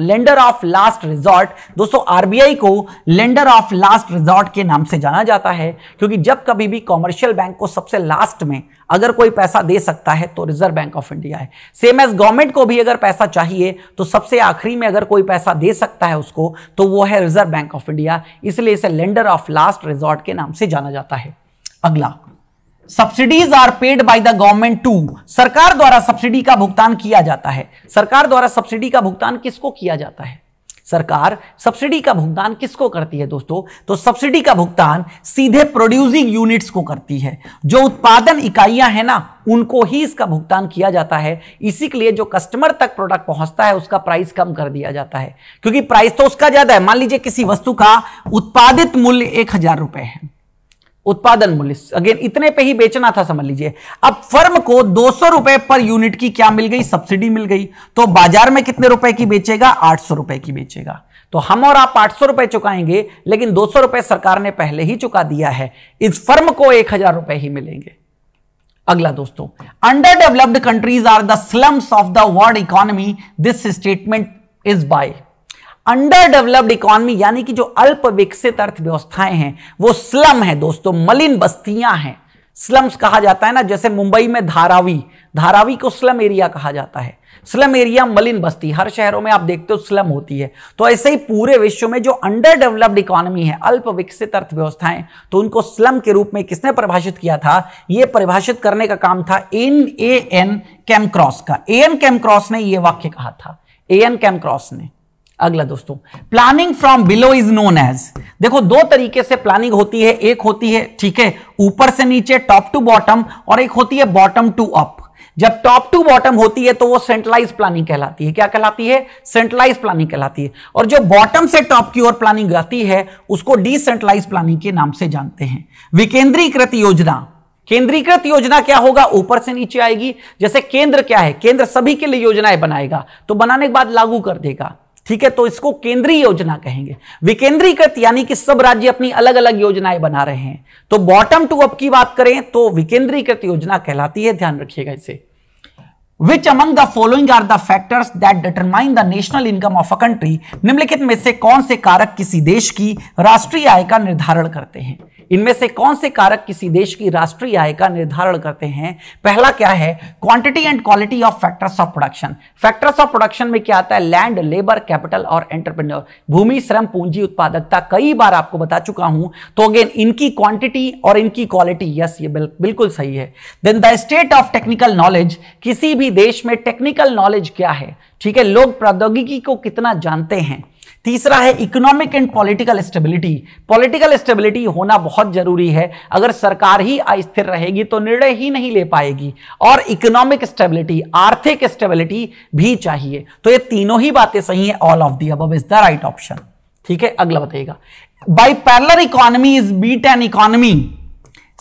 लेंडर ऑफ लास्ट रिजॉर्ट दोस्तों आरबीआई को लेंडर ऑफ लास्ट रिजॉर्ट के नाम से जाना जाता है क्योंकि जब कभी भी कॉमर्शियल बैंक को सबसे लास्ट में अगर कोई पैसा दे सकता है तो रिजर्व बैंक ऑफ इंडिया है सेम एज गवर्नमेंट को भी अगर पैसा चाहिए तो सबसे आखिरी में अगर कोई पैसा दे सकता है उसको तो वो है रिजर्व बैंक ऑफ इंडिया इसलिए इसे लेंडर ऑफ लास्ट रिजॉर्ट के नाम से जाना जाता है अगला subsidies are paid by the government to सरकार द्वारा सब्सिडी का भुगतान किया जाता है सरकार द्वारा सब्सिडी का भुगतान किसको किया जाता है सरकार सब्सिडी का भुगतान किसको करती है दोस्तों तो सब्सिडी का भुगतान सीधे प्रोड्यूसिंग यूनिट्स को करती है जो उत्पादन इकाइयां हैं ना उनको ही इसका भुगतान किया जाता है इसी के लिए जो कस्टमर तक प्रोडक्ट पहुंचता है उसका प्राइस कम कर दिया जाता है क्योंकि प्राइस तो उसका ज्यादा है मान लीजिए किसी वस्तु का उत्पादित मूल्य एक हजार रुपए है उत्पादन मूल्य अगेन इतने पे ही बेचना था समझ लीजिए अब फर्म को दो रुपए पर यूनिट की क्या मिल गई सब्सिडी मिल गई तो बाजार में कितने रुपए की बेचेगा आठ रुपए की बेचेगा तो हम और आप आठ सौ रुपए चुकाएंगे लेकिन दो सौ रुपए सरकार ने पहले ही चुका दिया है इस फर्म को एक हजार रुपए ही मिलेंगे अगला दोस्तों under developed countries are the slums of the world economy this statement is by under developed economy यानी कि जो अल्प विकसित अर्थव्यवस्थाएं हैं वो स्लम है दोस्तों मलिन बस्तियां हैं स्लम्स कहा जाता है ना जैसे मुंबई में धारावी धारावी को स्लम एरिया कहा जाता है स्लम एरिया मलिन बस्ती हर शहरों में आप देखते हो स्लम होती है तो ऐसे ही पूरे विश्व में जो अंडर डेवलप्ड इकोनॉमी है अल्प विकसित अर्थव्यवस्थाएं तो उनको स्लम के रूप में किसने परिभाषित किया था यह परिभाषित करने का काम था एन ए एन कैमक्रॉस का ए एन कैमक्रॉस ने यह वाक्य कहा था ए एन कैमक्रॉस ने अगला दोस्तों planning from below is known as देखो दो तरीके से प्लानिंग होती है एक होती है ठीक है ऊपर से नीचे टॉप टू बॉटम और एक होती है बॉटम टू अप जब टॉप टू बॉटम होती है तो वो सेंट्रलाइज प्लानिंग कहलाती है क्या कहलाती है सेंट्रलाइज प्लानिंग कहलाती है और जो बॉटम से टॉप की ओर प्लानिंग आती है उसको डिसेंट्रलाइज प्लानिंग के नाम से जानते हैं विकेंद्रीकृत योजना केंद्रीकृत योजना क्या होगा ऊपर से नीचे आएगी जैसे केंद्र क्या है केंद्र सभी के लिए योजनाएं बनाएगा तो बनाने के बाद लागू कर देगा ठीक है तो इसको केंद्रीय योजना कहेंगे विकेंद्रीकृत यानी कि सब राज्य अपनी अलग अलग योजनाएं बना रहे हैं तो बॉटम टू अप की बात करें तो विकेंद्रीकृत योजना कहलाती है ध्यान रखिएगा इसे which among the following are the factors that determine the national income of a country निम्नलिखित में से कौन से कारक किसी देश की राष्ट्रीय आय का निर्धारण करते हैं इनमें से कौन से कारक किसी देश की राष्ट्रीय आय का निर्धारण करते हैं पहला क्या है quantity and quality of factors of production factors of production में क्या आता है लैंड लेबर कैपिटल और एंटरप्रेन्योर भूमि श्रम पूंजी उत्पादकता कई बार आपको बता चुका हूं तो अगेन इनकी क्वांटिटी और इनकी क्वालिटी यस ये बिल्कुल सही है then the state of technical knowledge किसी भी देश में टेक्निकल नॉलेज क्या है ठीक है लोग प्रौद्योगिकी को कितना जानते हैं तीसरा है economic and political stability political stability होना बहुत जरूरी है अगर सरकार ही अस्थिर रहेगी तो निर्णय ही नहीं ले पाएगी और इकोनॉमिक स्टेबिलिटी आर्थिक स्टेबिलिटी भी चाहिए तो ये तीनों ही बातें सही है ऑल ऑफ दी अब इज द राइट ऑप्शन ठीक है अगला बताइएगा by parallel economy is beat an economy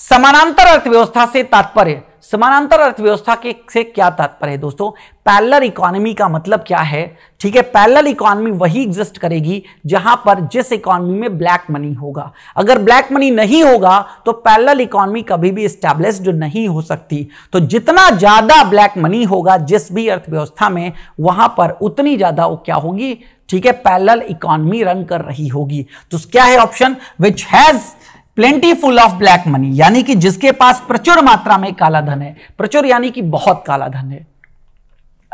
समानांतर अर्थव्यवस्था से तात्पर्य समानांतर अर्थव्यवस्था के से क्या तात्पर्य है दोस्तों पैलर इकोनॉमी का मतलब क्या है ठीक है पैलर इकोनॉमी वही एग्जिस्ट करेगी जहां पर जिस इकोनॉमी में ब्लैक मनी होगा अगर ब्लैक मनी नहीं होगा तो पैलर इकोनॉमी कभी भी स्टैब्लिश्ड नहीं हो सकती तो जितना ज्यादा ब्लैक मनी होगा जिस भी अर्थव्यवस्था में वहां पर उतनी ज्यादा वो क्या होगी ठीक है पैलर इकोनॉमी रन कर रही होगी तो क्या है option which has plenty full of black money यानी कि जिसके पास प्रचुर मात्रा में काला धन है प्रचुर यानी कि बहुत काला धन है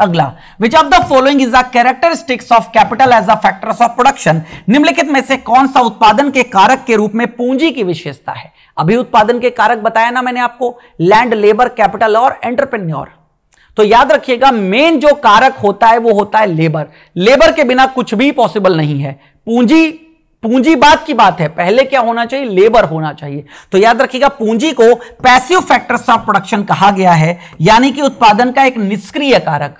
अगला which of the following is the characteristics of capital as a factors of production निम्नलिखित में से कौन सा उत्पादन के कारक के रूप में पूंजी की विशेषता है अभी उत्पादन के कारक बताया ना मैंने आपको लैंड लेबर कैपिटल और एंटरप्रेन्योर तो याद रखिएगा मेन जो कारक होता है वो होता है लेबर लेबर के बिना कुछ भी पॉसिबल नहीं है पूंजी पूंजीवाद की बात है पहले क्या होना चाहिए लेबर होना चाहिए तो याद रखिएगा पूंजी को पैसिव फैक्टर्स ऑफ प्रोडक्शन कहा गया है यानी कि उत्पादन का एक निष्क्रिय कारक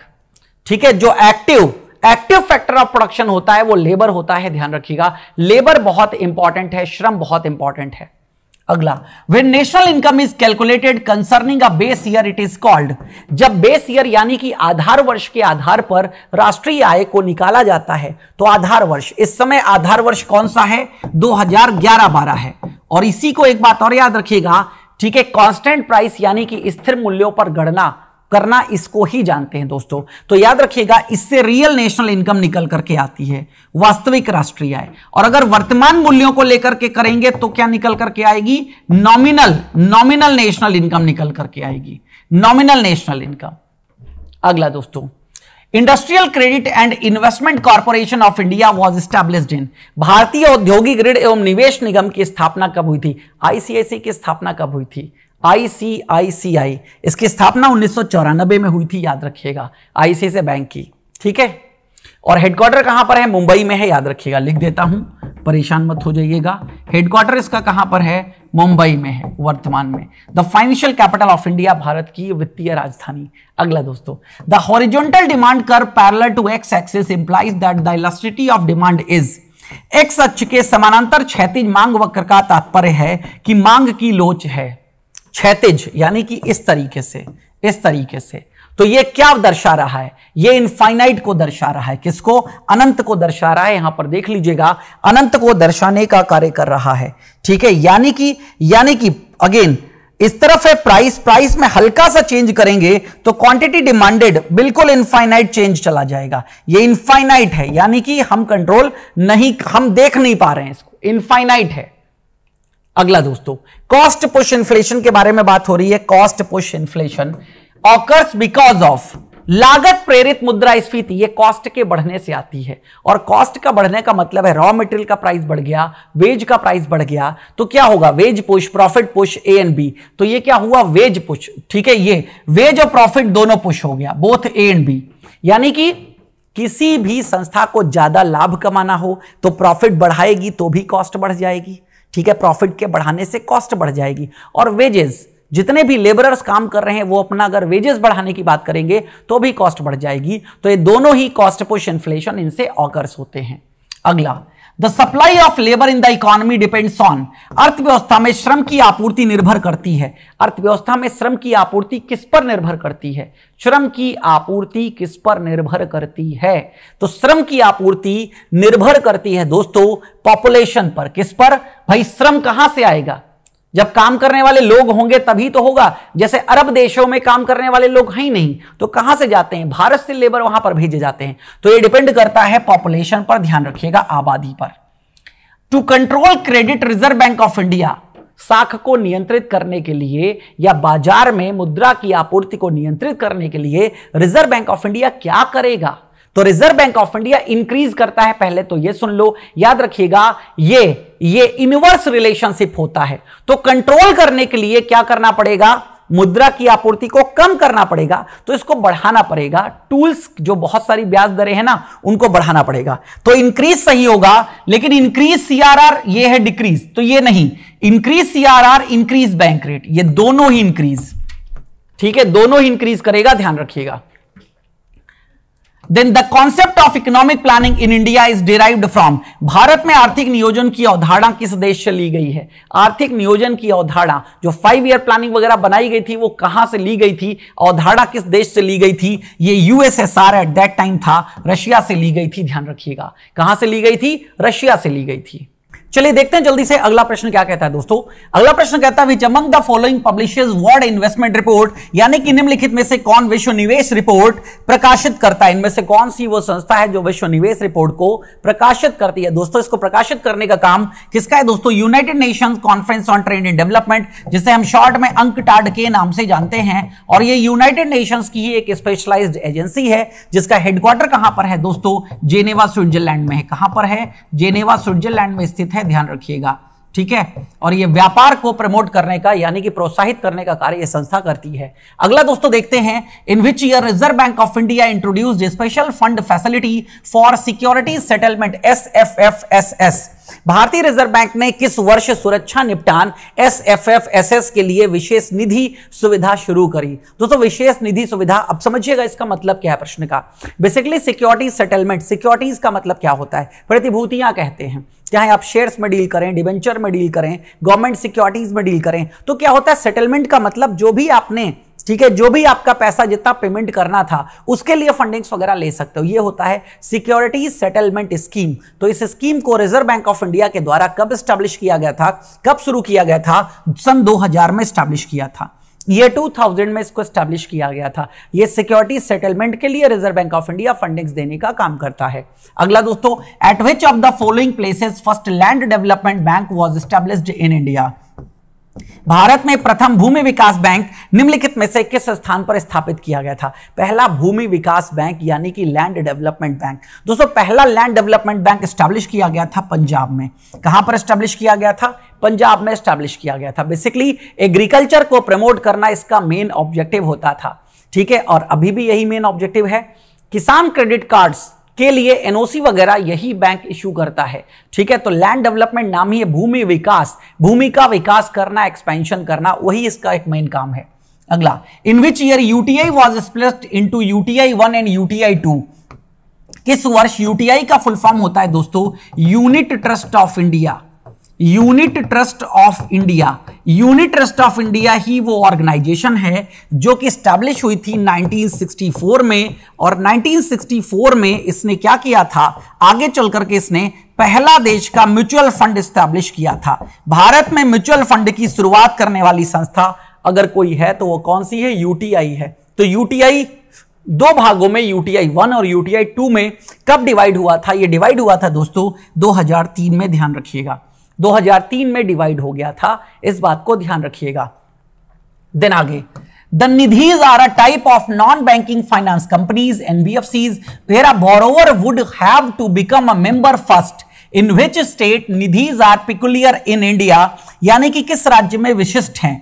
ठीक है जो active active factor of production होता है वो लेबर होता है ध्यान रखिएगा लेबर बहुत इंपॉर्टेंट है श्रम बहुत इंपॉर्टेंट है अगला when national income is calculated concerning a base year it is called जब बेस ईयर यानी कि आधार वर्ष के आधार पर राष्ट्रीय आय को निकाला जाता है तो आधार वर्ष इस समय आधार वर्ष कौन सा है 2011-12 है और इसी को एक बात और याद रखिएगा ठीक है कांस्टेंट प्राइस यानी कि स्थिर मूल्यों पर गणना करना इसको ही जानते हैं दोस्तों तो याद रखिएगा इससे रियल नेशनल इनकम निकल करके आती है वास्तविक राष्ट्रीय आय और अगर वर्तमान मूल्यों को लेकर के करेंगे तो क्या निकल करके आएगी नॉमिनल नॉमिनल नेशनल इनकम निकल करके आएगी नॉमिनल नेशनल इनकम अगला दोस्तों Industrial Credit and Investment Corporation of India was established in भारतीय औद्योगिक ऋण एवं निवेश निगम की स्थापना कब हुई थी आईसीआईसी की स्थापना कब हुई थी आईसीआईसीआई इसकी स्थापना उन्नीस में हुई थी याद रखिएगा आईसीआईसी बैंक की ठीक है और हेडक्वार्टर कहां पर है मुंबई में है याद रखिएगा लिख देता हूं परेशान मत हो जाइएगा हेडक्वार्टर इसका कहां पर है मुंबई में है वर्तमान में the financial capital of India भारत की वित्तीय राजधानी अगला दोस्तों the horizontal demand curve parallel to X axis implies that the elasticity of demand is X अक्ष के समानांतर क्षैतिज मांग वक्र का तात्पर्य है कि मांग की लोच है क्षैतिज यानी कि इस तरीके से इस तरीके से तो ये क्या दर्शा रहा है ये इनफाइनाइट को दर्शा रहा है किसको अनंत को दर्शा रहा है यहां पर देख लीजिएगा अनंत को दर्शाने का कार्य कर रहा है ठीक है यानी कि यानी कि अगेन इस तरफ है प्राइस प्राइस में हल्का सा चेंज करेंगे तो क्वांटिटी डिमांडेड बिल्कुल इनफाइनाइट चेंज चला जाएगा ये इनफाइनाइट है यानी कि हम कंट्रोल नहीं हम देख नहीं पा रहे हैं इसको इनफाइनाइट है अगला दोस्तों कॉस्ट पुश इन्फ्लेशन के बारे में बात हो रही है cost push inflation occurs because of लागत प्रेरित स्फीति ये कॉस्ट के बढ़ने से आती है और कॉस्ट का बढ़ने का मतलब है रॉ मटेरियल का प्राइस बढ़ गया वेज का प्राइस बढ़ गया तो क्या होगा wage push profit push A and B तो ये क्या हुआ वेज पुश ठीक है ये वेज और प्रॉफिट दोनों पुश हो गया बोथ ए एंड बी यानी कि किसी भी संस्था को ज्यादा लाभ कमाना हो तो प्रॉफिट बढ़ाएगी तो भी कॉस्ट बढ़ जाएगी ठीक है प्रॉफिट के बढ़ाने से कॉस्ट बढ़ जाएगी और वेजेस जितने भी लेबरर्स काम कर रहे हैं वो अपना अगर वेजेस बढ़ाने की बात करेंगे तो भी कॉस्ट बढ़ जाएगी तो ये दोनों ही कॉस्ट पुश इन्फ्लेशन इनसे ऑकर्स होते हैं अगला the supply of labour in the economy depends on अर्थव्यवस्था में श्रम की आपूर्ति निर्भर करती है अर्थव्यवस्था में श्रम की आपूर्ति किस पर निर्भर करती है श्रम की आपूर्ति किस पर निर्भर करती है तो श्रम की आपूर्ति निर्भर करती है दोस्तों पॉपुलेशन पर किस पर भाई श्रम कहां से आएगा जब काम करने वाले लोग होंगे तभी तो होगा जैसे अरब देशों में काम करने वाले लोग हैं ही नहीं तो कहां से जाते हैं भारत से लेबर वहां पर भेजे जाते हैं तो ये डिपेंड करता है पॉपुलेशन पर ध्यान रखिएगा आबादी पर to control credit Reserve Bank of India साख को नियंत्रित करने के लिए या बाजार में मुद्रा की आपूर्ति को नियंत्रित करने के लिए रिजर्व बैंक ऑफ इंडिया क्या करेगा तो Reserve Bank of India increase करता है पहले तो ये सुन लो याद रखिएगा ये ये इनवर्स रिलेशनशिप होता है तो कंट्रोल करने के लिए क्या करना पड़ेगा मुद्रा की आपूर्ति को कम करना पड़ेगा तो इसको बढ़ाना पड़ेगा टूल्स जो बहुत सारी ब्याज दरें हैं ना उनको बढ़ाना पड़ेगा तो इंक्रीज सही होगा लेकिन इंक्रीज सीआरआर ये है डिक्रीज तो ये नहीं increase CRR increase bank rate ये दोनों ही इंक्रीज ठीक है दोनों ही इंक्रीज करेगा ध्यान रखिएगा then the concept of economic planning in India is derived from Bharat में आर्थिक नियोजन की अवधारणा किस देश से ली गई है आर्थिक नियोजन की अवधारणा जो फाइव ईयर प्लानिंग वगैरह बनाई गई थी वो कहां से ली गई थी अवधारणा किस देश से ली गई थी ये यूएसएसआर एट दैट टाइम था रशिया से ली गई थी ध्यान रखिएगा कहां से ली गई थी रशिया से ली गई थी चलिए देखते हैं जल्दी से अगला प्रश्न क्या कहता है दोस्तों अगला प्रश्न कहता है which among the following publishers world investment report यानी कि निम्नलिखित में से कौन विश्व निवेश रिपोर्ट प्रकाशित करता है इनमें से कौन सी वो संस्था है जो विश्व निवेश रिपोर्ट को प्रकाशित करती है दोस्तों इसको प्रकाशित करने का काम किसका है दोस्तों United Nation Conference on Trade and Development जिसे हम शॉर्ट में अंक टाड के नाम से जानते हैं और ये यूनाइटेड नेशन की एक स्पेशलाइज एजेंसी है जिसका हेडक्वार्टर कहां पर है दोस्तों जेनेवा स्विट्जरलैंड में है कहां पर है जेनेवा स्विट्जरलैंड में स्थित है है ध्यान रखिएगा ठीक है और ये व्यापार को प्रमोट करने का यानी कि प्रोत्साहित करने का कार्य संस्था करती है अगला दोस्तों देखते हैं in which year Reserve Bank of India introduce special fund facility for security settlement S F F S S भारतीय रिजर्व बैंक ने किस वर्ष सुरक्षा निपटान S F F S S के लिए विशेष निधि सुविधा शुरू करी दोस्तों विशेष निधि सुविधा अब समझिएगा इसका मतलब क्या है प्रश्न का बेसिकली सिक्योरिटी सेटलमेंट सिक्योरिटीज का मतलब क्या होता है प्रतिभूतियां कहते हैं चाहे आप शेयर्स में डील करें डिवेंचर में डील करें गवर्नमेंट सिक्योरिटीज में डील करें तो क्या होता है सेटलमेंट का मतलब जो भी आपने ठीक है जो भी आपका पैसा जितना पेमेंट करना था उसके लिए फंडिंग्स वगैरह ले सकते हो ये होता है सिक्योरिटी सेटलमेंट स्कीम तो इस स्कीम को रिजर्व बैंक ऑफ इंडिया के द्वारा कब स्टैब्लिश किया गया था कब शुरू किया गया था सन 2000 में स्टैब्लिश किया था ये 2000 में इसको स्टैब्लिश किया गया था ये सिक्योरिटी सेटलमेंट के लिए Reserve Bank of India fundings देने का काम करता है अगला दोस्तों at which of the following places first land development bank was established in India Bharat में प्रथम भूमि विकास बैंक निम्नलिखित में से किस स्थान पर स्थापित किया गया था पहला भूमि विकास बैंक यानी कि लैंड डेवलपमेंट बैंक दोस्तों पहला लैंड डेवलपमेंट बैंक स्टैब्लिश किया गया था पंजाब में कहां पर स्टैब्लिश किया गया था पंजाब में स्टैब्लिश किया गया था बेसिकली एग्रीकल्चर को प्रमोट करना इसका मेन ऑब्जेक्टिव होता था ठीक है और अभी भी यही मेन ऑब्जेक्टिव है किसान क्रेडिट कार्ड्स के लिए एनओसी वगैरह यही बैंक इशू करता है ठीक है तो लैंड डेवलपमेंट नाम ही है भूमि विकास भूमि का विकास करना एक्सपेंशन करना वही इसका एक मेन काम है अगला in which year UTI was into UTI one and UTI two किस वर्ष यूटीआई का फुल फॉर्म होता है दोस्तों Unit Trust of India Unit Trust of India Unit Trust of India ही वो ऑर्गेनाइजेशन है जो कि स्टैब्लिश हुई थी 1964 में और 1964 में इसने क्या किया था आगे चल करके इसने पहला देश का म्यूचुअल फंड स्टैब्लिश किया था भारत में म्यूचुअल फंड की शुरुआत करने वाली संस्था अगर कोई है तो वो कौन सी है यूटीआई है तो यूटीआई दो भागों में यूटीआई वन और यूटीआई टू में कब डिवाइड हुआ था ये डिवाइड हुआ था दोस्तों 2003 में ध्यान रखिएगा 2003 में डिवाइड हो गया था इस बात को ध्यान रखिएगा देन आगे the nidhis are a type of non banking finance companies NBFCs where a would have to become a member first in which state nidhis are peculiar in India यानी कि किस राज्य में विशिष्ट हैं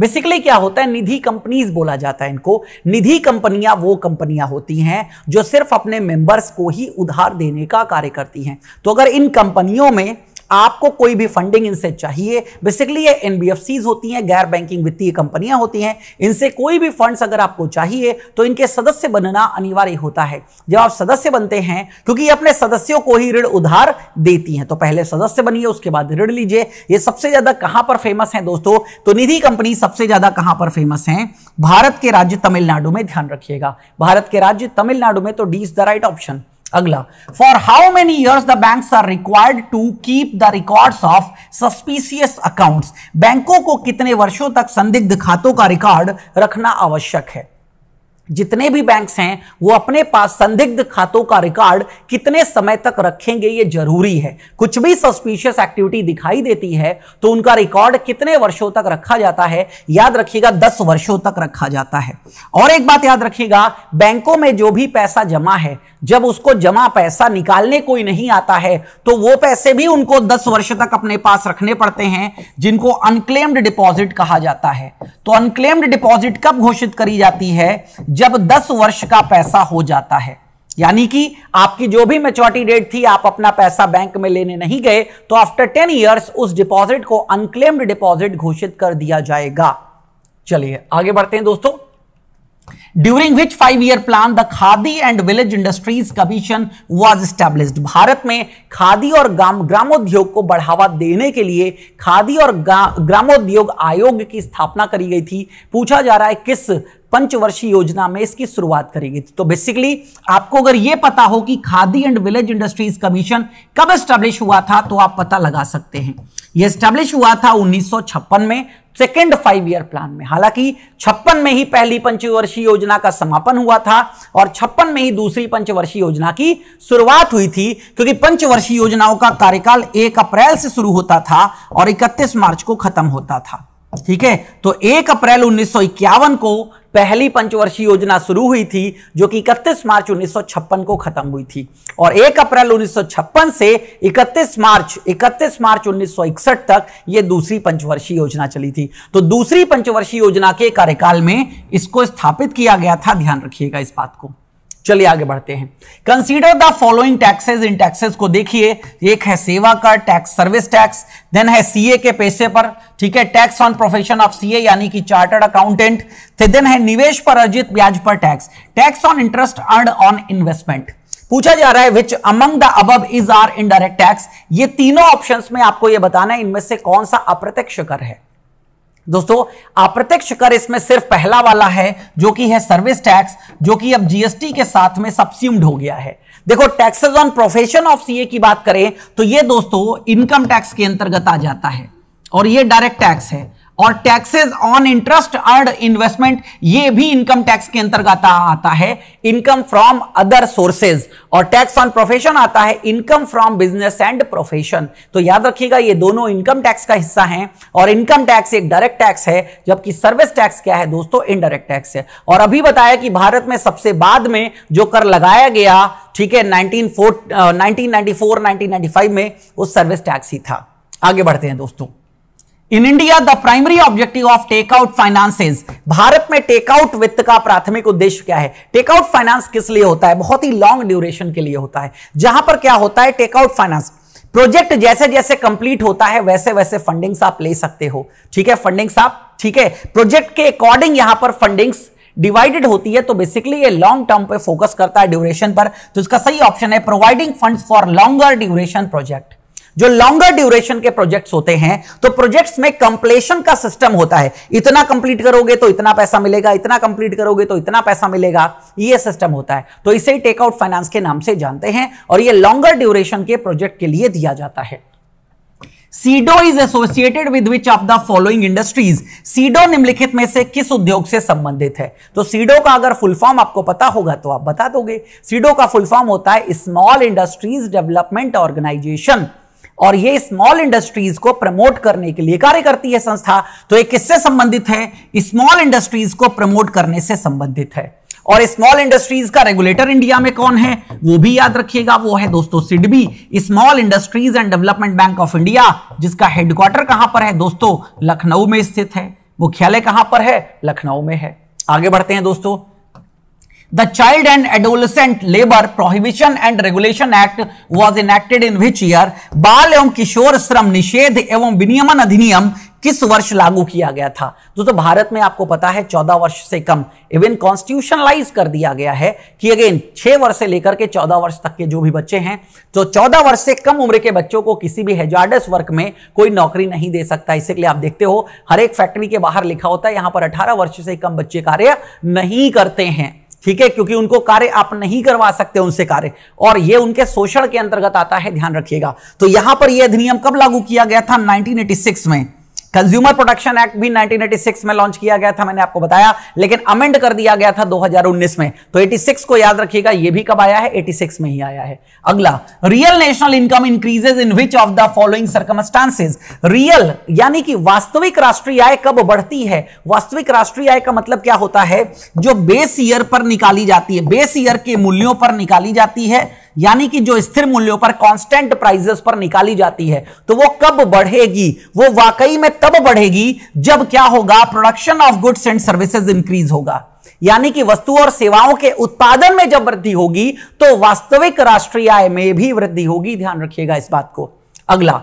बेसिकली क्या होता है निधि कंपनीज बोला जाता है इनको निधि कंपनियां वो कंपनियां होती हैं जो सिर्फ अपने मेंबर्स को ही उधार देने का कार्य करती हैं तो अगर इन कंपनियों में आपको कोई भी फंडिंग इनसे चाहिए बेसिकली ये एनबीएफसीज होती हैं गैर बैंकिंग वित्तीय कंपनियां होती हैं इनसे कोई भी फंड्स अगर आपको चाहिए तो इनके सदस्य बनना अनिवार्य होता है जब आप सदस्य बनते हैं क्योंकि ये अपने सदस्यों को ही ऋण उधार देती हैं तो पहले सदस्य बनिए उसके बाद ऋण लीजिए ये सबसे ज्यादा कहां पर फेमस है दोस्तों तो निधि कंपनी सबसे ज्यादा कहां पर फेमस है भारत के राज्य तमिलनाडु में ध्यान रखिएगा भारत के राज्य तमिलनाडु में तो D is the right option अगला for how many years the banks are required to keep the records of suspicious accounts बैंकों को कितने वर्षों तक संदिग्ध खातों का रिकॉर्ड रखना आवश्यक है जितने भी बैंक्स हैं वो अपने पास संदिग्ध खातों का रिकॉर्ड कितने समय तक रखेंगे ये जरूरी है कुछ भी सस्पिशियस एक्टिविटी दिखाई देती है तो उनका रिकॉर्ड कितने वर्षों तक रखा जाता है याद रखिएगा दस वर्षों तक रखा जाता है और एक बात याद रखिएगा बैंकों में जो भी पैसा जमा है जब उसको जमा पैसा निकालने कोई नहीं आता है तो वो पैसे भी उनको दस वर्ष तक अपने पास रखने पड़ते हैं जिनको अनक्लेम्ड डिपॉजिट कहा जाता है तो अनक्लेम्ड डिपॉजिट कब घोषित करी जाती है जब 10 वर्ष का पैसा हो जाता है यानी कि आपकी जो भी मेच्योरिटी डेट थी आप अपना पैसा बैंक में लेने नहीं गए तो आफ्टर 10 इयर्स उस डिपॉजिट को अनक्लेम्ड डिपॉजिट घोषित कर दिया जाएगा चलिए आगे बढ़ते हैं दोस्तों during which five year plan the Khadi and Village Industries Commission was establish Bharat में खादी और ग्रामोद्योग को बढ़ावा देने के लिए खादी और ग्रामोद्योग आयोग की स्थापना करी गई थी पूछा जा रहा है किस पंचवर्षीय योजना में इसकी शुरुआत करेगी तो बेसिकली आपको अगर यह पता हो कि Khadi and Village Industries Commission कब स्टैब्लिश हुआ था तो आप पता लगा सकते हैं यह स्टैब्लिश हुआ था 1956 में सेकेंड फाइव ईयर प्लान में हालांकि छप्पन में ही पहली पंचवर्षीय योजना का समापन हुआ था और छप्पन में ही दूसरी पंचवर्षीय योजना की शुरुआत हुई थी क्योंकि पंचवर्षीय योजनाओं का कार्यकाल एक अप्रैल से शुरू होता था और इकतीस मार्च को खत्म होता था ठीक है तो 1 अप्रैल 1951 को पहली पंचवर्षीय योजना शुरू हुई थी जो कि 31 मार्च 1956 को खत्म हुई थी और 1 अप्रैल 1956 से 31 मार्च 31 मार्च 1961 तक यह दूसरी पंचवर्षीय योजना चली थी तो दूसरी पंचवर्षीय योजना के कार्यकाल में इसको स्थापित किया गया था ध्यान रखिएगा इस बात को चलिए आगे बढ़ते हैं कंसीडर द फॉलोइंग टैक्सेस इन टैक्सेस को देखिए एक है सेवा कर टैक्स सर्विस टैक्स देन है सीए के पैसे पर ठीक है tax on profession of CA यानी कि चार्टर्ड अकाउंटेंट देन है निवेश पर अर्जित ब्याज पर tax tax on interest earn on investment पूछा जा रहा है which among the above is are indirect tax ये तीनों ऑप्शंस में आपको ये बताना है इनमें से कौन सा अप्रत्यक्ष कर है दोस्तों अप्रत्यक्ष कर इसमें सिर्फ पहला वाला है जो कि है सर्विस टैक्स जो कि अब जीएसटी के साथ में सब्स्यूम्ड हो गया है देखो taxes on profession of CA की बात करें तो ये दोस्तों इनकम टैक्स के अंतर्गत आ जाता है और ये डायरेक्ट टैक्स है और taxes on interest earned investment ये भी इनकम टैक्स के अंतर्गत आता है इनकम फ्रॉम अदर सोर्सेज और टैक्स ऑन प्रोफेशन आता है income from business and profession तो याद रखिएगा ये दोनों इनकम टैक्स का हिस्सा हैं और इनकम टैक्स एक डायरेक्ट टैक्स है जबकि सर्विस टैक्स क्या है दोस्तों इनडायरेक्ट टैक्स है और अभी बताया कि भारत में सबसे बाद में जो कर लगाया गया ठीक है नाइनटीन फोर में वो सर्विस टैक्स ही था आगे बढ़ते हैं दोस्तों in India the primary objective of takeout finance Bharat में टेकआउट वित्त का प्राथमिक उद्देश्य क्या है टेकआउट फाइनेंस किस लिए होता है बहुत ही लॉन्ग ड्यूरेशन के लिए होता है जहां पर क्या होता है टेकआउट फाइनेंस प्रोजेक्ट जैसे जैसे कंप्लीट होता है वैसे वैसे फंडिंग्स आप ले सकते हो ठीक है फंडिंग्स आप ठीक है प्रोजेक्ट के अकॉर्डिंग यहां पर फंडिंग्स डिवाइडेड होती है तो बेसिकली ये लॉन्ग टर्म पे फोकस करता है ड्यूरेशन पर तो इसका सही ऑप्शन है providing funds for longer duration project जो लॉन्गर ड्यूरेशन के प्रोजेक्ट्स होते हैं तो प्रोजेक्ट्स में कंप्लेशन का सिस्टम होता है इतना कंप्लीट करोगे तो इतना पैसा मिलेगा इतना कंप्लीट करोगे तो इतना पैसा मिलेगा ये सिस्टम होता है तो इसे टेकआउट फाइनेंस के नाम से जानते हैं और ये लॉन्गर ड्यूरेशन के प्रोजेक्ट के लिए दिया जाता है SIDO is associated with which of the following industries SIDO निम्नलिखित में से किस उद्योग से संबंधित है तो सीडो का अगर फुल फॉर्म आपको पता होगा तो आप बता दोगे सीडो का फुल फॉर्म होता है स्मॉल इंडस्ट्रीज डेवलपमेंट ऑर्गेनाइजेशन और ये स्मॉल इंडस्ट्रीज को प्रमोट करने के लिए कार्य करती है संस्था तो ये किससे संबंधित है स्मॉल इंडस्ट्रीज को प्रमोट करने से संबंधित है और स्मॉल इंडस्ट्रीज का रेगुलेटर इंडिया में कौन है वो भी याद रखिएगा वो है दोस्तों SIDBI Small Industries and Development Bank of India जिसका हेडक्वार्टर कहां पर है दोस्तों लखनऊ में स्थित है मुख्यालय कहां पर है लखनऊ में है आगे बढ़ते हैं दोस्तों child and adolescent labour prohibition and regulation act was was enacted in which year बाल एवं किशोर श्रम निषेध एवं विनियमन अधिनियम किस वर्ष लागू किया गया था दोस्तों तो भारत में आपको पता है चौदह वर्ष से कम इवन कॉन्स्टिट्यूशनलाइज कर दिया गया है कि अगेन छह वर्ष से लेकर के चौदह वर्ष तक के जो भी बच्चे हैं तो चौदह वर्ष से कम उम्र के बच्चों को किसी भी हेजार्डस वर्क में कोई नौकरी नहीं दे सकता लिए आप देखते हो हर एक फैक्ट्री के बाहर लिखा होता है यहां पर अठारह वर्ष से कम बच्चे कार्य नहीं करते हैं ठीक है क्योंकि उनको कार्य आप नहीं करवा सकते उनसे कार्य और ये उनके शोषण के अंतर्गत आता है ध्यान रखिएगा तो यहां पर यह अधिनियम कब लागू किया गया था 1986 में कंज्यूमर प्रोटेक्शन एक्ट भी 1986 में लॉन्च किया गया था मैंने आपको बताया लेकिन अमेंड कर दिया गया था 2019 में तो 86 को याद रखिएगा ये भी कब आया है 86 में ही आया है अगला real national income increases in which of the following circumstances real यानी कि वास्तविक राष्ट्रीय आय कब बढ़ती है वास्तविक राष्ट्रीय आय का मतलब क्या होता है जो बेस ईयर पर निकाली जाती है बेस ईयर के मूल्यों पर निकाली जाती है यानी कि जो स्थिर मूल्यों पर कांस्टेंट प्राइजेस पर निकाली जाती है तो वो कब बढ़ेगी वो वाकई में तब बढ़ेगी जब क्या होगा production of goods and services increase होगा यानी कि वस्तु और सेवाओं के उत्पादन में जब वृद्धि होगी तो वास्तविक राष्ट्रीय आय में भी वृद्धि होगी ध्यान रखिएगा इस बात को अगला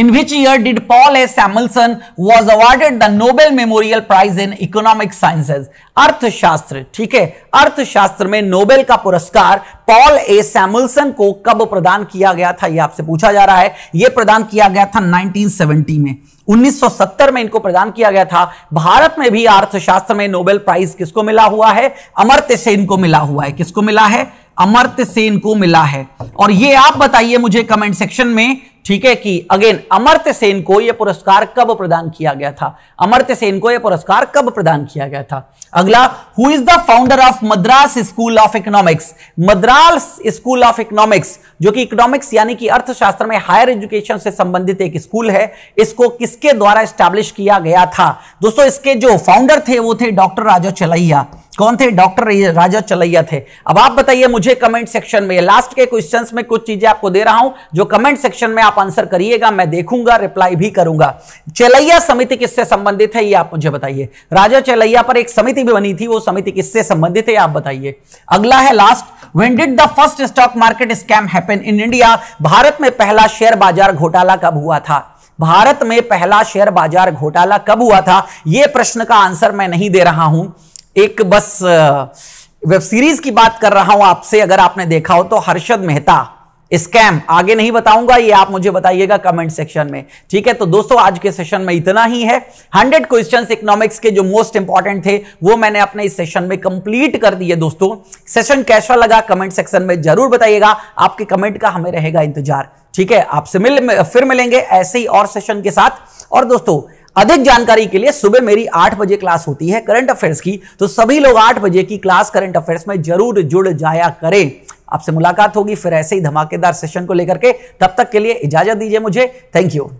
in which year did Paul S. Samuelson was awarded the Nobel Memorial Prize in Economic Sciences? अर्थशास्त्र ठीक है अर्थशास्त्र में नोबेल का पुरस्कार पॉल ए सैमुअलसन को कब प्रदान किया गया था यह आपसे पूछा जा रहा है यह प्रदान किया गया था 1970 में 1970 में इनको प्रदान किया गया था भारत में भी अर्थशास्त्र में नोबेल प्राइज किसको मिला हुआ है अमर्त्य सेन को मिला हुआ है किसको मिला है अमर्त्य सेन को मिला है और ये आप बताइए मुझे कमेंट सेक्शन में ठीक है कि अगेन अमर्त्य सेन को यह पुरस्कार कब प्रदान किया गया था अमर्त्य सेन को यह पुरस्कार कब प्रदान किया गया था अगला who is the founder of Madras School of Economics Madras School of Economics जो कि इकोनॉमिक्स यानी कि अर्थशास्त्र में हायर एजुकेशन से संबंधित एक स्कूल है इसको किसके द्वारा स्टैब्लिश किया गया था दोस्तों इसके जो फाउंडर थे वो थे डॉक्टर राजा चलैया कौन थे डॉक्टर राजा चलैया थे अब आप बताइए मुझे कमेंट सेक्शन में लास्ट के क्वेश्चन में कुछ चीजें आपको दे रहा हूं जो कमेंट सेक्शन में आप आंसर करिएगा मैं देखूंगा रिप्लाई भी करूंगा चलैया समिति किससे संबंधित है ये आप मुझे बताइए राजा चलैया पर एक समिति भी बनी थी वो समिति किससे संबंधित है आप बताइए अगला है last when did the first stock market scam happen in India Bharat में पहला शेयर बाजार घोटाला कब हुआ था भारत में पहला शेयर बाजार घोटाला कब हुआ था यह प्रश्न का आंसर मैं नहीं दे रहा हूं एक बस वेब सीरीज की बात कर रहा हूं आपसे अगर आपने देखा हो तो हर्षद मेहता स्कैम आगे नहीं बताऊंगा ये आप मुझे बताइएगा कमेंट सेक्शन में ठीक है तो दोस्तों आज के सेशन में इतना ही है हंड्रेड क्वेश्चन इकोनॉमिक्स के जो मोस्ट इंपॉर्टेंट थे वो मैंने अपने इस सेशन में कंप्लीट कर दिए दोस्तों सेशन कैसा लगा कमेंट सेक्शन में जरूर बताइएगा आपके कमेंट का हमें रहेगा इंतजार ठीक है आपसे मिल फिर मिलेंगे ऐसे ही और सेशन के साथ और दोस्तों अधिक जानकारी के लिए सुबह मेरी आठ बजे क्लास होती है करंट अफेयर्स की तो सभी लोग आठ बजे की क्लास करंट अफेयर्स में जरूर जुड़ जाया करें आपसे मुलाकात होगी फिर ऐसे ही धमाकेदार सेशन को लेकर के तब तक के लिए इजाजत दीजिए मुझे थैंक यू